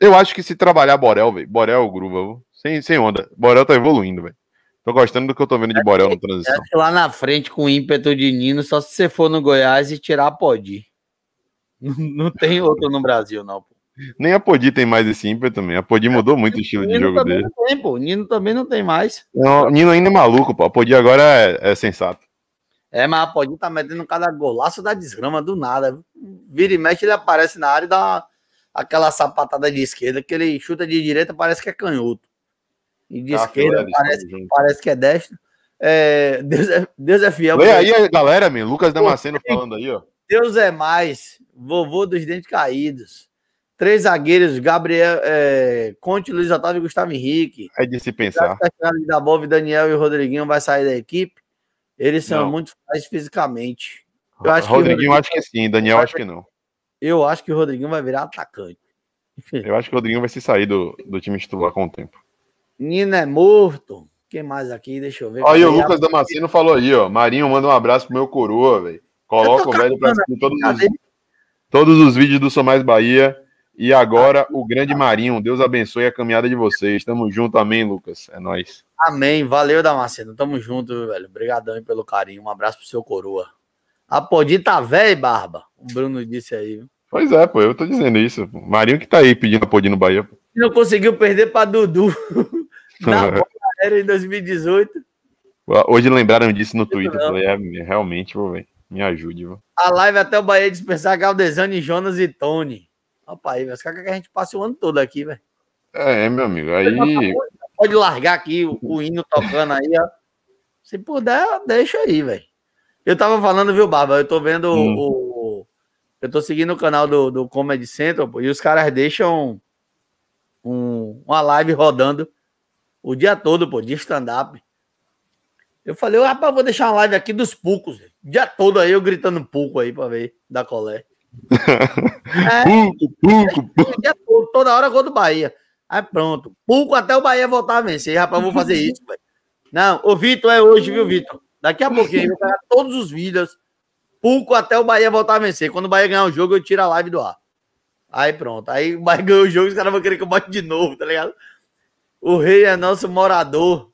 Eu acho que se trabalhar Borel, velho, Borel é Gruva, sem, sem onda, Borel tá evoluindo, velho. Tô gostando do que eu tô vendo de Borel no transição. Lá na frente, com ímpeto de Nino, só se você for no Goiás e tirar pode. Não, não tem outro no Brasil, não. Pô. Nem a Podi tem mais esse ímpeto também. A Podi mudou muito o estilo Nino de jogo dele. Não tem, pô. Nino também não tem mais. Não, Nino ainda é maluco, pô. A Podi agora é, é, sensato. É, mas a Podi tá metendo cada golaço da desgrama do nada. Vira e mexe, ele aparece na área e dá uma, aquela sapatada de esquerda que ele chuta de direita, parece que é canhoto. E de tá, esquerda, parece, parece que é destro. É, Deus, é, Deus é fiel. Vem aí, galera, meu, Lucas Damasceno falando aí, ó. Deus é mais, vovô dos dentes caídos. Três zagueiros, Gabriel, é, Conte, Luiz Otávio e Gustavo Henrique. É de se pensar. Da Bove, Daniel e Rodriguinho vai sair da equipe. Eles são não. muito mais fisicamente. Eu acho Rodriguinho, que Rodriguinho acho que sim, Daniel acho que não. Eu acho que o Rodriguinho vai virar atacante. Eu acho que o Rodriguinho vai se sair do, do time titular com o tempo. Nina é morto. Quem mais aqui? Deixa eu ver. Olha, aí, o Lucas Damasceno falou aí, ó. Marinho, manda um abraço pro meu coroa, velho. Coloca o velho pra assistir todos os, todos os vídeos do Sou Mais Bahia. E agora, o grande Marinho. Deus abençoe a caminhada de vocês. Tamo junto. Amém, Lucas. É nóis. Amém. Valeu, Damasceno. Tamo junto, velho. Obrigadão pelo carinho. Um abraço pro seu coroa. A ah, Podi tá velho, Barba. O Bruno disse aí. Viu? Pois é, pô. Eu tô dizendo isso. Marinho que tá aí pedindo a Podi no Bahia. Não conseguiu perder pra Dudu. Na era em 2018. Hoje lembraram disso no Twitter. Falei, é, realmente, vou ver. Me ajude, vô. A live até o Bahia dispensar Galdesani, Jonas e Tony. Rapaz, velho, os que a gente passa o ano todo aqui, velho. É, é meu amigo. Aí. Né? Pode largar aqui o, o hino tocando aí, ó. Se puder, deixa aí, velho. Eu tava falando, viu, Barba? Eu tô vendo hum. o, o. Eu tô seguindo o canal do, do Comedy Central, pô, e os caras deixam um, uma live rodando o dia todo, pô, de stand-up. Eu falei, rapaz, vou deixar uma live aqui dos pucos. o Dia todo aí eu gritando pulco aí pra ver, da colé. pulco pulco é. puco, toda hora contra do Bahia. Aí pronto, pulco até o Bahia voltar a vencer. Rapaz, vou fazer isso, pô. Não, o Vitor é hoje, viu, Vitor? Daqui a pouquinho eu vou pegar todos os vídeos, pulco até o Bahia voltar a vencer. Quando o Bahia ganhar o jogo, eu tiro a live do ar. Aí pronto, aí o Bahia ganhou o jogo, os caras vão querer que eu bote de novo, tá ligado? O rei é nosso morador.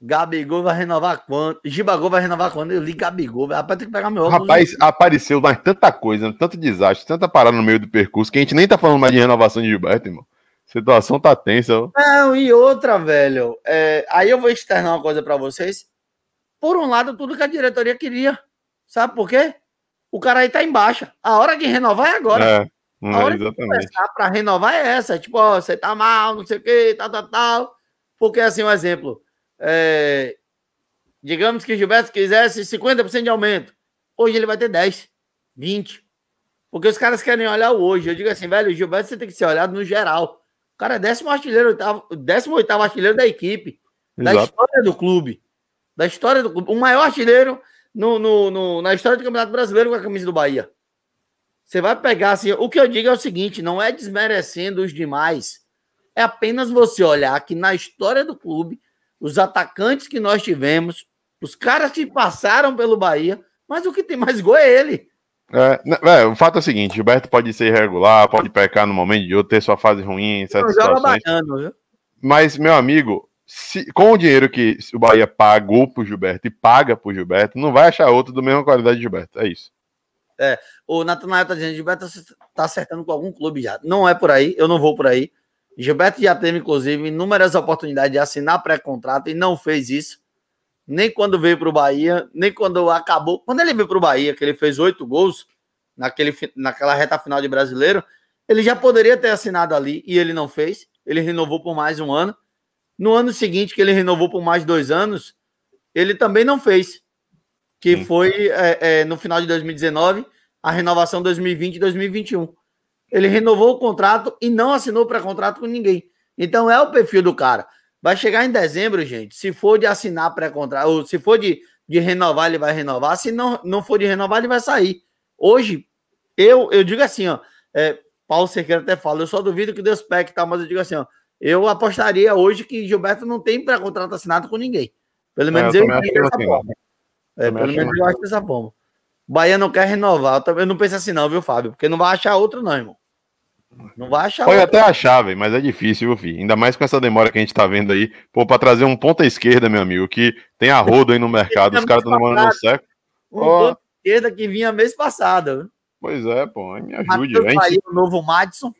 Gabigol vai renovar quando? Gibagol vai renovar quando? Eu li Gabigol. Rapaz, tem que pegar meu óculos. Rapaz, apareceu mais tanta coisa, tanto desastre, tanta parada no meio do percurso, que a gente nem tá falando mais de renovação de Gilberto, irmão. A situação tá tensa. Não, e outra, velho. É, aí eu vou externar uma coisa para vocês. Por um lado, tudo que a diretoria queria. Sabe por quê? O cara aí tá embaixo. A hora de renovar é agora. É a hora de começar para renovar é essa. Tipo, ó, você tá mal, não sei o que, tal, tal, tal. Porque, assim, um exemplo. É... Digamos que Gilberto quisesse 50% de aumento. Hoje ele vai ter 10, 20. Porque os caras querem olhar o hoje. Eu digo assim, velho, Gilberto você tem que ser olhado no geral. O cara é décimo artilheiro, oitavo, décimo oitavo artilheiro da equipe. Exato. Da história do clube. Da história do clube. O maior artilheiro no, no, no, na história do Campeonato Brasileiro com a camisa do Bahia. Você vai pegar assim. O que eu digo é o seguinte: não é desmerecendo os demais. É apenas você olhar que na história do clube, os atacantes que nós tivemos, os caras que passaram pelo Bahia, mas o que tem mais gol é ele. É, né, é, o fato é o seguinte: Gilberto pode ser irregular, pode pecar no momento de outro, ter sua fase ruim, certas baiano, Mas, meu amigo, se, com o dinheiro que o Bahia pagou pro Gilberto e paga pro Gilberto, não vai achar outro do mesma qualidade de Gilberto. É isso. É, o Natanael tá dizendo, Gilberto tá, tá acertando com algum clube já. Não é por aí, eu não vou por aí. Gilberto já teve, inclusive, inúmeras oportunidades de assinar pré-contrato e não fez isso. Nem quando veio para o Bahia, nem quando acabou. Quando ele veio para o Bahia, que ele fez oito gols naquele, naquela reta final de brasileiro, ele já poderia ter assinado ali e ele não fez. Ele renovou por mais um ano. No ano seguinte, que ele renovou por mais dois anos, ele também não fez que Sim. foi é, é, no final de 2019, a renovação 2020 e 2021. Ele renovou o contrato e não assinou pré-contrato com ninguém. Então é o perfil do cara. Vai chegar em dezembro, gente. Se for de assinar pré-contrato, ou se for de, de renovar, ele vai renovar. Se não, não for de renovar, ele vai sair. Hoje, eu, eu digo assim, ó. É, Paulo Cerqueira até fala, eu só duvido que Deus pegue e tal, mas eu digo assim, ó. Eu apostaria hoje que Gilberto não tem pré-contrato assinado com ninguém. Pelo menos é, eu, eu é, pelo menos eu acho que essa bomba. Bahia não quer renovar. Eu não penso assim, não, viu, Fábio? Porque não vai achar outro, não, irmão. Não vai achar. Pode outro. até achar, velho, mas é difícil, viu, filho? Ainda mais com essa demora que a gente tá vendo aí. Pô, pra trazer um ponta esquerda, meu amigo, que tem a roda aí no mercado, os caras estão demorando um século. Um ponta esquerda que vinha mês passado. Pois é, pô, me ajude, velho. Gente... O novo Madison.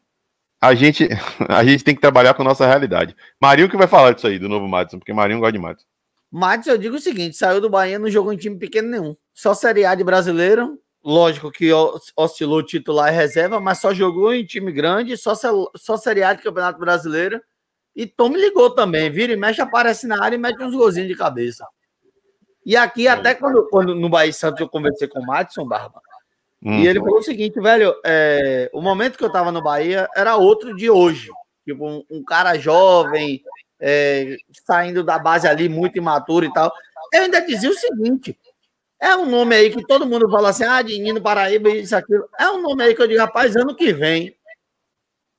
A gente, a gente tem que trabalhar com nossa realidade. Marinho que vai falar disso aí, do novo Madison, porque Marinho gosta de Madison. Matos, eu digo o seguinte: saiu do Bahia, não jogou em time pequeno nenhum. Só Série A de brasileiro, lógico que oscilou titular e reserva, mas só jogou em time grande, só, só Série A de Campeonato Brasileiro. E Tom ligou também, vira e mexe, aparece na área e mete uns golzinhos de cabeça. E aqui, até é. quando, quando no Bahia Santos eu conversei com o Matson Barba, hum. e ele falou o seguinte, velho, é, o momento que eu tava no Bahia era outro de hoje. Tipo, um, um cara jovem, é, saindo da base ali, muito imaturo e tal. Eu ainda dizia o seguinte: é um nome aí que todo mundo fala assim, ah, de Nino Paraíba, isso, aquilo. É um nome aí que eu digo, rapaz, ano que vem,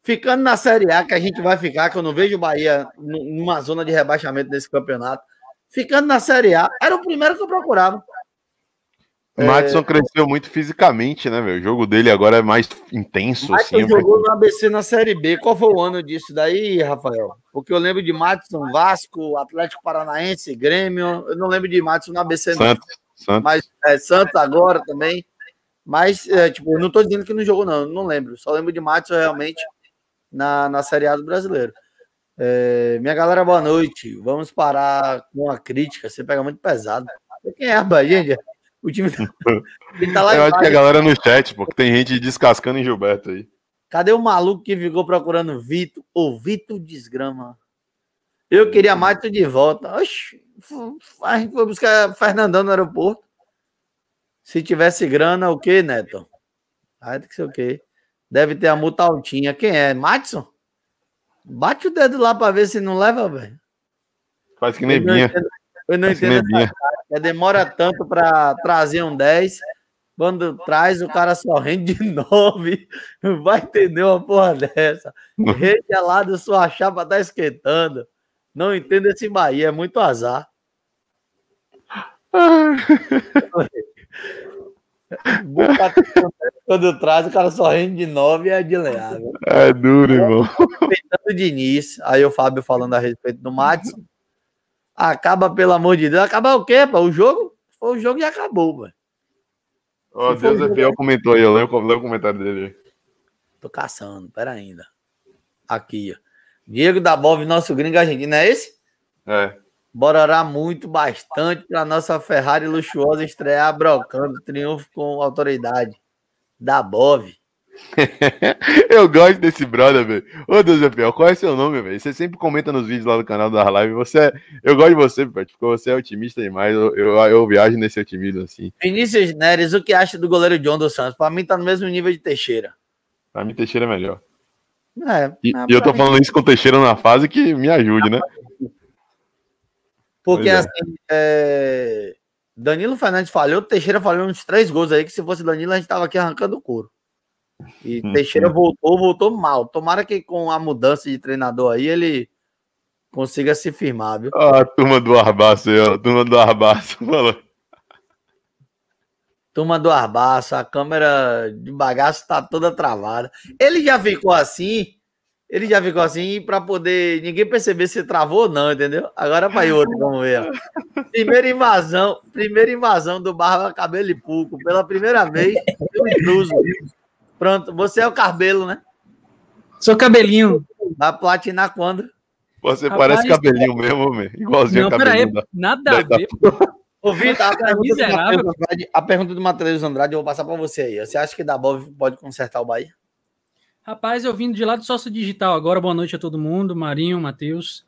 ficando na Série A, que a gente vai ficar, que eu não vejo o Bahia numa zona de rebaixamento nesse campeonato, ficando na Série A, era o primeiro que eu procurava. O é. Madison é... cresceu muito fisicamente, né, meu? O jogo dele agora é mais intenso. Madison assim, é jogou no ABC na Série B. Qual foi o ano disso daí, Rafael? Porque eu lembro de Madison Vasco, Atlético Paranaense, Grêmio. Eu não lembro de Madison na ABC, não. Santos. Mas é, Santa agora também. Mas, é, tipo, não tô dizendo que não jogou, não. Não lembro. Só lembro de Madison realmente na, na Série A do Brasileiro. É, minha galera, boa noite. Vamos parar com a crítica. Você pega muito pesado. Quem é, gente? O time tá, tá lá Eu acho que a galera no chat, porque tem gente descascando em Gilberto aí. Cadê o maluco que ficou procurando Vitor? Ô, Vitor Desgrama. Eu queria mais tu de volta. Oxi, a gente foi buscar Fernandão no aeroporto. Se tivesse grana, o quê, Neto? Aí tem que ser o quê? Deve ter a multa altinha. Quem é? Matson? Bate o dedo lá pra ver se não leva, velho. Faz que nem minha. Eu não entendo essa tática. Demora tanto para trazer um 10. Quando traz, o cara só rende de 9. Vai entender uma porra dessa. Regelado, é sua chapa tá esquentando. Não entendo esse Bahia, é muito azar. Ah. Quando traz, o cara só rende de 9 é de leal. É duro, é, irmão. Respeitando o Diniz. Aí o Fábio falando a respeito do Matos. Acaba, pelo amor de Deus. Acabar o quê, pô? O jogo? O jogo já acabou, mano. Oh, Deus é comentou aí, eu leio, leio o comentário dele. Tô caçando, pera ainda. Aqui, ó. Diego da Bove, nosso gringo argentino, é esse? É. Bora orar muito, bastante, pra nossa Ferrari luxuosa estrear brocando triunfo com autoridade. Da Bove. eu gosto desse brother, velho. Ô, Deus do céu, qual é seu nome, velho? Você sempre comenta nos vídeos lá do canal da live. Você é... Eu gosto de você, velho, porque você é otimista demais. Eu, eu, eu, viajo nesse otimismo, assim. Vinícius Neres, o que acha do goleiro John dos Santos? Pra mim tá no mesmo nível de Teixeira. Pra mim, Teixeira é melhor. É, e, é, eu tô falando isso com o Teixeira na fase que me ajude, né? Porque, é. assim, é. Danilo Fernandes falhou, Teixeira falhou uns três gols aí, que se fosse Danilo, a gente tava aqui arrancando o couro. E uhum. Teixeira voltou, voltou mal. Tomara que com a mudança de treinador aí ele consiga se firmar, viu? Ah, a turma do Arbaço aí, ó. A turma do Arbaço falou. Turma do Arbaço, a câmera de bagaço tá toda travada. Ele já ficou assim, ele já ficou assim para poder ninguém perceber se travou ou não, entendeu? Agora vai outro, vamos ver. Primeira invasão, primeira invasão do Barba Cabelo e Puco, pela primeira vez, eu iluso. Pronto, você é o cabelo, né? Sou cabelinho. Vai platinar quando? Você Rapaz, parece cabelinho mesmo, meu. Igualzinho não, a cabelinho. Peraí, da... nada a ver. Da... Ô, Vitor, a tá pergunta, do Andrade, a pergunta do Matheus Andrade, eu vou passar para você aí. Você acha que Dabov pode consertar o Bahia? Rapaz, eu vindo de lá do sócio digital agora. Boa noite a todo mundo. Marinho, Matheus.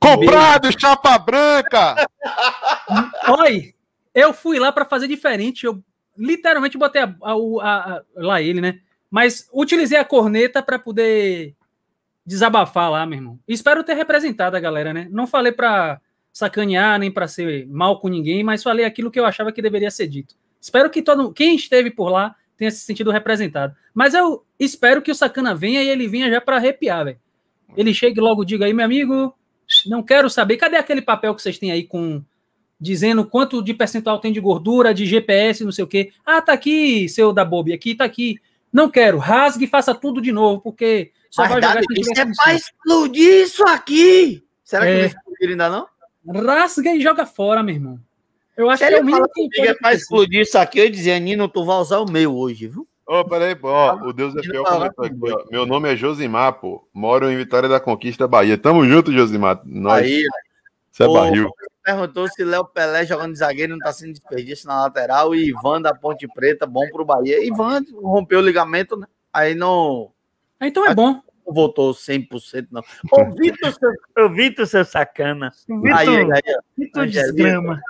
Comprado, Beijo. chapa branca! Oi, eu fui lá para fazer diferente. Eu literalmente botei a, a, a, lá ele, né? Mas utilizei a corneta para poder desabafar lá, meu irmão. Espero ter representado a galera, né? Não falei para sacanear nem para ser mal com ninguém, mas falei aquilo que eu achava que deveria ser dito. Espero que todo quem esteve por lá tenha se sentido representado. Mas eu espero que o sacana venha e ele venha já para arrepiar, velho. Ele chega e logo diga aí, meu amigo, não quero saber. Cadê aquele papel que vocês têm aí com dizendo quanto de percentual tem de gordura, de GPS, não sei o quê? Ah, tá aqui, seu da Bob, aqui tá aqui. Não quero, rasgue e faça tudo de novo, porque só Mas vai jogar dá, Isso é para explodir isso aqui! Será é. que não ainda não? Rasga e joga fora, meu irmão. Eu acho Se que é o mínimo que é explodir isso aqui, eu dizia, Nino, tu vai usar o meu hoje, viu? Ô, oh, peraí, ó, oh, o Deus é fiel aqui, Meu nome é Josimar, pô. Moro em Vitória da Conquista, Bahia. Tamo junto, Josimar. Nós... Aí, isso é barril. Perguntou se Léo Pelé jogando de zagueiro não está sendo desperdício na lateral e Ivan da Ponte Preta, bom para o Bahia. Ivan rompeu o ligamento, né? Aí não. Então é bom. Não voltou 100%, não. Ô, Vitor, seu, Vitor, seu sacana. Vitor, aí, aí, aí, Vitor desgrama.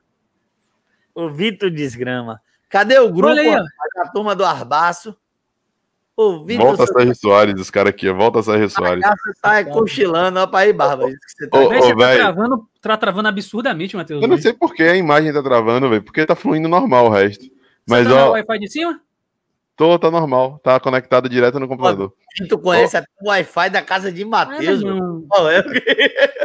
O Vitor desgrama. Cadê o grupo? Aí, a turma do Arbaço. O Victor volta Santana. a Serra Soares, os caras aqui, volta a Serra Soares. Você tá cochilando, ó, pra aí, Você tá, ô, ô, tá travando, tá travando absurdamente, Matheus. Eu não né? sei por que a imagem tá travando, velho, porque tá fluindo normal o resto. Mas, você tá ó, no Wi-Fi de cima? Tô, tá normal. Tá conectado direto no computador. Tu conhece oh. o Wi-Fi da casa de Matheus, ah,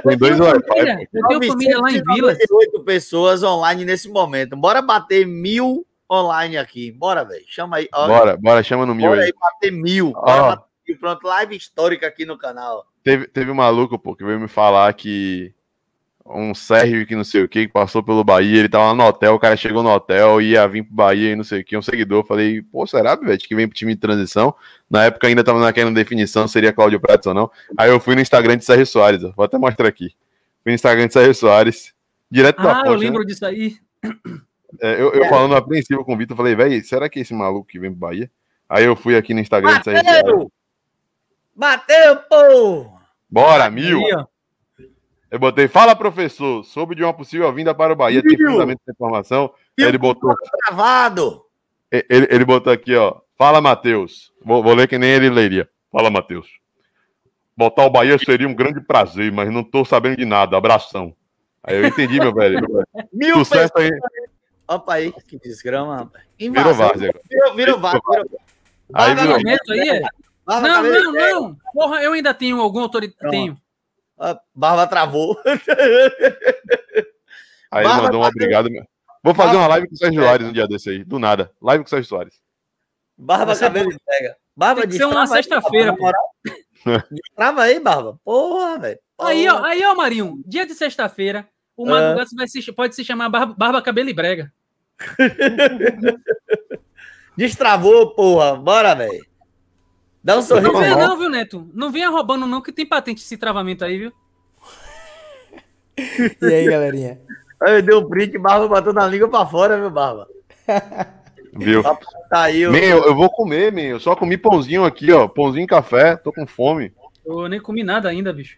Tem dois Wi-Fi. Eu tenho família lá em pessoas online nesse momento. Bora bater mil online aqui. Bora, velho. Chama aí. Ó, bora, bora, chama no mil bora aí. aí bater mil. Ó. Bora bater mil. Pronto, live histórica aqui no canal. Teve, teve um maluco, pô, que veio me falar que um Sérgio que não sei o que, que passou pelo Bahia, ele tava no hotel, o cara chegou no hotel, ia vir pro Bahia e não sei o que, um seguidor, falei, pô, será, velho que vem pro time de transição? Na época ainda tava naquela definição, seria Cláudio Prates ou não. Aí eu fui no Instagram de Sérgio Soares, ó, vou até mostrar aqui. Fui no Instagram de Sérgio Soares, direto da ah, Ah, eu né? lembro né? disso aí. É, eu, eu é. falando apreensivo com o Vitor, falei, velho, será que é esse maluco que vem pro Bahia? Aí eu fui aqui no Instagram Bateu! Bateu, pô! Bora, mil! Eu botei, fala, professor, soube de uma possível vinda para o Bahia, tem fundamento de informação. Mil. Ele botou. Tá travado. Ele, ele botou aqui, ó. Fala, Matheus. Vou, vou ler que nem ele leria. Fala, Matheus. Botar o Bahia seria um grande prazer, mas não tô sabendo de nada. Abração. Aí eu entendi, meu velho. Mil sucesso aí, Opa aí, que desgrama, Virou várzea. Virou, virou várzea. Aí virou. aí? Barba não, não, não. Porra, eu ainda tenho algum autoridade. Tenho. A ah, barba travou. Aí barba mandou um obrigado. Vou fazer barba uma live com o Sérgio Soares um dia desse aí. Do nada. Live com o Sérgio Soares. Barba, é cabelo pega. Barba Tem que ser uma sexta-feira, Trava aí, Barba. Porra, velho. Aí, ó, aí, ó, Marinho. Dia de sexta-feira, o é. Mato ah. vai se, pode se chamar Barba, Barba Cabelo e Brega. Destravou, porra. Bora, velho. Dá um sorriso. Não vem não, viu, Neto? Não venha roubando não, que tem patente esse travamento aí, viu? e aí, galerinha? Aí dei um print, Barba botou na língua pra fora, viu, Barba? Viu? Tá, tá aí, eu... eu vou comer, meu. Eu só comi pãozinho aqui, ó. Pãozinho e café. Tô com fome. Eu nem comi nada ainda, bicho.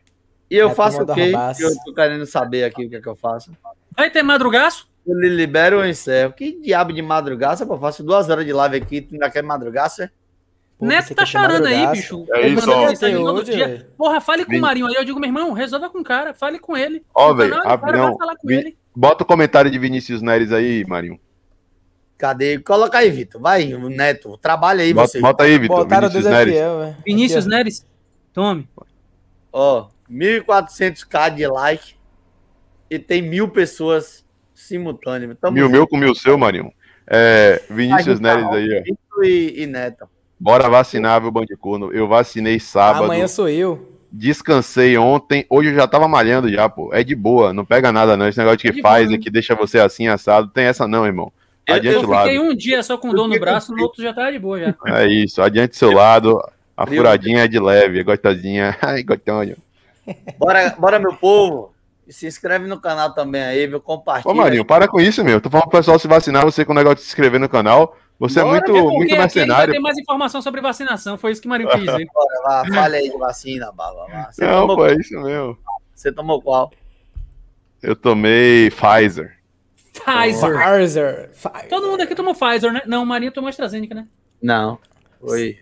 E eu é, faço o quê? Eu tô querendo saber aqui o que é que eu faço. Vai ter madrugaço? Ele libera ou encerra. Que diabo de madrugada, pô. Faço duas horas de live aqui, tu ainda quer madrugada, Pô, Neto tá charando aí, bicho. É isso, Hoje, é. Porra, fale com Vim. o Marinho aí. Eu digo, meu irmão, resolva com o cara, fale com ele. Ó, velho, rapidão. Bota o comentário de Vinícius Neres aí, Marinho. Cadê? Coloca aí, Vitor. Vai, Neto. Trabalha aí, bota, você. Bota aí, Vitor. Vinícius é Neres. Fiel, é. Vinícius Neres, tome. Ó, 1.400k de like e tem mil pessoas simultâneo. Tamo então, mil meu com mil seu, Marinho. É, Vinícius tá Neres aí, ó. e, e Neto. Bora vacinar, viu, Bandicuno? Eu vacinei sábado. Amanhã sou eu. Descansei ontem. Hoje eu já tava malhando já, pô. É de boa, não pega nada, não. Esse negócio que faz e é que é né? deixa você assim assado. Tem essa não, irmão. Adiante eu, eu lado. fiquei um dia só com dor no braço, no outro já tava de boa já. É isso, adiante seu lado. A furadinha é de leve, é gostosinha. Ai, gotônio. Bora, bora, meu povo. E se inscreve no canal também aí, viu? Compartilha. Ô, Marinho, para com isso, meu. Tô falando pro pessoal se vacinar, você com o negócio de se inscrever no canal. Você é Bora, é muito, meu, muito mercenário. Tem mais informação sobre vacinação, foi isso que o Marinho quis hein? Bora fale aí de vacina, baba. Não, pô, qual? é isso mesmo. Você tomou qual? Eu tomei Pfizer. Pfizer. Pfizer. Todo mundo aqui tomou Pfizer, né? Não, o Marinho tomou AstraZeneca, né? Não. Oi.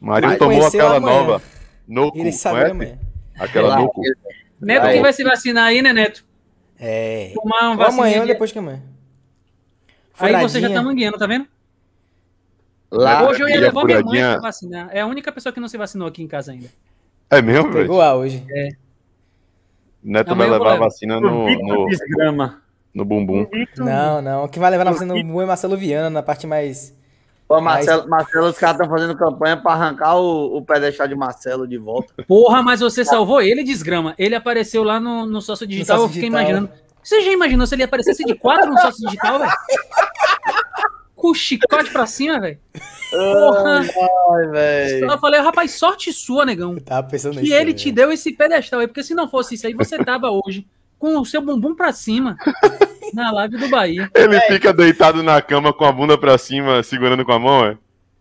Marinho Vai tomou aquela amanhã. nova. No Ele sabe amanhã. Aquela no Neto aí. que vai se vacinar aí, né, Neto? É. Tomar um vacina. Amanhã ou depois que amanhã. Furadinha. Aí você já tá mangueando, tá vendo? Lá, hoje eu ia levar minha mãe pra vacinar. É a única pessoa que não se vacinou aqui em casa ainda. É mesmo, velho? Pegou a hoje. É. Neto amanhã é vai levar a vacina no, no, no, bumbum. Não, não. O que vai levar na vacina no bumbum é Marcelo Viana, na parte mais Pô, Marcelo, mas... Marcelo, os caras estão fazendo campanha para arrancar o, o pedestal de Marcelo de volta. Porra, mas você salvou ele, desgrama. Ele apareceu lá no, no sócio digital, no sócio eu fiquei digital. imaginando. Você já imaginou se ele aparecesse de quatro no sócio digital, velho? Com o chicote pra cima, velho. Porra! Ai, velho. Eu falei, rapaz, sorte sua, negão. Eu tava pensando que ele te né? deu esse pedestal aí, porque se não fosse isso aí, você tava hoje com o seu bumbum pra cima. Na live do Bahia. Ele é. fica deitado na cama com a bunda pra cima, segurando com a mão, é?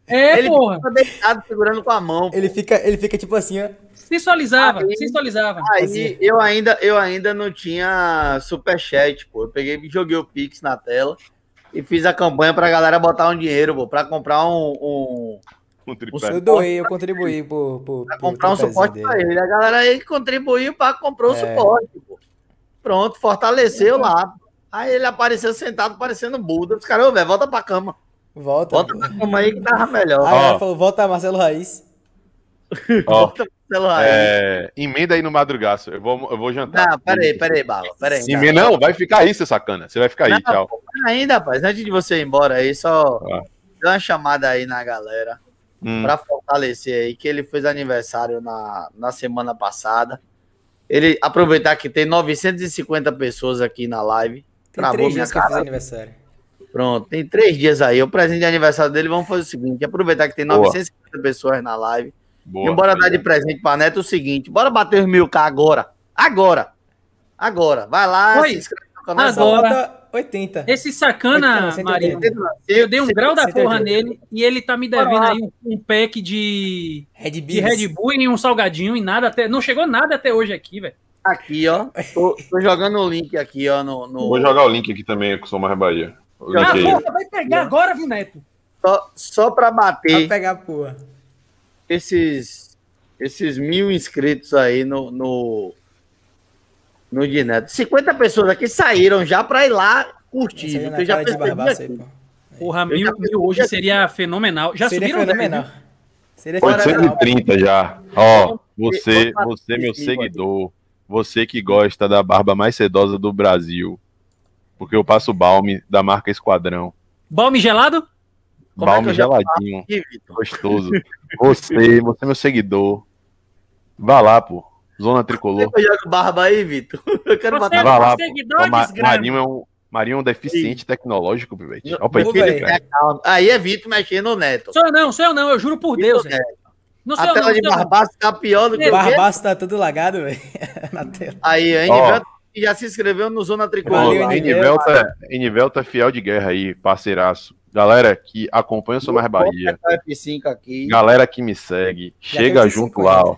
É, ele porra. fica deitado segurando com a mão. Ele fica, ele fica tipo assim, ó. Sensualizava, aí, sensualizava. Aí assim. eu ainda, eu ainda não tinha superchat, pô. Eu peguei e joguei o Pix na tela e fiz a campanha pra galera botar um dinheiro, pô, pra comprar um. um... um tripé. Eu doei, eu contribuí por. por pra comprar um suporte dele. pra ele. A galera aí contribuiu pra comprar o é. suporte, pô. Pronto, fortaleceu é. lá. Pô. Aí ele apareceu sentado, parecendo Buda. Os caras, velho, volta pra cama. Volta. Volta mano. pra cama aí que tava melhor. Aí oh. falou, volta, Marcelo Raiz. volta, Marcelo Raiz. É... Emenda aí no madrugaço. Eu vou, eu vou jantar. Ah, peraí, peraí, Bala. Peraí. Emenda, não, vai ficar aí, seu sacana. Você vai ficar aí, não, tchau. ainda, rapaz, antes de você ir embora aí, só ah. dá uma chamada aí na galera. Hum. Pra fortalecer aí, que ele fez aniversário na, na semana passada. Ele aproveitar que tem 950 pessoas aqui na live. Travou três dias minha que aniversário. Pronto, tem três dias aí. O presente de aniversário dele, vamos fazer o seguinte: aproveitar que tem 950 pessoas na live. Boa, e bora dar de presente pra Neto o seguinte: bora bater os mil K agora. Agora! Agora! Vai lá, Oi. se inscreve no canal. Agora. 80. Esse sacana, 80, Maria, eu dei um grau da porra nele e ele tá me devendo aí um, um, pack de Red, de Red Bull e um salgadinho e nada até. Não chegou nada até hoje aqui, velho. Aqui, ó. Tô, tô, jogando o link aqui, ó. No, no... Vou jogar o link aqui também, com sou mais Bahia. Ah, porra, vai pegar agora, viu, Neto? Só, só pra bater. Vai pegar, porra. Esses, esses mil inscritos aí no. no... No Dineto. 50 pessoas aqui saíram já pra ir lá curtir. Eu é já percebi Porra, eu mil, mil hoje aqui. seria fenomenal. Já seria subiram fenomenal. né? Seria 830 já. Ó, você, você, meu seguidor. Você que gosta da barba mais sedosa do Brasil. Porque eu passo balme da marca Esquadrão. Balme gelado? É balme é geladinho. Gostoso. Você, você é meu seguidor. Vá lá, pô. Zona Tricolor. Eu jogo barba aí, Vitor. Eu quero você matar. É lá, pô. Ma Marinho é um... Marinho é um deficiente Sim. tecnológico, Pivete. É, aí é Vitor mexendo no Neto. Sou eu não, sou eu não, eu juro por Vitor Deus. Neto. Não sei a tela não, de Barbaço tá pior do que Barbaço tá todo lagado, velho. Aí, a Anivelta já se inscreveu no Zona Tricolor. Anivelta, Anivelta é fiel de guerra aí, parceiraço. Galera que acompanha o Somar Bahia. É aqui. Galera que me segue. Já chega junto lá, ó.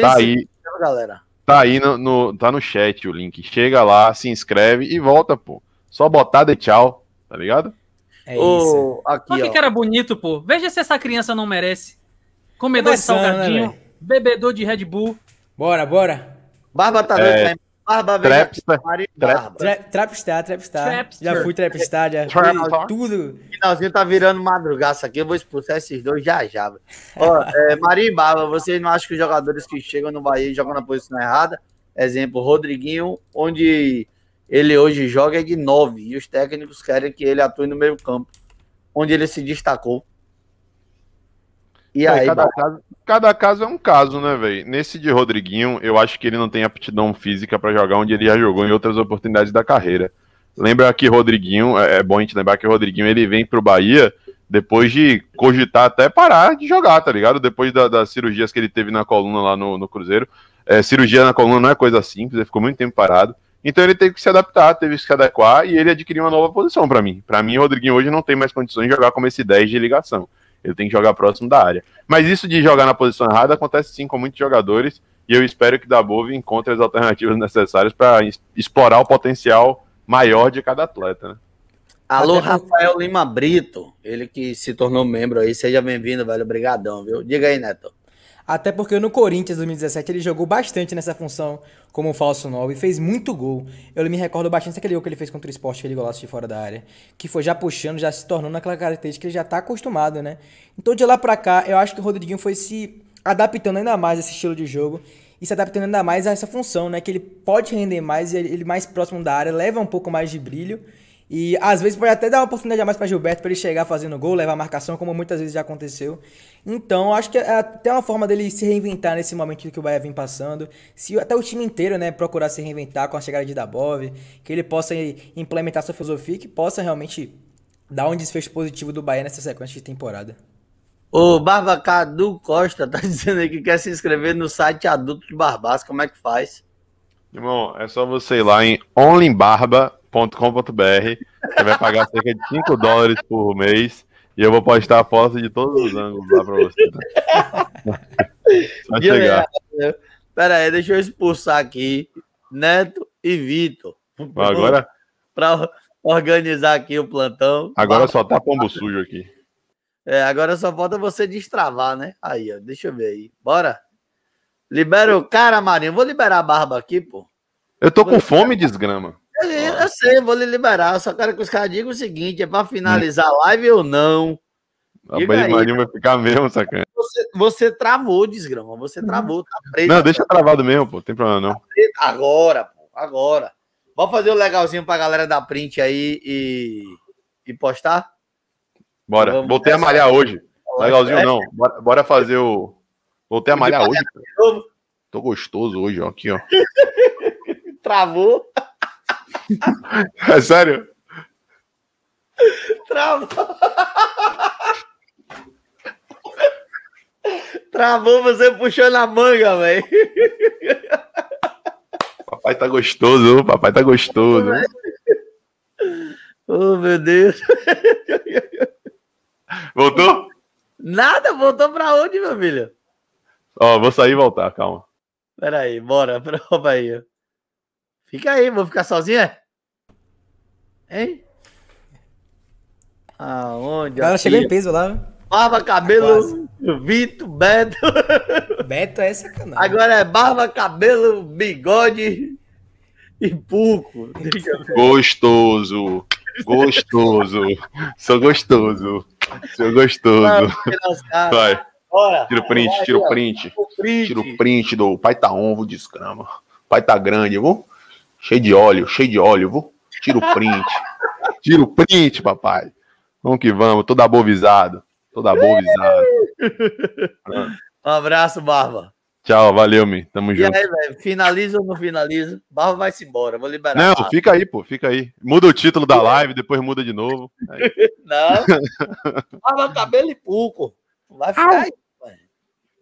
Tá aí. Galera. Tá aí no, no, tá no chat o link. Chega lá, se inscreve e volta, pô. Só botar de tchau, tá ligado? É isso. aqui, Olha que cara bonito, pô. Veja se essa criança não merece comedor Começando, de né, salgadinho, né, bebedor de Red Bull. Bora, bora. Barba tá é... Né? Barba Trapstar. Trapstar, Trapstar. Já fui Trapstar, já fui tudo. Finalzinho tá virando madrugaça aqui, eu vou expulsar esses dois já já. Ó, é, Marinho e Barba, vocês não acham que os jogadores que chegam no Bahia jogam na posição errada? Exemplo, Rodriguinho, onde ele hoje joga é de nove e os técnicos querem que ele atue no meio campo, onde ele se destacou. E aí, cada, caso, cada caso é um caso, né, velho? Nesse de Rodriguinho, eu acho que ele não tem aptidão física para jogar onde ele já jogou em outras oportunidades da carreira. Lembra que Rodriguinho, é, é bom a gente lembrar que o Rodriguinho ele vem pro Bahia depois de cogitar até parar de jogar, tá ligado? Depois da, das cirurgias que ele teve na coluna lá no, no Cruzeiro. É, cirurgia na coluna não é coisa simples, ele ficou muito tempo parado. Então ele teve que se adaptar, teve que se adequar e ele adquiriu uma nova posição para mim. Para mim, o Rodriguinho hoje não tem mais condições de jogar como esse 10 de ligação. Ele tem que jogar próximo da área. Mas isso de jogar na posição errada acontece sim com muitos jogadores. E eu espero que boa encontre as alternativas necessárias para explorar o potencial maior de cada atleta. Né? Alô, Rafael Lima Brito, ele que se tornou membro aí, seja bem-vindo, velho, obrigadão, viu? Diga aí, Neto. Até porque no Corinthians 2017 ele jogou bastante nessa função como um falso 9 e fez muito gol. Eu me recordo bastante daquele gol que ele fez contra o esporte, aquele golaço de fora da área, que foi já puxando, já se tornando aquela característica que ele já tá acostumado, né? Então de lá pra cá, eu acho que o Rodriguinho foi se adaptando ainda mais a esse estilo de jogo e se adaptando ainda mais a essa função, né? Que ele pode render mais, ele mais próximo da área, leva um pouco mais de brilho e às vezes pode até dar uma oportunidade a mais para Gilberto para ele chegar fazendo gol, levar a marcação, como muitas vezes já aconteceu. Então, acho que é até uma forma dele se reinventar nesse momento que o Bahia vem passando. Se até o time inteiro, né, procurar se reinventar com a chegada de Dabov, que ele possa implementar sua filosofia, que possa realmente dar um desfecho positivo do Bahia nessa sequência de temporada. O Barba Cadu Costa tá dizendo aí que quer se inscrever no site adulto de Barbás, como é que faz? Irmão, é só você ir lá em Only Barba .com.br. Você vai pagar cerca de 5 dólares por mês e eu vou postar a foto de todos os ângulos lá pra você. Vai chegar. Pera aí, deixa eu expulsar aqui Neto e Vitor. Agora? Pra organizar aqui o plantão. Agora só tá pombo sujo aqui. É, agora só falta você destravar, né? Aí, ó, deixa eu ver aí. Bora? Libera o cara, Marinho. Vou liberar a barba aqui, pô. Eu tô com fome, desgrama. Eu, eu, sei, vou lhe liberar. Só quero que os caras digam o seguinte: é pra finalizar a live ou não? A Bahia Marinho vai ficar mesmo, sacana. Você, você travou, desgrama. Você uhum. travou, tá preso. Não, deixa travado mesmo, pô. Tem problema não. Tá agora, pô. Agora. vou fazer o um legalzinho pra galera da print aí e, e postar? Bora. Vamos Voltei a malhar hoje. Legalzinho é? não. Bora, bora, fazer o. Voltei a malhar hoje. Tô gostoso hoje, ó. Aqui, ó. Travou. É sério? Travou. Travou você puxando a manga, velho. Papai tá gostoso, papai tá gostoso. Oh, meu Deus. Voltou? Nada, voltou pra onde, meu filho? Ó, oh, vou sair e voltar, calma. Peraí, bora prova aí. Fica aí, vou ficar sozinha? É? Hein? Aonde? O chegou em peso lá. Né? Barba, tá cabelo, é Vito, Beto. Beto é sacanagem. Agora é barba, cabelo, bigode e pulco Gostoso. Gostoso. Sou gostoso. Sou gostoso. Vai. Bora, tira o print, tira o print. Tira o print do pai tá onvo, desgrama. Pai tá grande, viu? Cheio de óleo, cheio de óleo, viu? Tira o print. Tira o print, papai. Vamos que vamos. Toda boa Toda boa um abraço, Barba. Tchau, valeu, me. Tamo e junto. Aí, finaliza ou não finaliza? Barba vai-se embora, vou liberar. Não, fica aí, pô, fica aí. Muda o título da live, depois muda de novo. É não. Barba, cabelo e pouco. Vai ficar Ai. aí.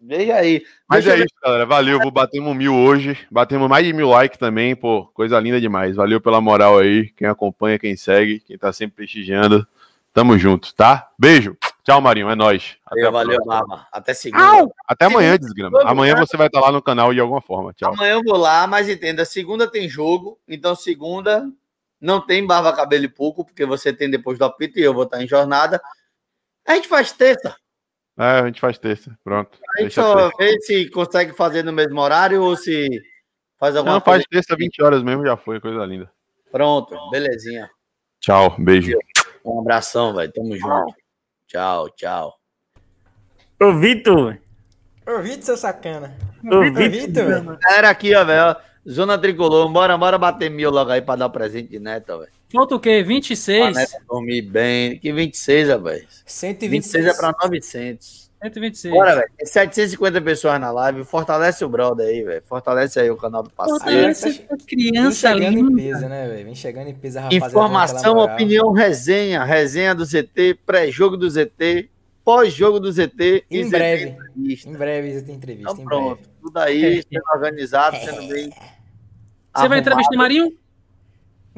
Veja aí. Mas Deixa é isso, galera. Valeu. Vou batemos mil hoje. Batemos mais de mil likes também, pô. Coisa linda demais. Valeu pela moral aí. Quem acompanha, quem segue, quem tá sempre prestigiando. Tamo junto, tá? Beijo. Tchau, Marinho. É nóis. Até valeu, Mama. Até segunda. Au! Até amanhã, desgrama. Amanhã você vai estar tá lá no canal de alguma forma. Tchau. Amanhã eu vou lá, mas entenda, segunda tem jogo. Então, segunda não tem barba, cabelo e pouco, porque você tem depois do apito e eu vou estar tá em jornada. A gente faz terça. É, a gente faz terça, pronto. A gente só vê se consegue fazer no mesmo horário ou se faz alguma Não, coisa. Não, faz terça 20 horas mesmo, já foi, coisa linda. Pronto, belezinha. Tchau, beijo. Um abração, velho. Tamo junto. Tchau, tchau. Ô, Vitor. Ô, Vitor, seu sacana. Ô, Vitor. Galera aqui, ó, velho. Zona Tricolor. Bora, bora bater mil logo aí pra dar presente de neto, velho. Falta o quê? 26? Panela dormir bem. Que 26, rapaz? 126. 26 é pra 900. 126. Bora, velho. 750 pessoas na live. Fortalece o brother aí, velho. Fortalece aí o canal do parceiro. Fortalece criança Vem chegando linda. em peso, né, velho? Vem chegando em peso, rapaziada. Informação, opinião, resenha. Resenha do ZT, pré-jogo do ZT, pós-jogo do ZT. Em ZT breve. Entrevista. Em breve, ZT entrevista. Então, pronto. Breve. Tudo aí, sendo organizado, sendo bem. É. Você arrumado. vai entrevistar o Marinho?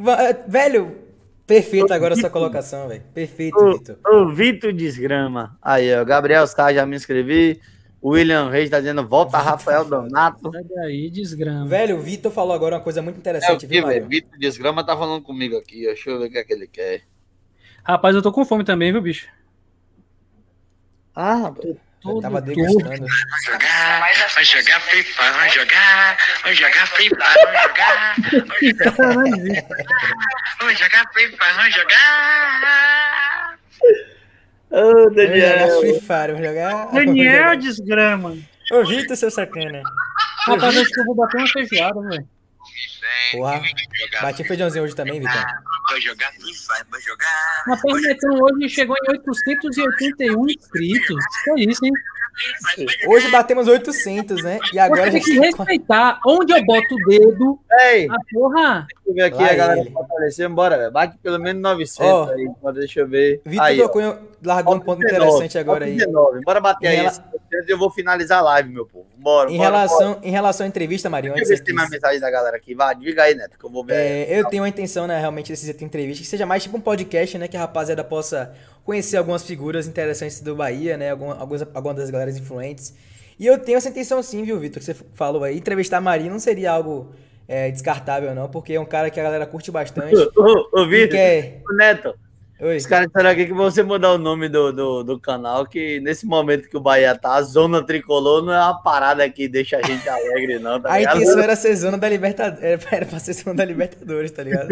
Eh, velho, perfeito agora essa sua colocação, velho. Perfeito, o, Vitor. O Vitor desgrama. Aí, ó, Gabriel está já me inscrevi. William Reis tá dizendo volta Rafael Donato. Aí, desgrama. Velho, o Vitor falou agora uma coisa muito interessante, é, viu, velho? Vitor Desgrama tá falando comigo aqui, deixa eu ver o que é que ele quer. Rapaz, eu tô com fome também, viu, bicho? Ah, rapaz todo tava todo Vamos jogar, vamos jogar Free Fire, vamos jogar, vamos jogar Free Fire, vamos jogar, vamos jogar, vamos jogar Free Fire, vamos jogar. Ô, Daniel. Vamos jogar Free Fire, vamos jogar. Daniel, desgrama. Ô, Vitor, seu sacana. Rapaz, acho que eu vou bater uma feijoada, velho. Porra, bati feijãozinho hoje também, Vitor vai jogar FIFA, vai jogar. Rapaz, Netão hoje chegou em 881 inscritos. Que é isso, hein? Sim. Hoje batemos 800, né? E agora Você tem que tá respeitar onde eu boto o dedo. Ei, a porra. Deixa eu ver aqui Vai a galera ele. aparecer, Bora, velho. Bate pelo menos 900 oh, aí. deixa eu ver. Vitor Docunho largou um ponto 19, interessante agora 19. aí. Bora bater em aí. Rela... Eu vou finalizar a live, meu povo. Bora, em bora, relação bora. Em relação à entrevista, Marinho. Deixa eu ver se tem mais mensagem da galera aqui. Vai, diga aí, Neto, que eu vou ver. É, eu tenho uma intenção, né, realmente, desse entrevista que seja mais tipo um podcast, né? Que a rapaziada possa conhecer algumas figuras interessantes do Bahia, né? Algum, algumas, algumas das galeras influentes. E eu tenho essa intenção sim, viu, Vitor, que você falou aí. Entrevistar a Marinho não seria algo é, descartável, não, porque é um cara que a galera curte bastante. Ô, Vitor, quer... Neto, Oi. os caras disseram aqui que você mudar o nome do, do, do, canal, que nesse momento que o Bahia tá, a zona tricolor não é uma parada que deixa a gente alegre, não, tá A intenção era ser zona da Libertadores, era pra ser zona da Libertadores, tá ligado?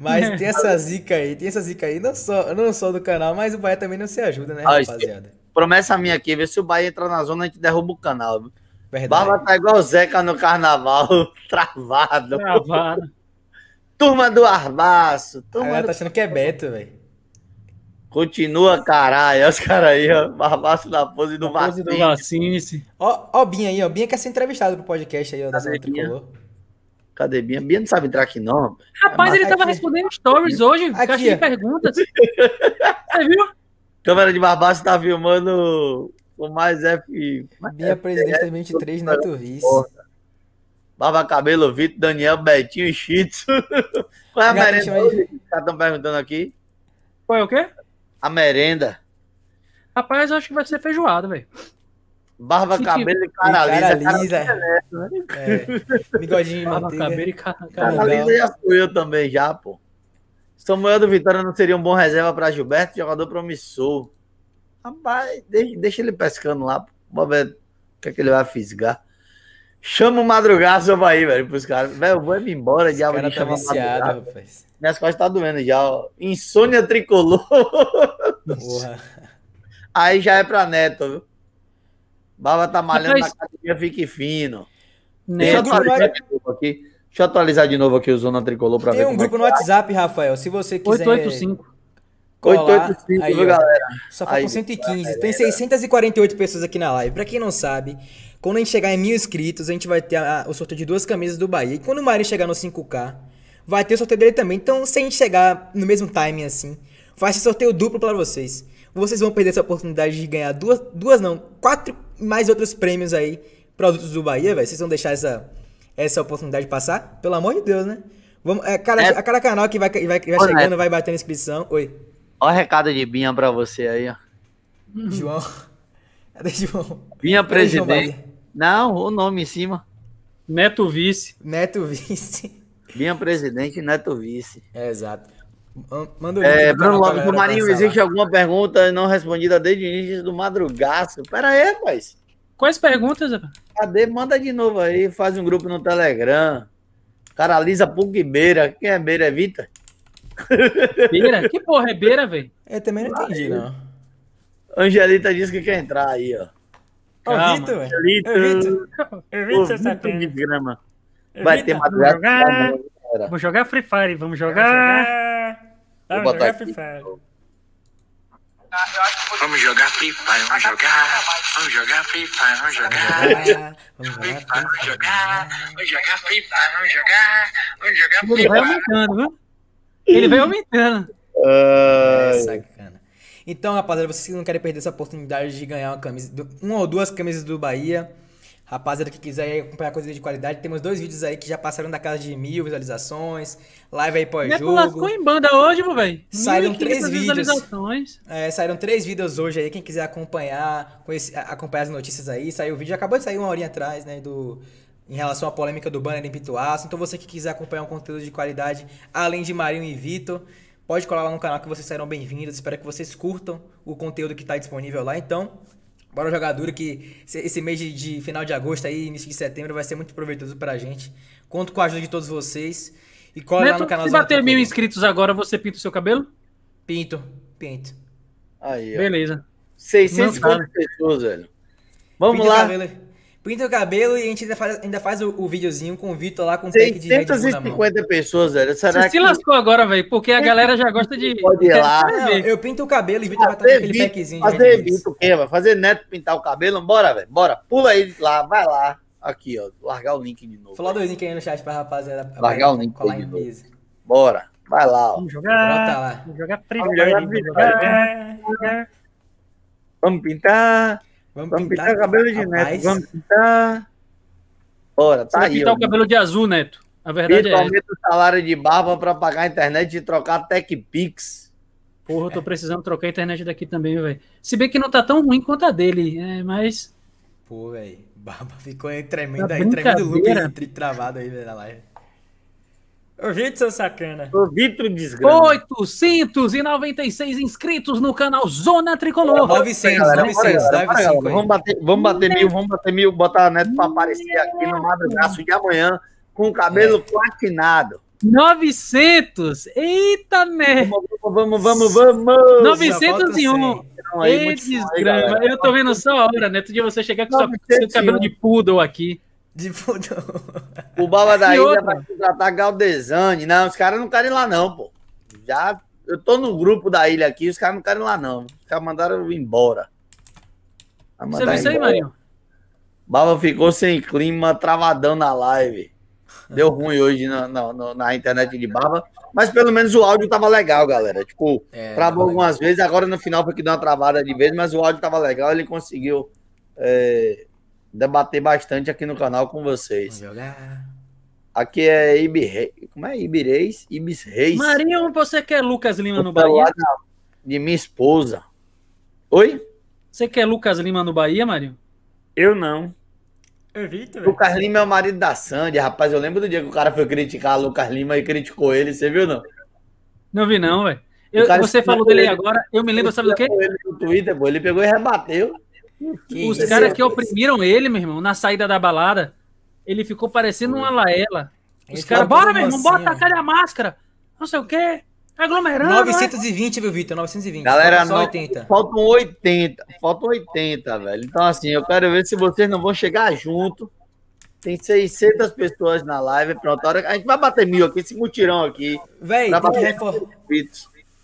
Mas é. tem essa zica aí, tem essa zica aí, não só, não só do canal, mas o Bahia também não se ajuda, né, ah, rapaziada? Promessa minha aqui, ver se o Bahia entrar na zona, a gente derruba o canal. Barba tá igual o Zeca no carnaval, travado. Travado. Turma do Arbaço. Turma Ela do... tá achando que é Beto, velho. Continua, caralho. Olha os caras aí, ó. Barbaço da pose do Vacinice. Ó, ó Binha aí, ó. Binha quer ser entrevistado pro podcast aí, ó. Tá da Zona Tricolor. Cadebinha? Bia não sabe entrar aqui, não. Rapaz, é ele tava aqui. respondendo stories hoje, aqui. caixa de perguntas. Você viu? Câmera de Barbaço tá filmando o mais F. Minha Bia, é presidente da 23, na Vice. Barba Cabelo, Vitor, Daniel, Betinho e Chito. Qual é a merenda Estão tá perguntando aqui. Qual é o quê? A merenda. Rapaz, eu acho que vai ser feijoada, velho. Barba, cabelo e cara lisa. Cara lisa. É. Bigodinho de Barba, cabelo e cara, cara, lisa já sou eu também, já, pô. Samuel do Vitória não seria um bom reserva para Gilberto, jogador promissor. Rapaz, deixa, deixa ele pescando lá, pô. Vamos ver o que, é que ele vai fisgar. Chama o madrugaço aí, velho, pros caras. Velho, vou embora, diabo de tá viciado, rapaz. Minhas costas tá doendo já, ó. Insônia tricolor. Porra. Aí já é pra Neto, viu? Barba tá malhando Mas... na academia, fique fino. Né? Deixa, eu atualizar é de novo aqui. Deixa eu atualizar de novo aqui o Zona Tricolor para ver. Tem um é grupo é no tá. WhatsApp, Rafael, se você quiser. 885. Colar, 885, aí, viu, galera? Só faltam 115. Galera. Tem 648 pessoas aqui na live. Pra quem não sabe, quando a gente chegar em mil inscritos, a gente vai ter a, a, o sorteio de duas camisas do Bahia. E quando o Mário chegar no 5K, vai ter o sorteio dele também. Então, se a gente chegar no mesmo timing assim, vai ser sorteio duplo para vocês. Vocês vão perder essa oportunidade de ganhar duas, duas não, quatro mais outros prêmios aí, produtos do Bahia, velho. Vocês vão deixar essa, essa oportunidade passar? Pelo amor de Deus, né? Vamos, é, cada, é. A cada canal que vai, vai, vai chegando, vai batendo inscrição. Oi. Olha o recado de Binha pra você aí, ó. João. Cadê João? Binha presidente. Não, o nome em cima. Neto Vice. Neto Vice. Binha presidente, Neto Vice. É, exato. Manda o é, link. É, Bruno Lopes do Marinho, existe alguma pergunta não respondida desde o início do madrugaço? Pera aí, rapaz. Quais perguntas, Cadê? Manda de novo aí, faz um grupo no Telegram. Caraliza Lisa Pug Beira. Quem é Beira? É Vita? Beira? Que porra é Beira, velho? Eu é, também não entendi, não. Angelita disse que quer entrar aí, ó. Calma. Ô, Vitor. Angelita. Ô, Vitor, você tá Vai ter madrugada. Vamos jogar Free Fire, vamos jogar. Vou botar aqui. Vamos jogar Free Fire, vamos ah, tá. jogar, vamos jogar Free Fire, vamos jogar, vamos jogar, vamos jogar, vamos jogar Free Fire, vamos jogar, vamos jogar Ele vai aumentando, viu? Ele vai aumentando. É sacana. Então, rapaziada, vocês não querem perder essa oportunidade de ganhar uma camisa, uma ou duas camisas do Bahia, Rapaziada que quiser acompanhar coisa de qualidade, temos dois vídeos aí que já passaram da casa de mil visualizações. Live aí é pós-jogo. lascou em banda hoje, meu velho. Saíram três vídeos. É, saíram três vídeos hoje aí. Quem quiser acompanhar, acompanhar as notícias aí. Saiu o vídeo, acabou de sair uma horinha atrás, né? Do, em relação à polêmica do banner em Pituaço. Então você que quiser acompanhar um conteúdo de qualidade, além de Marinho e Vitor, pode colar lá no canal que vocês serão bem-vindos. Espero que vocês curtam o conteúdo que está disponível lá. Então, Bora jogar duro que esse mês de, final de agosto aí, início de setembro, vai ser muito proveitoso pra gente. Conto com a ajuda de todos vocês. E cola Neto, lá no canal. Se bater mil inscritos agora, você pinta o seu cabelo? Pinto, pinto. Aí, ó. Beleza. 600 pessoas, velho. Vamos pinta lá. Pinta o cabelo e a gente ainda faz, ainda faz o, o videozinho com o Vitor lá com o pack de Red Bull 150 pessoas, velho. Será Você que... se lascou agora, velho, porque a é galera já gosta de... Pode ir lá. Não, eu pinto o cabelo e o Vitor vai estar com aquele packzinho. Fazer Vitor queima, fazer Neto pintar o cabelo, bora, velho, bora. Pula aí lá, vai lá. Aqui, ó, largar o link de novo. Falar dois links aí no chat pra rapaziada. Largar o link colar de novo. Bora, vai lá, ó. Vamos jogar, tá vamos jogar vamos, jogar, vamos, jogar, vamos pintar. Vamos, vamos pintar, pintar cabelo de rapaz. Neto. Vamos pintar. Ora, tá Você aí. pintar ó, o cabelo de azul, Neto. A verdade é Aumenta o salário de barba para pagar a internet e trocar TechPix. Porra, eu tô precisando trocar a internet daqui também, velho. Se bem que não tá tão ruim quanto a dele, é, mas. Pô, velho. Barba ficou tremendo tá aí, tremendo loop travado aí, velho, na live. O Vitor, sacana. Ô, Vitor desgrama. 896 inscritos no canal Zona Tricolor. 900, 900, 900. Vamos bater, vamos bater mil, vamos bater mil, botar a Neto pra aparecer aqui no madrugaço de amanhã com o cabelo é. platinado. 900! Eita merda! Vamos, vamos, vamos, vamos! 901! Ei, desgrama! Eu tô vendo só a hora, Neto, de você chegar com seu cabelo de poodle aqui. De fudão. O Baba da ilha vai contratar Galdesani. Não, os caras não querem lá, não, pô. Já. Eu tô no grupo da ilha aqui, os caras não querem lá, não. Os caras mandaram embora. Você viu isso aí, Marinho? Baba ficou sem clima, travadão na live. Deu ruim hoje na, na, na, internet de Baba. Mas pelo menos o áudio tava legal, galera. Tipo, é, travou algumas vezes, agora no final foi que deu uma travada de vez, mas o áudio tava legal, ele conseguiu. É debater bastante aqui no canal com vocês. jogar. Aqui é Ibirei. Como é? Ibireis? Ibis Reis. Marinho, você quer Lucas Lima no Bahia? Da, de minha esposa. Oi? Você quer Lucas Lima no Bahia, Marinho? Eu não. Eu vi, tu, Lucas Lima é o marido da Sandy, rapaz. Eu lembro do dia que o cara foi criticar o Lucas Lima e criticou ele. Você viu, não? Não vi, não, velho. Você falou dele ele, agora. Eu me lembro, sabe do quê? Ele no Twitter, pô. Ele pegou e rebateu. Que Os caras que oprimiram ele, meu irmão, na saída da balada, ele ficou parecendo uma laela. Os caras, bora, meu irmão, assim, bota cadê a máscara? Não sei o quê. Aglomerando. 920, é? Né? viu, Vitor? 920. Galera, só não, 80. Faltam 80. Faltam 80, velho. Então, assim, eu quero ver se vocês não vão chegar junto. Tem 600 pessoas na live. Pronto, a, gente vai bater mil aqui, esse mutirão aqui. Véi, refor...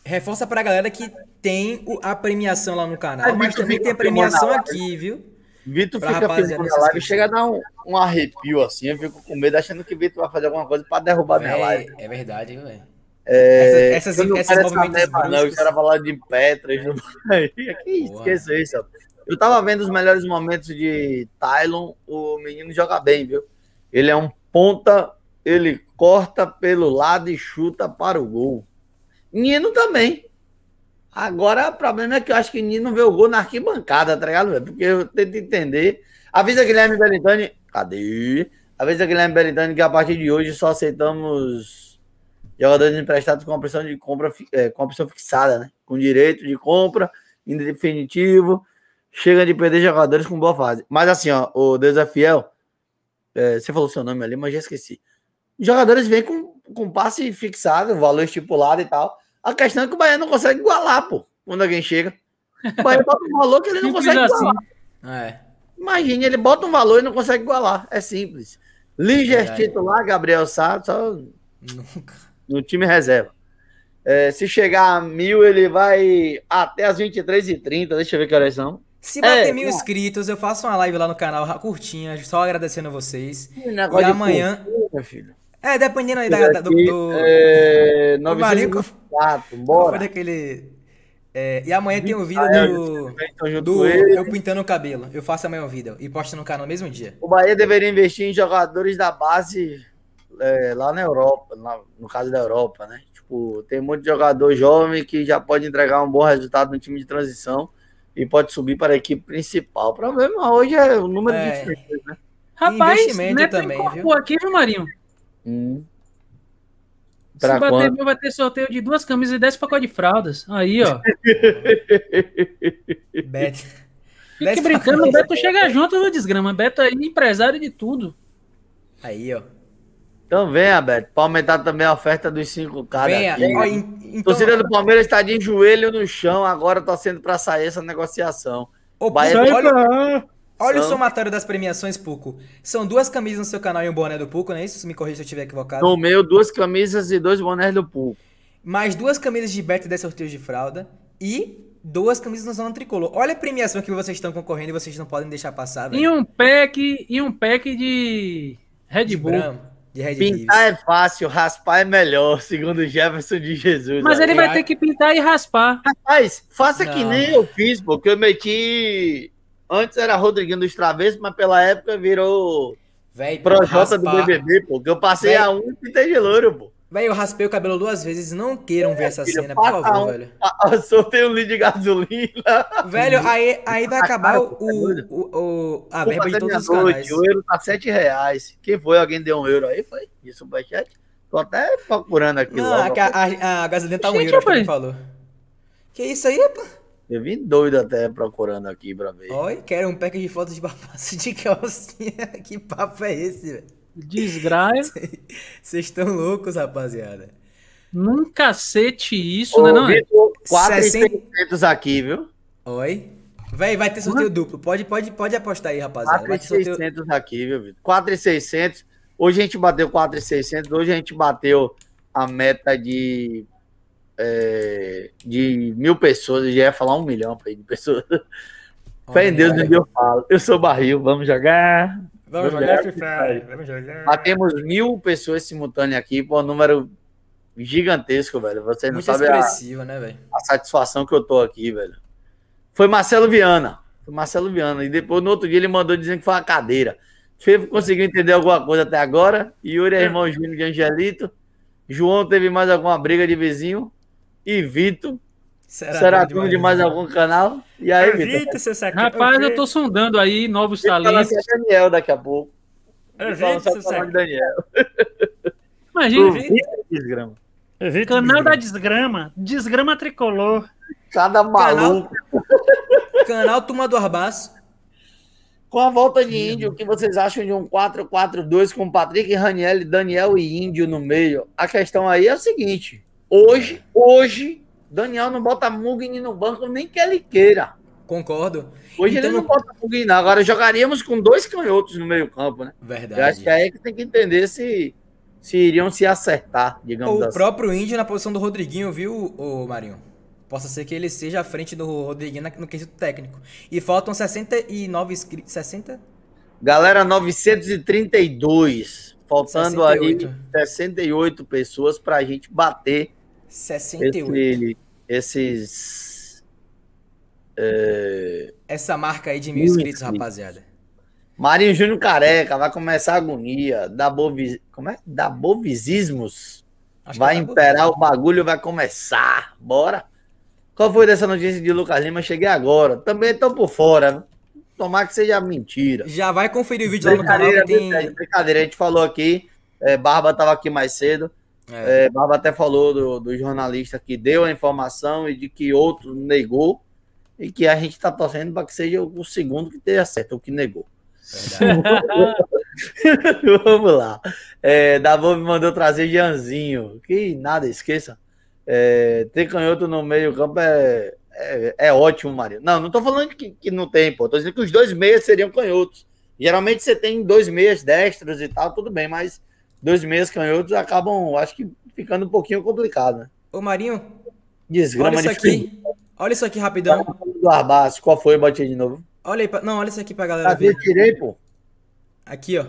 Reforça pra galera que tem a premiação lá no canal, mas é, também tem a premiação aqui, viu? Vitor pra fica fazendo a live e chega a dar um, um, arrepio assim, eu fico com medo achando que Vitor vai fazer alguma coisa pra derrubar véi, minha é, live. É verdade, velho. É, essas essas, essas tá movimentos não, o falar de Petras, é. é. que isso, isso? Eu tava vendo os melhores momentos de Tylon, o menino joga bem, viu? Ele é um ponta, ele corta pelo lado e chuta para o gol. Nino também. Agora, o problema é que eu acho que Nino vê o gol na arquibancada, tá ligado? Porque eu tento entender. Avisa Guilherme Belintani. Cadê? Avisa Guilherme Belintani que a partir de hoje só aceitamos jogadores emprestados com opção de compra, é, com opção fixada, né? Com direito de compra, em definitivo. Chega de perder jogadores com boa fase. Mas assim, ó, o Desafiel, é, você falou seu nome ali, mas já esqueci. Os jogadores vêm com, com passe fixado, valor estipulado e tal. A questão é que o Bahia não consegue igualar, pô, quando alguém chega. O Bahia bota um valor que ele não consegue assim. igualar. É. Imagine, ele bota um valor e não consegue igualar. É simples. Liger é, titular, Gabriel Sá, só Nunca. no time reserva. É, se chegar a mil, ele vai até as 23h30. Deixa eu ver que horas são. Se bater é, mil é. inscritos, eu faço uma live lá no canal curtinha, só agradecendo a vocês. E amanhã. Cultura, filho. É, dependendo aí da, da, do, do. É, 904, bora. Foi daquele. É, e amanhã tem um vídeo ah, é, do, tá eu, do eu pintando o cabelo. Eu faço amanhã um vídeo e posto no canal no mesmo dia. O Bahia deveria investir em jogadores da base é, lá na Europa, no caso da Europa, né? Tipo, tem muito jogador jovem que já pode entregar um bom resultado no time de transição e pode subir para a equipe principal. O problema hoje é o número é, de né? Rapaz, investimento também, viu? aqui, viu, Marinho? Hum. Pra Se bater, quando? vai ter sorteio de duas camisas e dez pacotes de fraldas. Aí, ó. Beto. Fique brincando, Beto chega junto no desgrama. Beto é empresário de tudo. Aí, ó. Então venha, Beto, para aumentar também a oferta dos 5 caras. Venha. então... Torcida do Palmeiras está de joelho no chão, agora está sendo para sair essa negociação. Ô, Bahia... Tá- olha... Olha São... o somatório das premiações, Puco. São duas camisas no seu canal e um boné do Puco, não é isso? Se me corrija se eu estiver equivocado. No meu, duas camisas e dois bonés do Puco. Mais duas camisas de Beto e 10 sorteios de fralda. E duas camisas no zona tricolor. Olha a premiação que vocês estão concorrendo e vocês não podem deixar passar, E um pack, e um pack de Red Bull. De Bram, de Red pintar é fácil, raspar é melhor, segundo Jefferson de Jesus. Mas ele vai ter que pintar e raspar. Rapaz, faça não. que nem eu fiz, porque eu meti Antes era Rodriguinho dos Travessos, mas pela época virou Véi, Projota do BBB, pô. Que eu passei a um e de louro, pô. Véi, eu raspei o cabelo duas vezes. Não queiram ver é, essa cena, por favor, um, velho. Soltei um litro de gasolina. Velho, aí, aí vai acabar o, o, o a verba de é todos os canais. O euro tá sete reais. Quem foi? Alguém deu um euro aí? Foi? Isso, o Superchat? Tô até procurando aqui. Não, logo. É a, a, a gasolina tá Gente, um euro, que ele falou. Que isso aí, pô? Eu vim doido até procurando aqui pra ver. Oi, quero um pack de fotos de babaço de calcinha. que papo é esse, velho? Desgraça. Vocês estão loucos, rapaziada. Num cacete isso, né, Ô, né, não? É? Vitor, 4,600 aqui, viu? Oi. Véi, vai ter sorteio uhum. duplo. Pode, pode, pode apostar aí, rapaziada. 4,600 sorteio... aqui, viu, Vitor? 4,600. Hoje a gente bateu 4,600. Hoje a gente bateu a meta de é, de mil pessoas, eu já ia falar um milhão pra de pessoas. Fé em Deus, nem eu falo. Eu sou barril, vamos jogar. Vamos, vamos jogar, jogar vamos jogar. Batemos mil pessoas simultâneas aqui, pô, um número gigantesco, velho. Você não sabe a, né, velho? A satisfação que eu tô aqui, velho. Foi Marcelo Viana. Foi Marcelo Viana. E depois, no outro dia, ele mandou dizendo que foi uma cadeira. Fevo conseguiu entender alguma coisa até agora. Yuri é irmão Júnior de Angelito. João teve mais alguma briga de vizinho e Vito. Será, Será tudo de mais algum canal? E aí, Evita, Vitor? Seu saque... Rapaz, eu, estou sondando aí novos Vito talentos. Falar é Daniel daqui a pouco. Evita, seu saque... Daniel. Imagina, Vitor. Evita, canal da desgrama. Desgrama tricolor. Cada maluco. Canal, Tuma do Arbaço. Com a volta de Índio, o que vocês acham de um 4-4-2 com Patrick, Raniel, Daniel e Índio no meio? A questão aí é a seguinte: Hoje, hoje, Daniel não bota Mugni no banco nem que ele queira. Concordo. Hoje então, ele não bota Mugni, não. Agora jogaríamos com dois canhotos no meio-campo, né? Verdade. Eu acho que é aí é que tem que entender se, se iriam se acertar, digamos o assim. O próprio índio na posição do Rodriguinho, viu, o Marinho? Possa ser que ele seja à frente do Rodriguinho no quesito técnico. E faltam 69 inscritos. 60? Galera, 932. Faltando 68. aí 68 pessoas para a gente bater 68. Esse, esses. É... Essa marca aí de mil, mil inscritos, inscritos, rapaziada. Marinho Júnior Careca vai começar a agonia. Da bovis... Como é? Da bovisismos. vai é imperar, o bagulho vai começar. Bora. Qual foi dessa notícia de Lucas Lima? Cheguei agora. Também tô por fora. Tomar que seja mentira. Já vai conferir o vídeo lá no canal. Tem... Brincadeira, a gente falou aqui. É, Barba tava aqui mais cedo. É. É, até falou do, do, jornalista que deu a informação e de que outro negou, e que a gente está torcendo para que seja o segundo que tenha certo, o que negou. Vamos lá. É, Davô me mandou trazer Janzinho, que nada, esqueça. É, ter canhoto no meio-campo é, é, é, ótimo, Maria. Não, não estou falando que, que, não tem, pô. Tô dizendo que os dois meias seriam canhotos. Geralmente você tem dois meias destros e tal, tudo bem, mas dois meses canhotos acabam, acho que, ficando um pouquinho complicado, né? Ô, Marinho. Desgrama olha isso aqui. Olha isso aqui rapidão. Do Arbaço, qual foi? Bote de novo. Olha aí, não, olha isso aqui pra galera ver. Tirei, pô. Aqui, ó.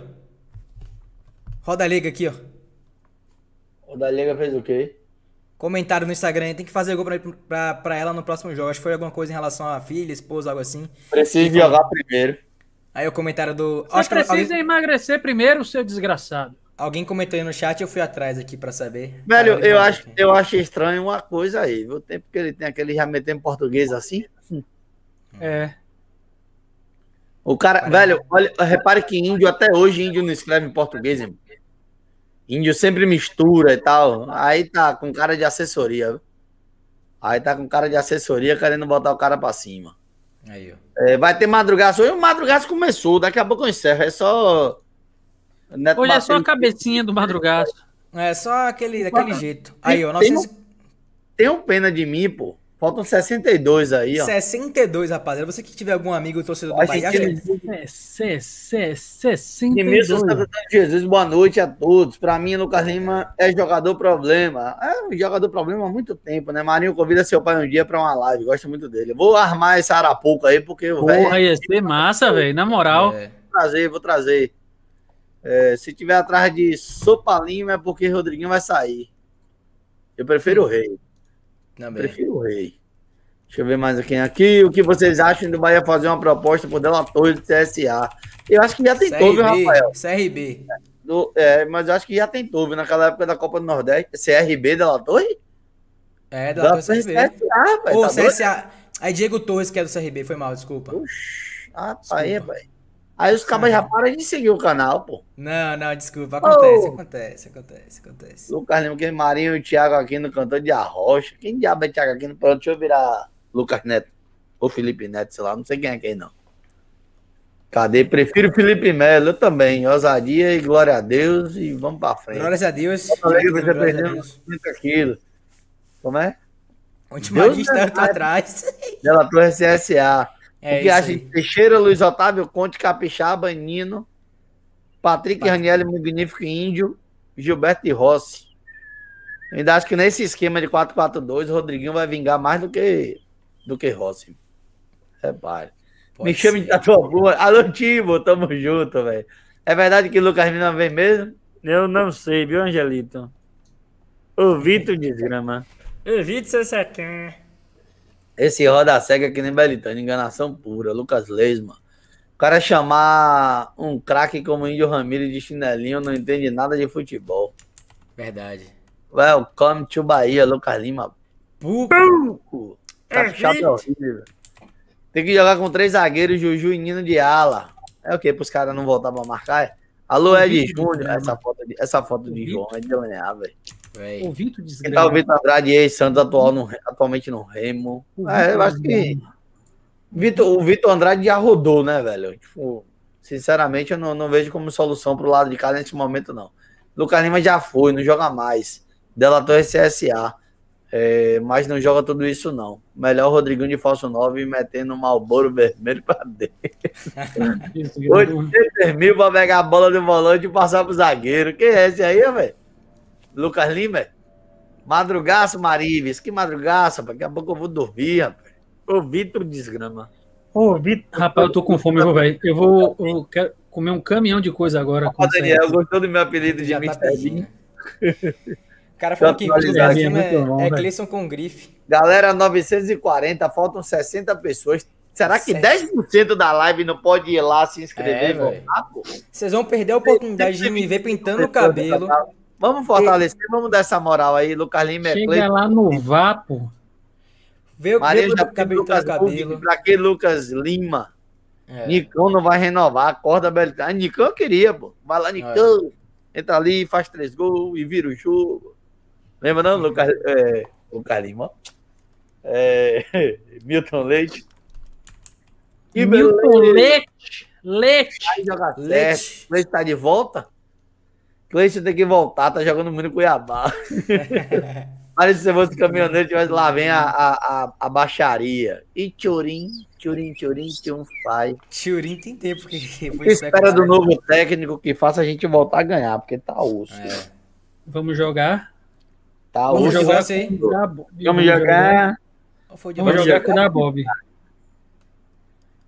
Roda liga aqui, ó. Roda liga fez o quê? Comentário no Instagram, tem que fazer gol pra, pra, pra ela no próximo jogo. Acho que foi alguma coisa em relação à filha, esposa, algo assim. Precisa jogar primeiro. Aí o comentário do. Você Oscar... precisa emagrecer primeiro, seu desgraçado. Alguém comentou aí no chat, eu fui atrás aqui para saber. Velho, eu, eu acho, eu acho estranho uma coisa aí. O tempo que ele tem aquele meteu em português assim. É. O cara, Parece. velho, olha, repare que índio até hoje índio não escreve em português, irmão. Índio sempre mistura e tal. Aí tá com cara de assessoria. Aí tá com cara de assessoria querendo botar o cara pra cima. Aí, ó. É, vai ter madrugada. Hoje o madrugada começou, daqui a pouco eu encerro. É só Neto né, só a cabecinha do madrugado. É só aquele, daquele Mas, jeito. Aí, ó, tem, nossa... tem um pena de mim, pô. Faltam 62 aí, ó. 62, rapaziada. Você que tiver algum amigo torcedor do Bahia... Gente... É, 62. Jesus, boa noite a todos. Pra mim, Lucas Lima é jogador problema. É um jogador problema há muito tempo, né? Marinho convida seu pai um dia pra uma live. Gosto muito dele. Vou armar essa arapuca aí, porque... Porra, véio, ia ser massa, velho. Na moral. É. Vou trazer, vou trazer. É, se tiver atrás de Sopa Lima é porque Rodriguinho vai sair. Eu prefiro o Rei. Também. Prefiro o Rei. Deixa eu ver mais aqui. aqui. O que vocês acham do Bahia fazer uma proposta por Dela Torre do CSA? Eu acho que já tentou, viu, Rafael? CRB. do, é, mas eu acho que já tentou, viu? Naquela época da Copa do Nordeste. CRB Dela Torre? É, Dela, Torre CRB. CSA, velho. Tá Ô, tá CSA. Doido? É Diego Torres que é do CRB, foi mal, desculpa. Oxi, ah, desculpa. aí, Aí os cabas já param de seguir o canal, pô. Não, não, desculpa. Acontece, oh. acontece, acontece, acontece. Lucas Lima, que Marinho e Thiago aqui no cantor de Arrocha. Quem diabo é Thiago no Pronto, deixa eu virar Lucas Neto. Ou Felipe Neto, sei lá, não sei quem é quem não. Cadê? Prefiro Felipe Melo, eu também. Ousadia e glória a Deus e vamos pra frente. Glórias a Deus. Eu Como é? Última Deus lista, é atrás? Dela atrás. Delator SSA. É Guiagem Teixeira, Luiz Otávio Conte, Capixaba, Nino, Patrick Mas... Raniel, Magnífico Índio, Gilberto e Rossi. ainda acho que nesse esquema de 4-4-2, o Rodriguinho vai vingar mais do que, do que Rossi. É Pode Me chame de Tatuapuma. Alô, Tibo, tamo junto, velho. É verdade que o Lucas Mina vem mesmo? Eu não sei, viu, Angelito? O Vitor desgrama. O Vitor é quer? Esse roda cega é que nem Belitano, enganação pura. Lucas Lesma. O cara chamar um craque como o Índio Ramirez de chinelinho não entende nada de futebol. Verdade. Welcome to Bahia, Lucas Lima. Puco. Tá é, chato horrível. Tem que jogar com três zagueiros, Juju e Nino de ala. É o que Para os caras não voltar para marcar? Alô, Ed Júnior. Essa foto de, essa foto de João é de olhar, velho. O Vitor Tá o Vitor Andrade, e santos atual no, atualmente no Remo. É, eu acho que Vitor, o Vitor Andrade já rodou, né, velho? Tipo, sinceramente, eu não, não vejo como solução pro lado de cá nesse momento, não. Lucas Lima já foi, não joga mais. Delator é CSA. É, mas não joga tudo isso, não. Melhor Rodrigão de falso 9 metendo um malboro vermelho pra dentro. 83 mil pra pegar a bola do volante e passar pro zagueiro. Quem é esse aí, velho? Lucas Lima. É? Madrugaça, Marives. Que madrugaça, daqui a pouco eu vou dormir, rapaz. Ô, Vitor, desgrama. Vitor. Rapaz, eu tô com fome, velho. Eu vou. Eu quero comer um caminhão de coisa agora. Ô, Daniel, gostou do meu apelido de Misterinho? Tá o cara falou tá que Cleison é, é, é Cleison com grife. Galera, 940, faltam 60 pessoas. Será que 10% da live não pode ir lá se inscrever? É, Vocês vão perder a oportunidade de me ver pintando o cabelo. Vamos fortalecer, e... vamos dar essa moral aí, Lucas Lima. É Chega Cleiton. lá no Vapo. Vê o cabelo Lucas cabelo. Pra que Lucas Lima? É. Nicão não vai renovar, acorda Beltrão. Ah, Nicão eu queria, pô. Vai lá, é. Nicão. É. Entra ali, faz três gols e vira o jogo. Lembra não, Lucas, é, Lucas Lima? É, Milton Leite. Milton Leite. Leite. Leite. Leite. Leite. Leite tá de volta? Cleiton tem que voltar, tá jogando muito Cuiabá. Parece que se fosse caminhoneiro, mas lá vem a, a, a, a baixaria. E Tchurim, Tchurim, Tchurim, Tchum pai. Tchurim tem tempo que foi espera do novo técnico que faça a gente voltar a ganhar, porque tá osso. É. Vamos jogar. Tá Vamos osso. Jogar sem... Vamos jogar Vamos jogar. Vamos jogar com o Nabob.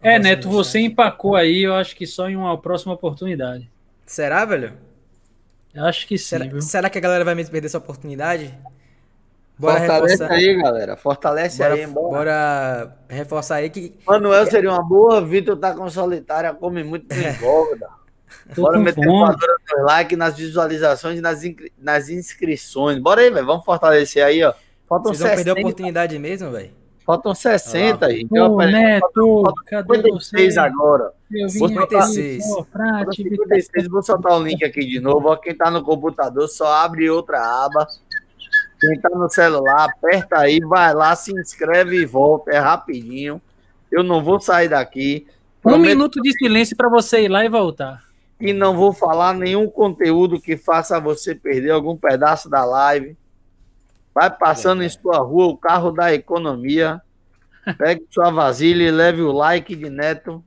É, Neto, você empacou aí, eu acho que só em uma próxima oportunidade. Será, velho? Eu acho que sim. Será, será que a galera vai perder essa oportunidade? Bora Fortalece reforçar. aí, galera. Fortalece bora, aí, bora. bora reforçar aí que. Manuel seria uma boa, Vitor tá com solitária, come muito de é. engorda. Bora meter o like nas visualizações e nas, nas inscrições. Bora aí, velho. Vamos fortalecer aí, ó. Faltam Vocês vão 60, perder a oportunidade mesmo, velho. Faltam 60 aí. Ah, então, Pô, Neto, faltam cadê 56 você? agora. Eu vou 56. Soprar, 56. Vou soltar o link aqui de novo. quem tá no computador, só abre outra aba. Quem tá no celular, aperta aí, vai lá, se inscreve e volta. É rapidinho. Eu não vou sair daqui. Um minuto de silêncio para você ir lá e voltar. E não vou falar nenhum conteúdo que faça você perder algum pedaço da live. Vai passando é em sua rua o carro da economia. Pegue sua vasilha e leve o like de Neto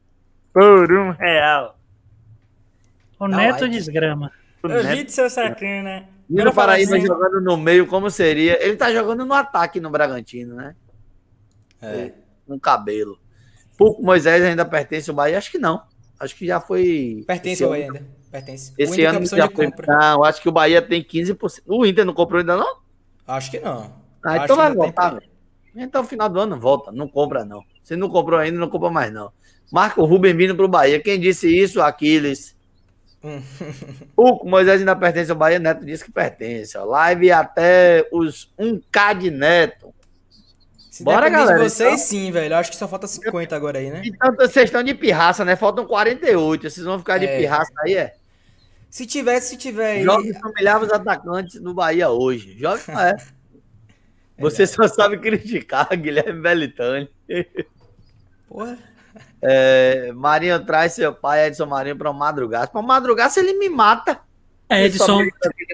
por um real. O Dá Neto like. desgrama. O Eu Neto... vi de seu sacana. Né? O Paraíba assim... jogando no meio, como seria? Ele tá jogando no ataque no Bragantino, né? É. Um é, cabelo. Pouco Moisés ainda pertence ao Bahia? Acho que não. Acho que já foi. Pertence ao Bahia ainda. Pertence. Esse ano já foi... Não, acho que o Bahia tem 15%. O Inter não comprou ainda, não? Acho que não. Ah, Acho então vai voltar, velho. Então, final do ano, volta. Não compra, não. Se não comprou ainda, não compra mais, não. Marco Rubem vindo pro Bahia. Quem disse isso? Aquiles. o Moisés ainda pertence ao Bahia. Neto disse que pertence. Ó. Live até os 1K de Neto. Se Bora, galera. De vocês, então... sim, velho. Acho que só falta 50 agora aí, né? Então, vocês estão de pirraça, né? Faltam 48. Vocês vão ficar de é. pirraça aí, é? Se tiver, se tiver. Jogos humilhavam os atacantes no Bahia hoje. Jogos é. Você só sabe criticar Guilherme Belitani. Porra. É, Marinho traz seu pai, Edson Marinho, para o Madrugaço. Para o Madrugaço ele me mata. É, Edson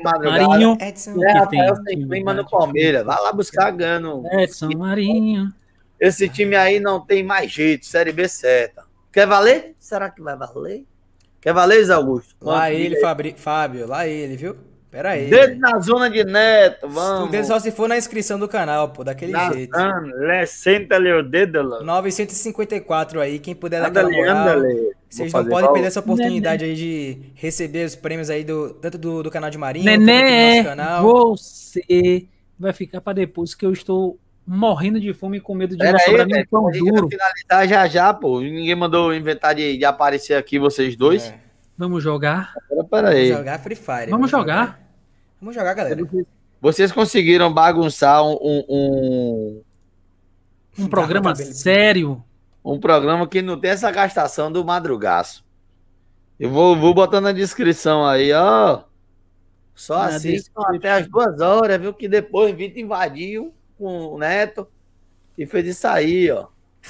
Marinho. Edson é, Rafael tem clima no Palmeiras. Vai lá buscar ganho Edson Marinho. Esse time aí não tem mais jeito. Série B certa. Quer valer? Será que vai valer? Cavaleiros, Augusto. Lá ele, Fabri... Fábio, lá ele, viu? Pera aí. Dedo na zona de Neto, vamos. Dedo só se for na inscrição do canal, pô, daquele na jeito. Andale, senta ali o dedo, lá. 954 aí, quem puder dar aquela moral. Andale. Vocês não podem perder essa oportunidade Nenê. aí de receber os prêmios aí, do, tanto do, do canal de Marinho, quanto do nosso canal. você vai ficar para depois que eu estou morrendo de fome e com medo de Pera não aí, pão duro. finalizar já já, pô. Ninguém mandou inventar de, de aparecer aqui vocês dois. É. Vamos jogar. Pera, pera aí. Vamos jogar Free Fire. Vamos, jogar. jogar. Vamos jogar, galera. Vocês conseguiram bagunçar um um, um... um programa tá sério. Um programa que não tem essa gastação do madrugaço. Eu vou, vou botar na descrição aí, ó. Só assistam até as duas horas, viu? Que depois Vitor invadiu com o Neto e fez isso aí, ó.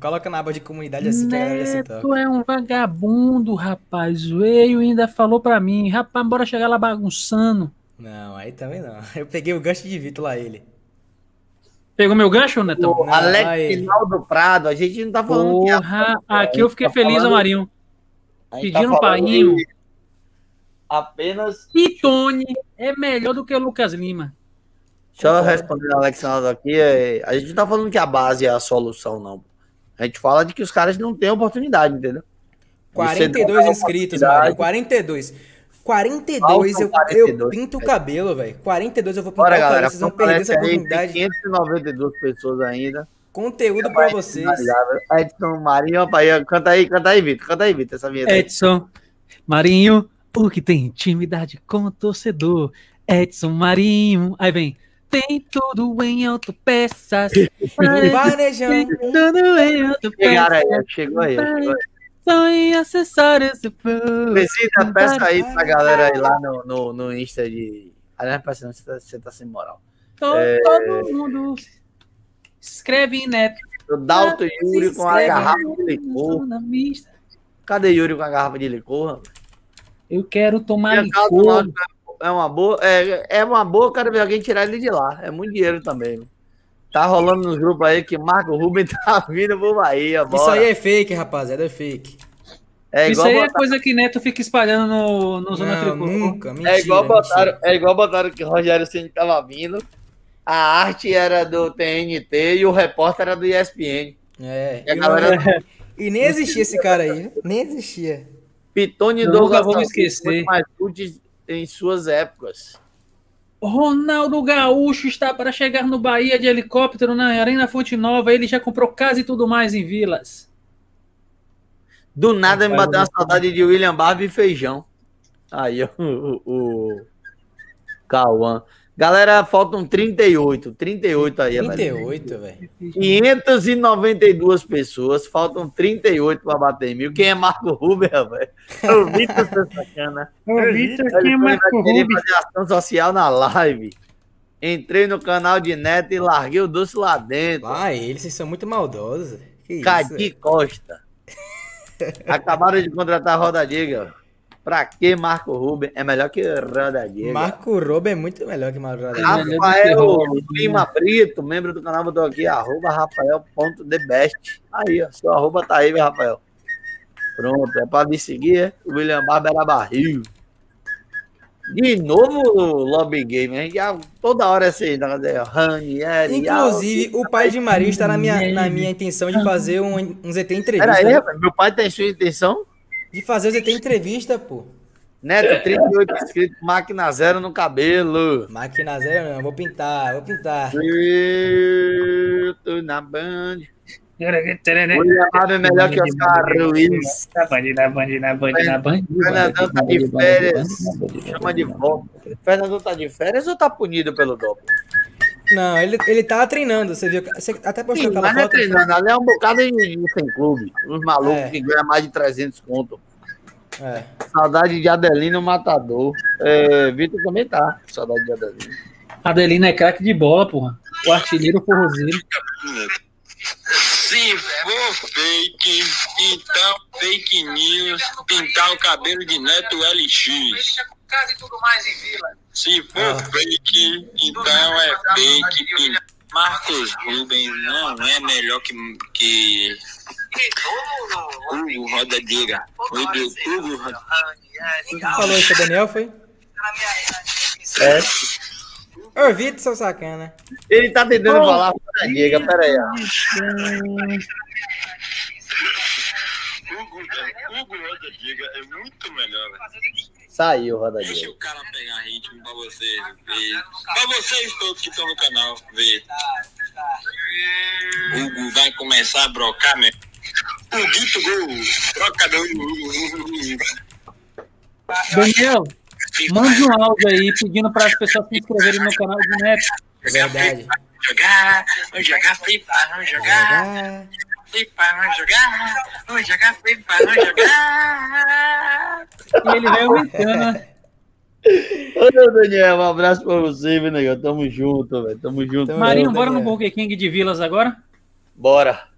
Coloca na aba de comunidade assim Neto que ela se é um vagabundo, rapaz. Veio e ainda falou pra mim, rapaz, bora chegar lá bagunçando. Não, aí também não. Eu peguei o gancho de Vitor lá, ele. Pegou meu gancho, Netão? Pô, não, Alex Finaldo Prado, a gente não tá falando é Porra, é aqui eu fiquei tá feliz, falando... Amarinho. Pedindo tá um painho. Apenas. E é melhor do que o Lucas Lima. Só responder o Alexandre aqui, é, a gente não tá falando que a base é a solução, não. A gente fala de que os caras não têm oportunidade, entendeu? 42 inscritos, Mário. 42. 42, eu, 42, eu pinto o cabelo, velho. 42 eu vou pintar Bora, o cabelo, galera, vocês vão perder essa oportunidade. 592 pessoas ainda. Conteúdo é pra vocês. Edson Marinho, pai, canta aí, canta aí, Vitor. Canta aí, Vitor, essa vinheta. Edson Marinho, o que tem intimidade com o torcedor. Edson Marinho. Aí vem tem tudo em autopeças. Planejando. tudo em autopeças. aí, chegou aí. Chegou aí. Só em acessórios peça aí pra galera aí lá no, no, no Insta de. Aliás, ah, parece não, é tá, você tá, sem moral. Todo, é... todo mundo. Escreve, né? O Dalton tá, e Yuri com a garrafa de licor. Cadê Yuri com a garrafa de licor? Eu quero tomar licor é uma boa. É, é uma boa, cara, ver alguém tirar ele de lá. É muito dinheiro também. Tá rolando nos grupos aí que Marco Rubem tá vindo pro Bahia. Bora. Isso aí é fake, rapaziada, é fake. É Isso aí é botar... é coisa que Neto fica espalhando no, no Zona Tricolor. Nunca, é mentira, é igual, botaram, é igual botaram que Rogério Ceni tava vindo. A arte era do TNT e o repórter era do ESPN. É. E, a galera... É. e nem existia esse cara aí, nem existia. Pitone Douglas. Nunca vou me esquecer. Mais em suas épocas. Ronaldo Gaúcho está para chegar no Bahia de helicóptero na Arena Fonte Nova. Ele já comprou casa e tudo mais em Vilas. Do nada me bateu uma saudade de William Barbie e Feijão. Aí o, o, o Cauã. Galera, faltam 38. 38 aí, 38, é velho. 592 pessoas, faltam 38 para bater mil. Quem é Marco Rubio, velho? É o Vitor sacana. É o Vitor, tá quem é Marco Rubio? fazer ação social na live. Entrei no canal de Neto e larguei o doce lá dentro. Ah, eles são muito maldosos. Cadi Costa. Acabaram de contratar a Roda Diga. Pra que Marco Ruben é melhor que Rodadiego? Marco Ruben é muito melhor que Marco Rodadiego. Rafael Lima Brito, membro do canal, botou aqui, arroba rafael.debest. Aí, ó, seu arroba tá aí, meu Rafael. Pronto, é pra me seguir, é? O William Barbera barril. De novo lobby game, hein? Já, toda hora é assim, tá Ranieri. Inclusive, o pai de Maria está na minha, na minha intenção de fazer um, um ZT entrevista. Peraí, meu pai tem sua intenção? de fazer você ter entrevista, pô. Neto, 38 é. inscritos, máquina zero no cabelo. Máquina zero não, vou pintar, vou pintar. Eu tô na band. Mulherada é melhor que Oscar Ruiz. Na band, na band, na band, na band. Fernandão tá de férias. Chama de volta. Fernandão tá de férias ou tá punido pelo dobro? Não, ele, ele tava tá treinando, você viu? Você até postou Sim, aquela mas foto. Não é treinando, ali é um bocado de, sem clube. Uns malucos é. que ganham mais de 300 conto. É. Saudade de Adelino Matador. É, Vitor também tá. Saudade de Adelino. Adelino é craque de bola, porra. O artilheiro forrozeiro. Se for fake, então fake news, pintar o cabelo de Neto LX casa e tudo mais em vila. Se for ah. fake, então é fake. Marcos Rubens não é melhor que. que... Hugo assim, Roda Diga. Assim, Hugo Roda. falou isso, Daniel? Foi? Assim, é. Ô, Vitor, seu sacana. Ele tá tentando oh, falar Roda Diga, peraí. Hugo Roda Diga é muito melhor. Saiu, rodadinha. Deixa o cara pegar ritmo pra vocês ver. Pra vocês todos que estão no canal ver. o Hugo vai começar a brocar mesmo. Huguito Gol, Google Daniel, mande um áudio aí pedindo para as pessoas se inscreverem no canal do Neto. É verdade. Vamos jogar, vamos jogar, vamos jogar. Vamos jogar pipa, vamos jogar, vamos jogar pipa, jogar. E ele vai aumentando. Ô, né? Daniel, um abraço pra você, meu negão. Tamo junto, velho. Tamo junto. Marinho, bora no Burger King de Vilas agora? Bora.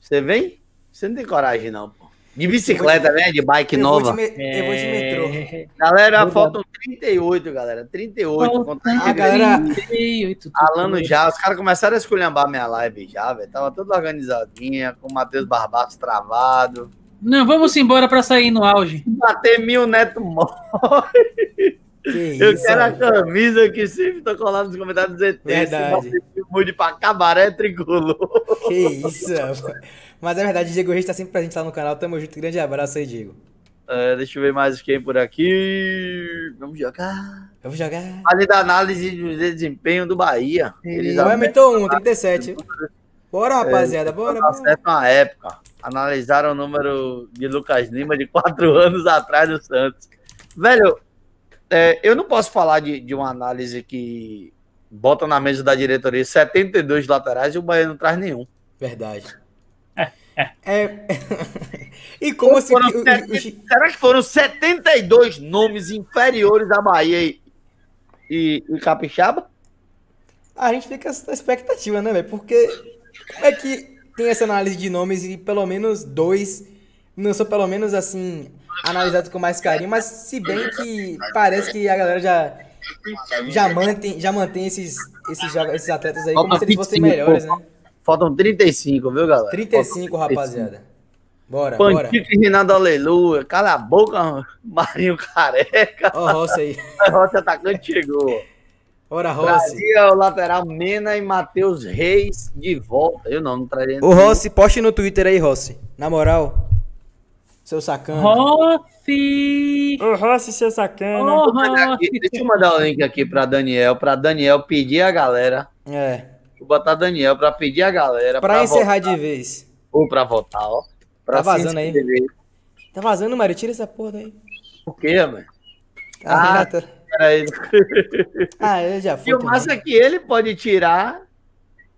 Você vem? Você não tem coragem, não. De bicicleta, né? de... né? De bike eu nova. Vou de me... é... Eu vou de é. metrô. Galera, Muito faltam 38, galera. 38. Falta A galera. 38. Falando já, os caras começaram a esculhambar minha live já, velho. Tava toda organizadinha, com o Matheus Barbato travado. Não, vamos embora para sair no auge. Bater mil neto morre eu isso, quero mano. a camisa que sempre tô colando nos comentários do ZT. Verdade. Mude pra cabaré tricolor. Que isso, mano. Mas é verdade, Diego Reis tá sempre presente lá no canal. Tamo junto. Grande abraço aí, Diego. É, deixa eu ver mais quem por aqui. Vamos jogar. Vamos jogar. Ali da análise de desempenho do Bahia. Eles aumentou é 1, 37. Bora, rapaziada, bora. Tá certo época. Analisaram o número de Lucas Lima de quatro anos atrás do Santos. Velho, é, eu não posso falar de, de uma análise que bota na mesa da diretoria 72 laterais e o Bahia não traz nenhum. Verdade. É. é. é... e como assim? Se... Será que foram 72 nomes inferiores a Bahia e, e, e Capixaba? A gente fica na expectativa, né, velho? Porque como é que tem essa análise de nomes e pelo menos dois não são pelo menos assim analisado com mais carinho, mas se bem que parece que a galera já, já, mantém, já mantém esses, esses, jogos, esses atletas aí como se eles fossem melhores, né? Faltam 35, viu, galera? 35, 35. rapaziada. Bora, bora. e Renato Aleluia. Cala a boca, Marinho Careca. Ó, oh, Rossi aí. Rossi atacante chegou. Ora, Rossi. Trazia o lateral Mena e Matheus Reis de volta. Eu não, não traria. O Rossi, poste no Twitter aí, Rossi. Na moral seu sacana. Rossi! Rossi, seu sacana. Oh, Rossi. Deixa eu mandar o link aqui para Daniel, para Daniel pedir a galera. É. Vou botar Daniel para pedir a galera. Para encerrar votar. de vez. Ou para votar, ó. Pra tá vazando aí. Tá vazando, Mário? Tira essa porra daí. O quê, mano? Ah, ah, peraí. ah, eu já fui. E o massa é que ele pode tirar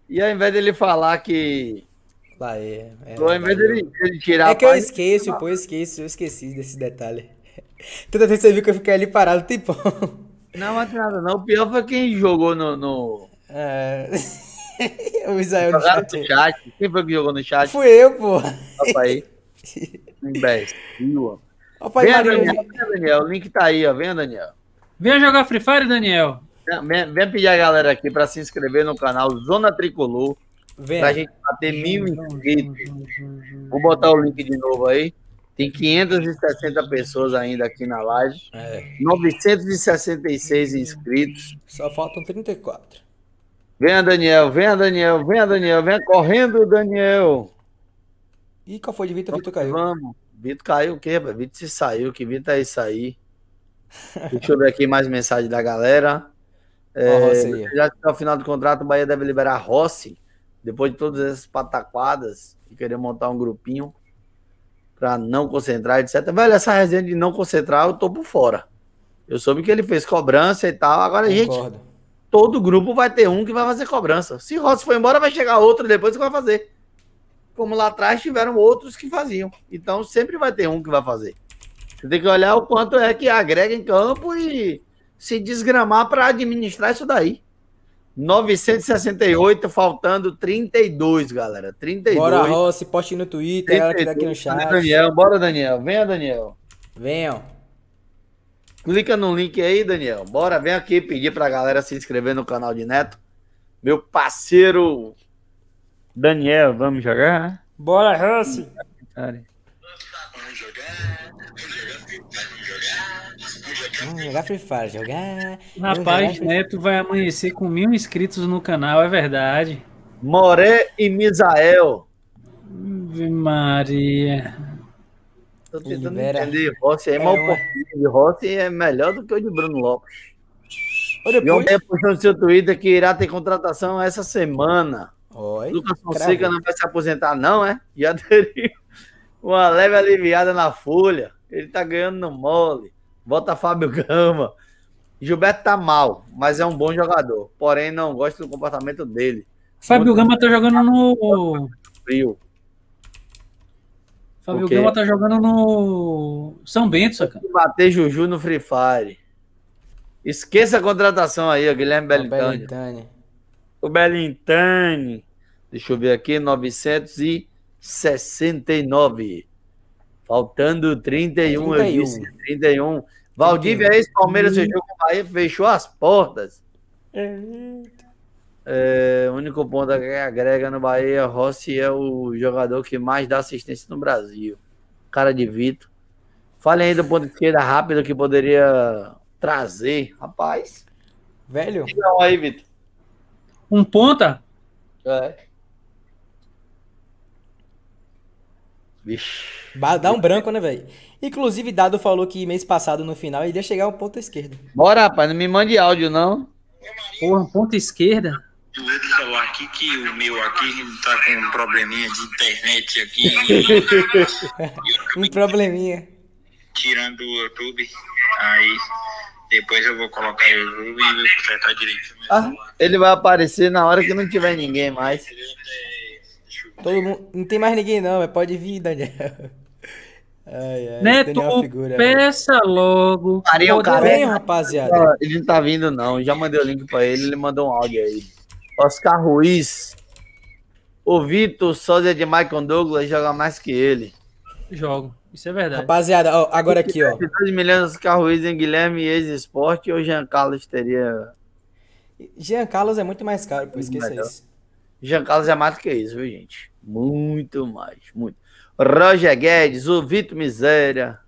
e ao invés dele falar que Lá é. é tirar É que eu esqueço, pô, eu esqueço, eu esqueci desse detalhe. toda vez você viu que eu fiquei ali parado tipo Não, mas nada, não. O pior foi quem jogou no. no... É... o Israel no chat. chat. Quem foi que jogou no chat? Fui eu, pô. Papai. Imbecil, ó. vem, Daniel, vem, Daniel. O link tá aí, ó. Vem, Daniel. Vem jogar Free Fire, Daniel. Vem, vem pedir a galera aqui pra se inscrever no canal Zona Tricolor. Vem. Pra é. gente bater mil inscritos. Vou botar o link de novo aí. Tem 560 pessoas ainda aqui na live. É. 966 inscritos. Só faltam 34. Venha, Daniel, venha, Daniel, venha, Daniel, venha correndo, Daniel. E qual foi de Vitor? Vitor caiu. Vamos. Vitor caiu o quê, Vitor se saiu, que Vitor é isso aí. Deixa eu ver aqui mais mensagem da galera. É, já está o final do contrato, o Bahia deve liberar Rossi depois de todas essas pataquadas e querer montar um grupinho para não concentrar, etc. Velho, essa resenha de não concentrar, eu tô por fora. Eu soube que ele fez cobrança e tal. Agora, Concordo. gente, todo grupo vai ter um que vai fazer cobrança. Se Rossi for embora, vai chegar outro depois que vai fazer. Como lá atrás tiveram outros que faziam. Então, sempre vai ter um que vai fazer. Você tem que olhar o quanto é que agrega em campo e se desgramar para administrar isso daí. 968, faltando 32, galera. 32. Bora, Rossi, poste no Twitter, 32, ela que tá aqui no chat. Daniel, bora, Daniel. Venha, Daniel. Venham. Clica no link aí, Daniel. Bora, vem aqui pedir pra galera se inscrever no canal de Neto. Meu parceiro Daniel, vamos jogar? Bora, Rossi. Vamos hum, jogar Free Fire, jogar. Rapaz, jogar Neto vai amanhecer com mil inscritos no canal, é verdade. Moré e Misael. Maria. Tô tentando Libera. entender Rossi. É, é mal uma... de Rossi é melhor do que o de Bruno Lopes. Ou depois... E o Meia postou no seu Twitter que irá ter contratação essa semana. Oi, Lucas Fonseca não vai se aposentar, não, é? Já teria uma leve aliviada na folha. Ele tá ganhando no mole. Bota Fábio Gama. Gilberto tá mal, mas é um bom jogador. Porém, não gosto do comportamento dele. Fábio Muito Gama tá jogando no. Frio. Fábio Gama tá jogando no São Bento, saca? Bater Juju no Free Fire. Esqueça a contratação aí, ó, Guilherme Belintani. É Belintani. O Belintani. Deixa eu ver aqui, 969. Faltando 31, 31. eu disse 31. Valdívia, ex-Palmeiras, fechou com o Bahia, fechou as portas. É, único ponto que agrega no Bahia, Rossi é o jogador que mais dá assistência no Brasil. Cara de Vitor. Fale ainda do ponto de esquerda rápido que poderia trazer, rapaz. Velho. Diga aí, Vitor. Um ponta? É. Vixe. Dá um branco, né, velho? Inclusive, Dado falou que mês passado, no final, ele ia chegar um ponto esquerda. Bora, rapaz, não me mande áudio, não. Porra, ponta esquerda? do outro aqui, que o meu aqui tá com um probleminha de internet aqui. um probleminha. Tirando o YouTube, aí depois eu vou colocar o YouTube e vou consertar direito. Ah, ele vai aparecer na hora que não tiver ninguém mais. Todo mundo. Não tem mais ninguém, não, mas é pode vir, Daniel. Né? Ai, ai, Neto, figura, né? peça logo. Maria, o cara vem, rapaziada. Ele não tá vindo, não. Já mandei o link pra ele, ele mandou um áudio aí. Oscar Ruiz. O Vitor, sósia é de Michael Douglas, joga mais que ele. Jogo, isso é verdade. Rapaziada, ó, agora aqui, ó. 2 milhões Oscar Ruiz em Guilherme ex-esporte ou Jean Carlos teria. Jean Carlos é muito mais caro, por isso que isso. Jean Giancarlo é mais do que isso, viu, gente? Muito mais, muito. Roger Guedes, o Vitor Miséria.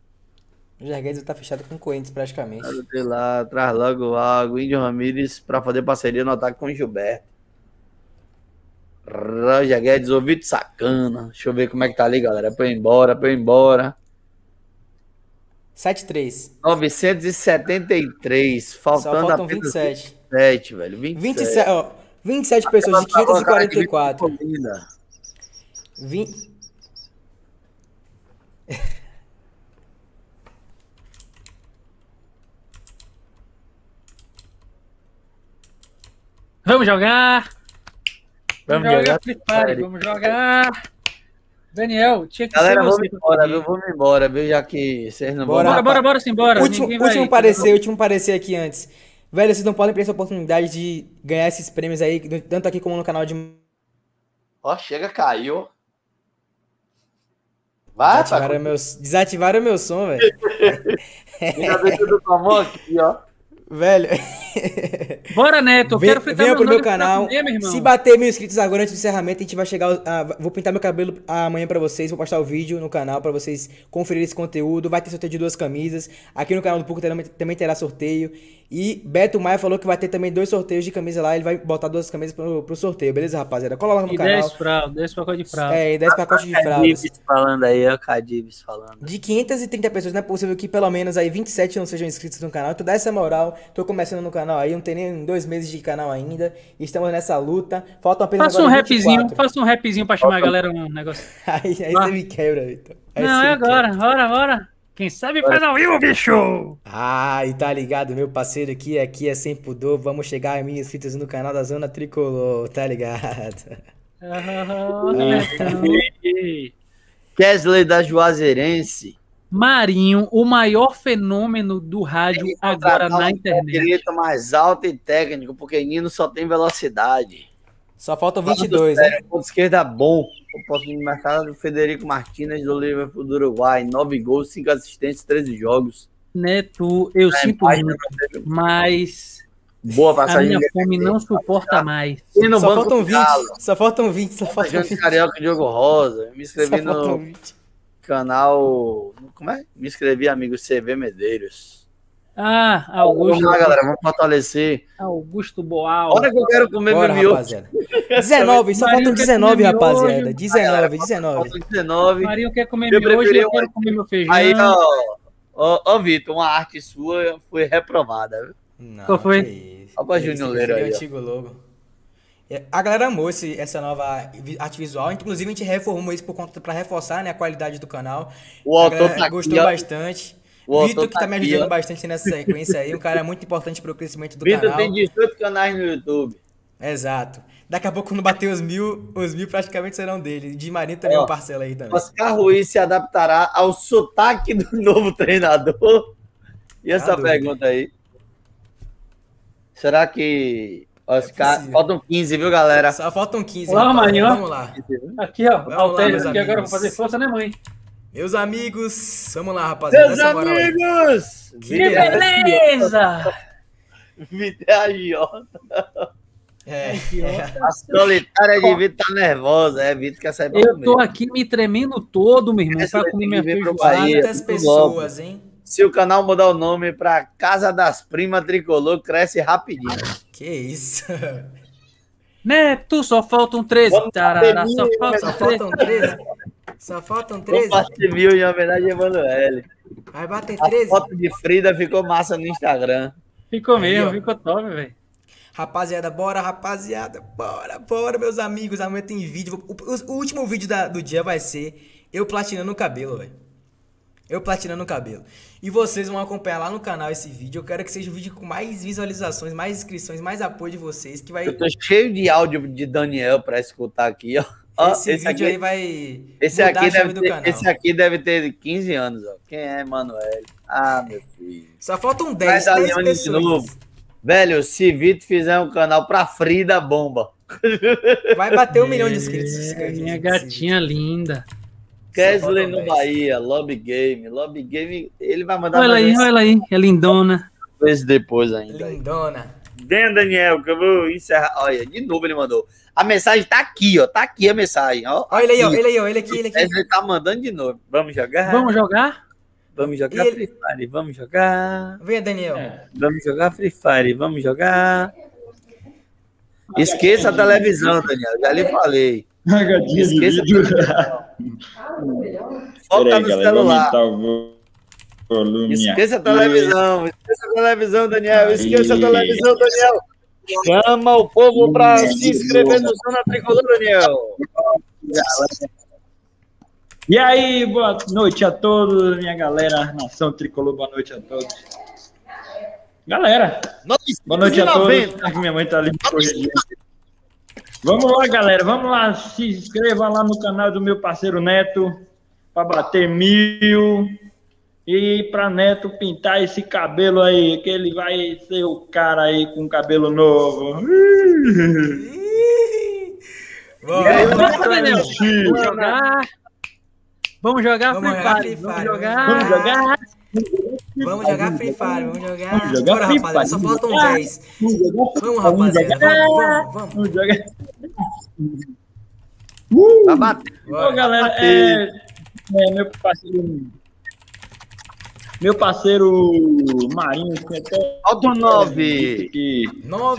Roger Guedes tá fechado com o Corinthians, praticamente. Sei lá, traz logo algo. Índio Ramírez pra fazer parceria no ataque com o Gilberto. Roger Guedes, o Vitor Sacana. Deixa eu ver como é que tá ali, galera. pra eu ir embora, pra eu ir embora. 73. 973, faltando Só faltam apenas 27. 27, velho. 27. 27 ó. 27 pessoas de 544. 20... Vamos jogar! Vamos, vamos jogar Free Fire, vamos jogar! Daniel, tinha que Galera, ser vamos embora, viu? Vamos embora, viu? Já que vocês não bora, vão. Bora, bora, bora, simbora. Último, último vai, parecer, último parecer aqui antes. Velho, vocês não podem perder essa oportunidade de ganhar esses prêmios aí, tanto aqui como no canal de. Ó, chega, caiu. Vai, desativaram, pai. meu, desativaram meu som, velho. aqui, ó. Velho. Bora, Neto. Eu quero fritar venha meu pro meu canal. Comer, meu Se bater mil inscritos agora antes do encerramento, a gente vai chegar. A, vou pintar meu cabelo amanhã para vocês. Vou postar o vídeo no canal para vocês conferirem esse conteúdo. Vai ter sorteio de duas camisas. Aqui no canal do Puco também terá sorteio. E Beto Maia falou que vai ter também dois sorteios de camisa lá. Ele vai botar duas camisas pro, pro sorteio, beleza, rapaziada? Cola lá no e canal. 10 fraldas, 10 pacotes de fraldas. É, 10 pacotes de fraldas. falando aí, ó, Cadibes falando. De 530 pessoas, não é possível que pelo menos aí 27 não sejam inscritos no canal. Então dá essa moral. Tô começando no canal canal aí, não tem nem dois meses de canal ainda. Estamos nessa luta. Falta apenas. Faça um rapzinho, faça um rapzinho pra chamar a galera um negócio. aí aí você me quebra, Vitor. Aí não, é agora, bora, bora. Quem sabe bora. faz ao vivo, bicho! Ah, e tá ligado, meu parceiro aqui, aqui é sem pudor. Vamos chegar a fitas inscritos no canal da Zona Tricolor, tá ligado? Kesley ah. então. da Juazeirense Marinho, o maior fenômeno do rádio agora na internet. Grito mais alto e técnico, porque Nino só tem velocidade. Só falta 22, né? Ponto esquerda bom. Oportunidade de mercado do Federico Martínez do Liverpool do Uruguai. Nove gols, cinco assistências, 13 jogos. Neto, eu é, sinto muito, mas Boa passagem. A minha fome não suporta mais. Só faltam, 20, só faltam 20. Só faltam 20. Só faltam 20. Carioca Diogo Rosa. Me inscrevi no canal. Como é? Me inscrevi, amigo CV Medeiros. Ah, Augusto. Vamos lá, galera, vamos fortalecer. Augusto Boal. Olha que eu quero comer Bora, meu rapaziada. 19, só faltam 19, rapaziada. 19, 19. Faltam 19. Marinho quer comer meu hoje, eu quero comer meu feijão. Aí, ó, ó, ó Vitor, uma arte sua foi reprovada. Não, Qual foi? Olha o Júnior Leiro aí. antigo logo. É, a galera amou esse, essa nova arte visual, inclusive a gente reformou isso por conta para reforçar né, a qualidade do canal. O a autor tá gostou aqui, bastante. O Vitor que tá, tá me ajudando aqui, bastante nessa sequência aí, um cara muito importante para o crescimento do Vitor canal. Vitor tem 18 canais no YouTube. Exato. Daqui a pouco, quando bater os mil, os mil praticamente serão dele. De Marinho também é uma parcela aí também. Oscar Ruiz se adaptará ao sotaque do novo treinador? E essa tá pergunta aí? Será que é Faltam 15, viu, galera? Só faltam 15. Olá, rapaz, mãe, Vamos lá. Aqui, ó. aqui agora vou fazer força, né, mãe? Meus amigos, vamos lá, rapaziada. Meus é amigos! Que, beleza! Vida agiota. É. é. A solitária de Vitor tá nervosa, é Vitor quer sair Eu tô mesmo. aqui me tremendo todo, meu irmão, pra comer minha feijoada. Quantas pessoas, hein? se o canal mudar o nome para Casa das Primas Tricolor, cresce rapidinho. Que isso? Neto, só faltam 13. Tarará, só, falta, né? só faltam 13. Só faltam 13. Compartilhe mil em homenagem a Emanuele. Vai bater 13. A foto de Frida ficou massa no Instagram. Ficou mesmo, Aí, ficou top, velho. Rapaziada, bora, rapaziada, bora, bora, meus amigos. Amanhã tem vídeo. O, o, o último vídeo da, do dia vai ser eu platinando o cabelo, velho. Eu platinando o cabelo. E vocês vão acompanhar lá no canal esse vídeo. Eu quero que seja o um vídeo com mais visualizações, mais inscrições, mais apoio de vocês. Que vai... Eu tô cheio de áudio de Daniel para escutar aqui, ó. Esse, esse vídeo aqui, aí vai. Esse aqui, deve ter, esse aqui deve ter 15 anos, ó. Quem é, Manoel? Ah, meu filho. Só um 10, 10 pessoas. De novo. Velho, se Vitor fizer um canal pra Frida Bomba. Vai bater um é, milhão de é, inscritos. Minha gatinha linda. Kesley no Bahia, Lobby Game. Lobby Game, ele vai mandar. Olha aí, olha aí, é lindona. Vezes depois ainda. Lindona. vem Daniel, que eu vou encerrar. Olha, de novo ele mandou. A mensagem tá aqui, ó. Tá aqui a mensagem. Ó, olha ele aí, ó. Ele aí, ó. Ele aqui, ele aqui. tá mandando de novo. Vamos jogar? Vamos jogar? Vamos jogar ele... Free Fire, vamos jogar. Vem Daniel. É. Vamos jogar Free Fire, vamos jogar. Esqueça a televisão, Daniel. Já lhe falei. Esqueça de vidro. Só no celular. Volume esqueça a televisão, esqueça a televisão, Daniel, esqueça a televisão, Daniel. Chama o povo para se inscrever no Zona Tricolor, Daniel. E aí, boa noite a todos, minha galera, nação tricolor, boa noite a todos. Galera, boa noite a todos. Minha mãe tá ali Vamos lá, galera. Vamos lá. Se inscreva lá no canal do meu parceiro Neto para bater mil e para Neto pintar esse cabelo aí, que ele vai ser o cara aí com cabelo novo. vamos, aí, vamos, jogar. Vamos jogar Free Fire. Vamos né? jogar. Vamos jogar. Vamos jogar Free Fire, vamos jogar. Vamos jogar Bora, rapaziada, só faltam 10. Vamos, rapaziada, vamos, vamos, vamos. Jogar... Uh, tá batendo. Bom, galera, tá é, é, meu parceiro. Meu parceiro Marinho tinha até. Alto 9! Se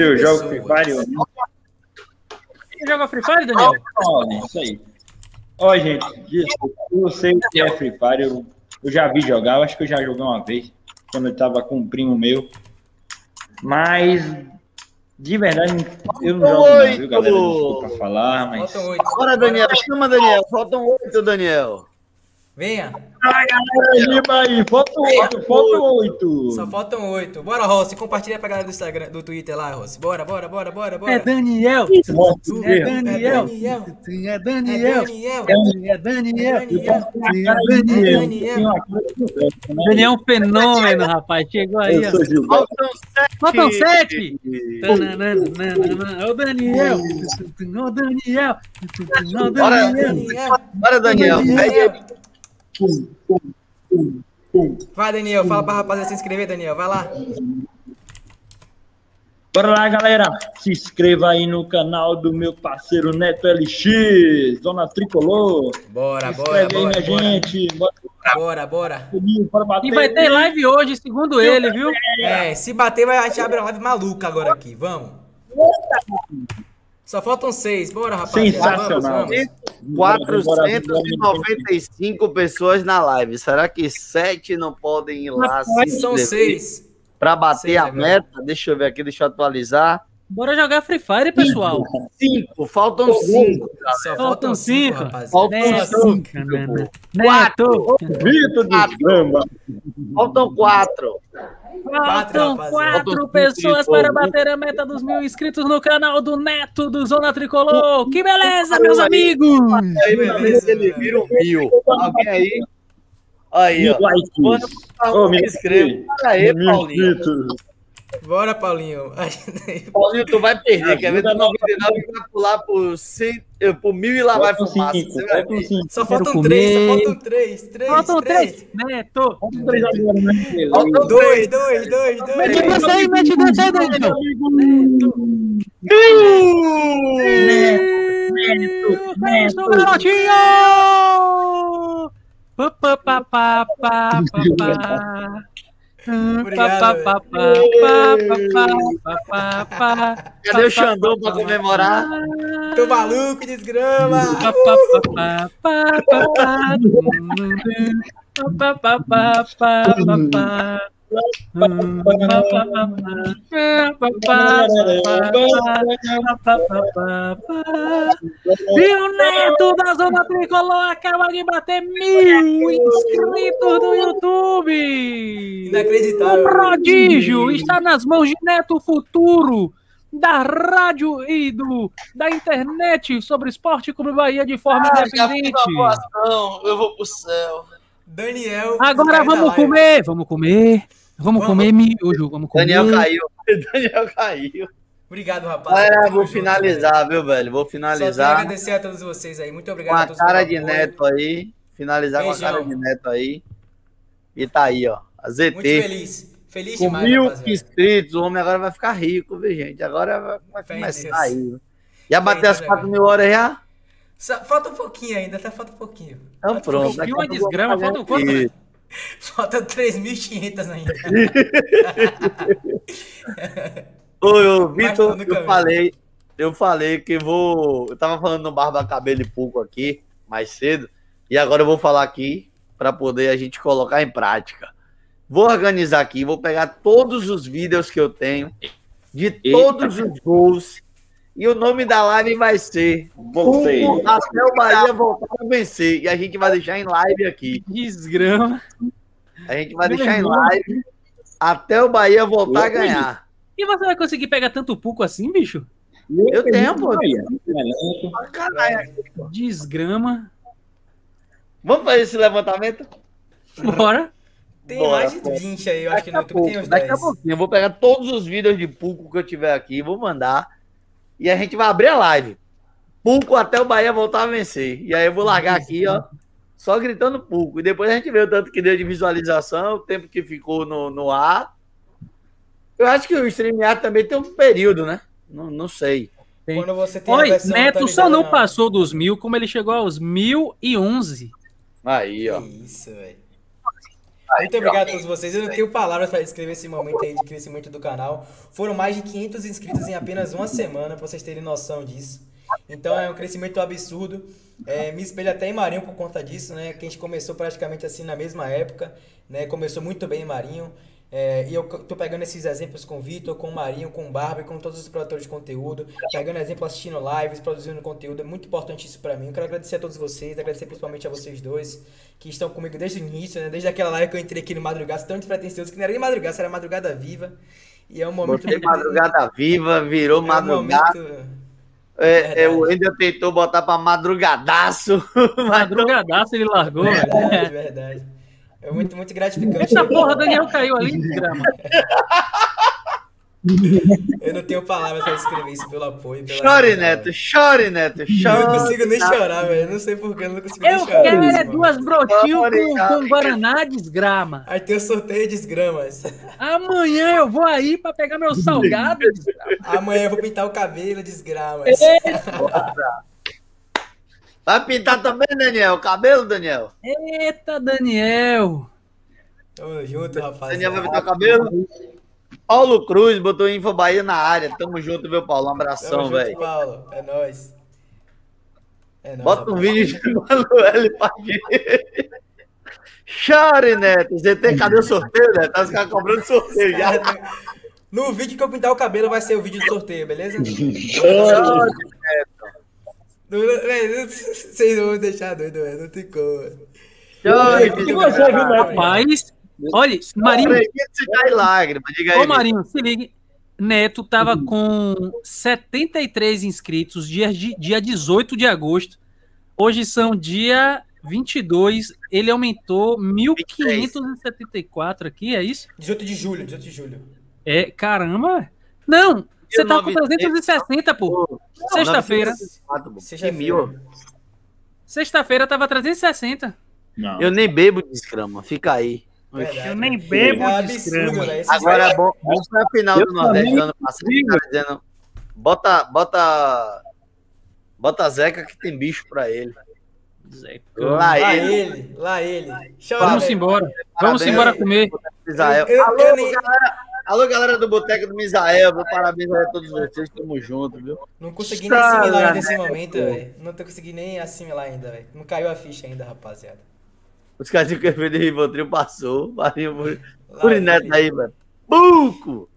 eu jogo Free Fire. Eu... Quem joga Free Fire, Daniel? Alto 9, isso aí. Ó, gente, desculpa, eu sei o que é Free Fire, eu eu já vi jogar, eu acho que eu já joguei uma vez, quando eu tava com um primo meu. Mas, de verdade, eu não jogo mais, viu, galera? Desculpa falar, mas... Faltam Bora, Daniel. Chama, Daniel. Faltam oito, Daniel. Venha. Ai, galera, aí. faltam oito, falta oito. Só faltam oito. Bora, Rossi, compartilha pra galera do Instagram, do Twitter lá, Rossi. Bora, bora, bora, bora, bora. É Daniel. É, é, é, é Daniel. É Daniel. É Daniel. É Daniel. É Daniel. Daniel é um fenômeno, rapaz. Chegou aí. Faltam sete. Faltam Daniel É o Daniel. É o Daniel. Bora, Daniel. Bora, Daniel. Vai, Daniel, fala pra rapaziada se inscrever, Daniel, vai lá. Bora lá, galera. Se inscreva aí no canal do meu parceiro Neto LX, Zona Tricolor. Bora, bora, bora, aí, bora. gente. Bora, bora. bora. bora bater, e vai ter live hoje, segundo se ele, viu? É, se bater, vai, a gente abre uma live maluca agora aqui. Vamos. Eita, só faltam seis. Bora, rapaziada. Sensacional. Vamos, 495 pessoas na live. Será que sete não podem ir lá? Rapaz, se são seis. Para bater seis, a meta, deixa eu ver aqui, deixa eu atualizar. Bora jogar Free Fire, pessoal. Cinco. Faltam cinco. faltam cinco, Faltam né, cinco. Né, né. quatro. Vitor de Faltam quatro. Faltam quatro, é. quatro pessoas para bater a meta dos mil inscritos no canal do Neto do Zona Tricolor. Que beleza, meus amigos! Aí, beleza, ele vira um mil. Alguém aí? Aí, ó. Quando me inscreve. Para aí, Paulinho. Bora, Paulinho. Paulinho, tu vai perder. Quer ver? da 99 vai pular por, 100, eh, por mil e lá vai fumaça. Só faltam três, só faltam três. três faltam três. Neto. Faltam três agora, né? Faltam dois, dois, dois, dois. Mete você aí, mete dois aí, Neto. Neto. Neto. Neto. neto, neto, neto, neto, neto, neto, pá. Cadê o Xandão pra comemorar? Tô maluco, desgrama! Uh! E o Neto da Zona Tricolor acaba de bater mil inscritos no YouTube. Inacreditável. O prodígio está nas mãos de Neto Futuro da rádio e do, da internet sobre esporte Clube Bahia de forma ah, independente. Eu vou pro céu. Daniel. Agora vamos comer, vamos comer. Vamos, vamos comer miojo, vamos comer. Daniel caiu. Daniel caiu. Obrigado, rapaz. É, vou finalizar, junto, viu, velho? Vou finalizar. Só agradecer a todos vocês aí. Muito obrigado com a, a todos. cara de apoio. neto aí. Finalizar Beijão. com a cara de neto aí. E tá aí, ó. A ZT. Muito feliz. Feliz com demais, mil inscritos, o homem agora vai ficar rico, viu, gente? Agora vai começar aí. Já bateu as 4 mil horas já? falta um pouquinho ainda, tá? Falta um pouquinho. Então falta pronto. Um pouquinho, uma desgrama, falta um quanto? Falta 3.500 ainda. Ô, Vitor, eu caminho. falei, eu falei que vou. Eu tava falando no Barba Cabelo e Pouco aqui, mais cedo, e agora eu vou falar aqui para poder a gente colocar em prática. Vou organizar aqui, vou pegar todos os vídeos que eu tenho de todos Eita. os gols e o nome da live vai ser Voltei. até o Bahia voltar a vencer. E a gente vai deixar em live aqui. Desgrama. A gente vai Meu deixar irmão. em live até o Bahia voltar eu a ganhar. E você vai conseguir pegar tanto pouco assim, bicho? Eu, eu tenho, pô. Desgrama. Vamos fazer esse levantamento? Bora. Tem Bora, mais de 20 aí, eu acho que no YouTube tem uns 10. Daqui a pouquinho eu vou pegar todos os vídeos de pulco que eu tiver aqui, vou mandar e a gente vai abrir a live. Pulco até o Bahia voltar a vencer. E aí eu vou largar aqui, ó, só gritando pulco. E depois a gente vê o tanto que deu de visualização, o tempo que ficou no, no ar. Eu acho que o StreamYard também tem um período, né? Não, não sei. Quando você tem Oi, Neto só não, não passou dos mil, como ele chegou aos mil e onze. Aí, ó. Que isso, velho. Tá, muito então. obrigado a todos vocês. Eu não tenho palavras para descrever esse momento aí de crescimento do canal. Foram mais de 500 inscritos em apenas uma semana, para vocês terem noção disso. Então é um crescimento absurdo. É, me espelho até em Marinho por conta disso, né? Que a gente começou praticamente assim na mesma época, né? Começou muito bem em Marinho. É, e eu tô pegando esses exemplos com o Vitor, com o Marinho, com o Barbie, com todos os produtores de conteúdo, pegando exemplo, assistindo lives, produzindo conteúdo. É muito importante isso para mim. Eu quero agradecer a todos vocês, agradecer principalmente a vocês dois que estão comigo desde o início, né? Desde aquela live que eu entrei aqui no Madrugada, tão despretensioso, que não era nem madrugada, era madrugada viva. E é um momento. É Botei madrugada viva, virou é um madrugada. Momento... É, é, o Ender tentou botar para madrugadaço. Madrugadaço ele largou. É verdade, É verdade. É muito, muito gratificante. Essa porra, Daniel caiu ali desgrama. grama. Eu não tenho palavras para escrever isso pelo apoio. Pela chore, vida, Neto, chore, Neto, chore. Eu não consigo nem chorar, velho. Eu não sei porquê, eu não consigo eu nem chorar. Eu quero é duas brotinhas com, com Guaraná desgrama. Aí tem o sorteio desgramas. Amanhã eu vou aí para pegar meu salgado. Amanhã eu vou pintar o cabelo desgrama. Vai pintar também, Daniel? O cabelo, Daniel? Eita, Daniel! Tamo junto, rapaz. Daniel vai pintar o cabelo? Paulo Cruz botou Info Bahia na área. Tamo junto, meu Paulo. Um abração, velho. Paulo. É nóis. É nóis Bota um tá vídeo de Manuel e aqui. Chore, Neto. ZT, cadê o sorteio, Neto? Tá os caras cobrando sorteio já. Né? No vídeo que eu pintar o cabelo vai ser o vídeo do sorteio, beleza? Chore, Neto. vocês vão me deixar doido, velho. Não tem como. Se rapaz. Olha, Marinho. Tá Ô, Marinho, se liga. Neto tava com 73 inscritos dia, dia 18 de agosto. Hoje são dia 22. Ele aumentou 1.574 aqui, é isso? 18 de julho, 18 de julho. É, caramba. Não, você tá com 360, pô. Sexta-feira. Sexta-feira tava 360. Não. Eu nem bebo de escrama, fica aí. Verdade, eu nem bebo é escrama. Agora, é bom, Vamos foi a final do Nordeste ano passado. Tá dizendo, bota, bota, bota Zeca que tem bicho pra ele. Zeca. Lá, lá ele. ele. Lá ele. Lá Vamos embora. Vamos embora comer. Eu, eu, Alô, eu, galera. Alô, galera do Boteco do Misael, vou a todos vocês, tamo junto, viu? Não consegui nem assimilar ainda esse momento, né? velho. Não tô conseguindo nem assimilar ainda, velho. Não caiu a ficha ainda, rapaziada. Os caras de café de Rivotril passou, Marinho né, Neto aí, velho. Buco!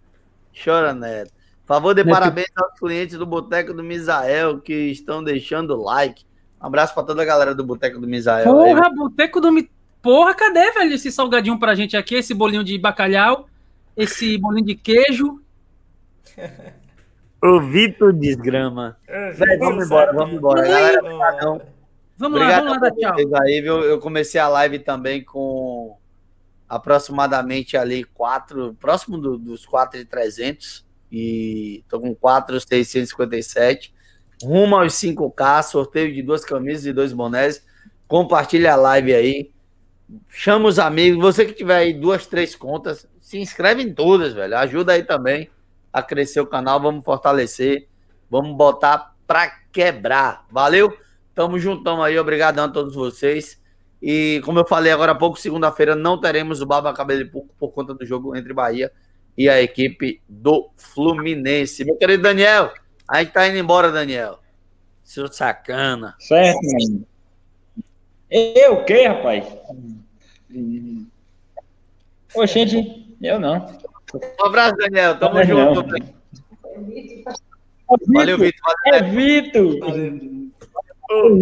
Chora, Neto. Favor de parabéns aos clientes do Boteco do Misael que estão deixando o like. Um abraço pra toda a galera do Boteco do Misael. Porra, aí, Boteco do Porra, cadê, velho, esse salgadinho pra gente aqui, esse bolinho de bacalhau? esse bolinho de queijo. o Vitor desgrama. É, vamos embora, vamos né? embora. Galera, tá vamos, lá, vamos lá, tchau. Aí, viu? Eu comecei a live também com aproximadamente ali quatro, próximo do, dos 4 de 300 e tô com 4,657. rumo aos 5k, sorteio de duas camisas e dois bonés. Compartilha a live aí. Chama os amigos. Você que tiver aí duas, três contas, se inscreve em todas, velho. Ajuda aí também a crescer o canal. Vamos fortalecer. Vamos botar pra quebrar. Valeu? Tamo juntão aí. Obrigadão a todos vocês. E como eu falei agora há pouco, segunda-feira não teremos o Baba Cabelo e Pouco por conta do jogo entre Bahia e a equipe do Fluminense. Meu querido Daniel, a gente tá indo embora, Daniel. Seu sacana. Certo, mano. Eu o quê, rapaz? gente. Eu não. Um abraço, Daniel. Tamo junto. Não. Valeu, Vitor. É Vitor. Ô, um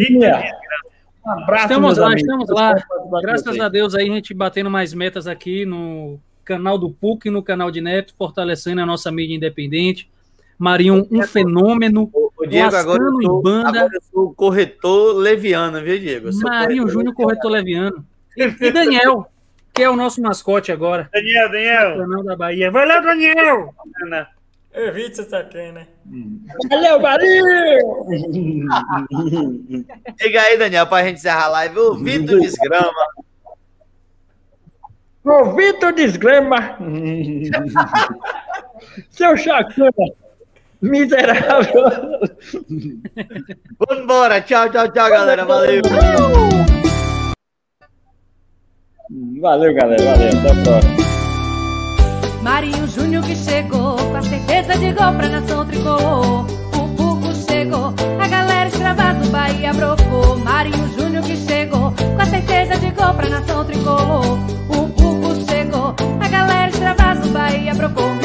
abraço, estamos lá, amigos. estamos lá. Graças a Deus aí a gente batendo mais metas aqui no canal do PUC, no canal de Neto, fortalecendo a nossa mídia independente. Marinho, um fenômeno. O Diego, agora eu, sou, banda. agora eu sou corretor leviano, viu, Diego? Marinho corretor Júnior, corretor leviano. E, e Daniel, que é o nosso mascote agora. Daniel, Daniel. Daniel da Bahia. Vai lá, Daniel! Eu evite que você quem, né? Valeu, Bahia! Chega aí, Daniel, pra gente encerrar a live. O Vitor Desgrama. O Vitor Desgrama. Seu chacana. Miserável. Vambora. Tchau, tchau, tchau, galera. Valeu. Valeu, galera. Valeu. Até a próxima. Marinho Júnior que chegou com a certeza de gol pra nação tricolor. O Cuco chegou, a galera do Bahia brocou. Marinho Júnior que chegou com a certeza de gol pra nação tricolor. O Cuco chegou, a galera do Bahia brocou.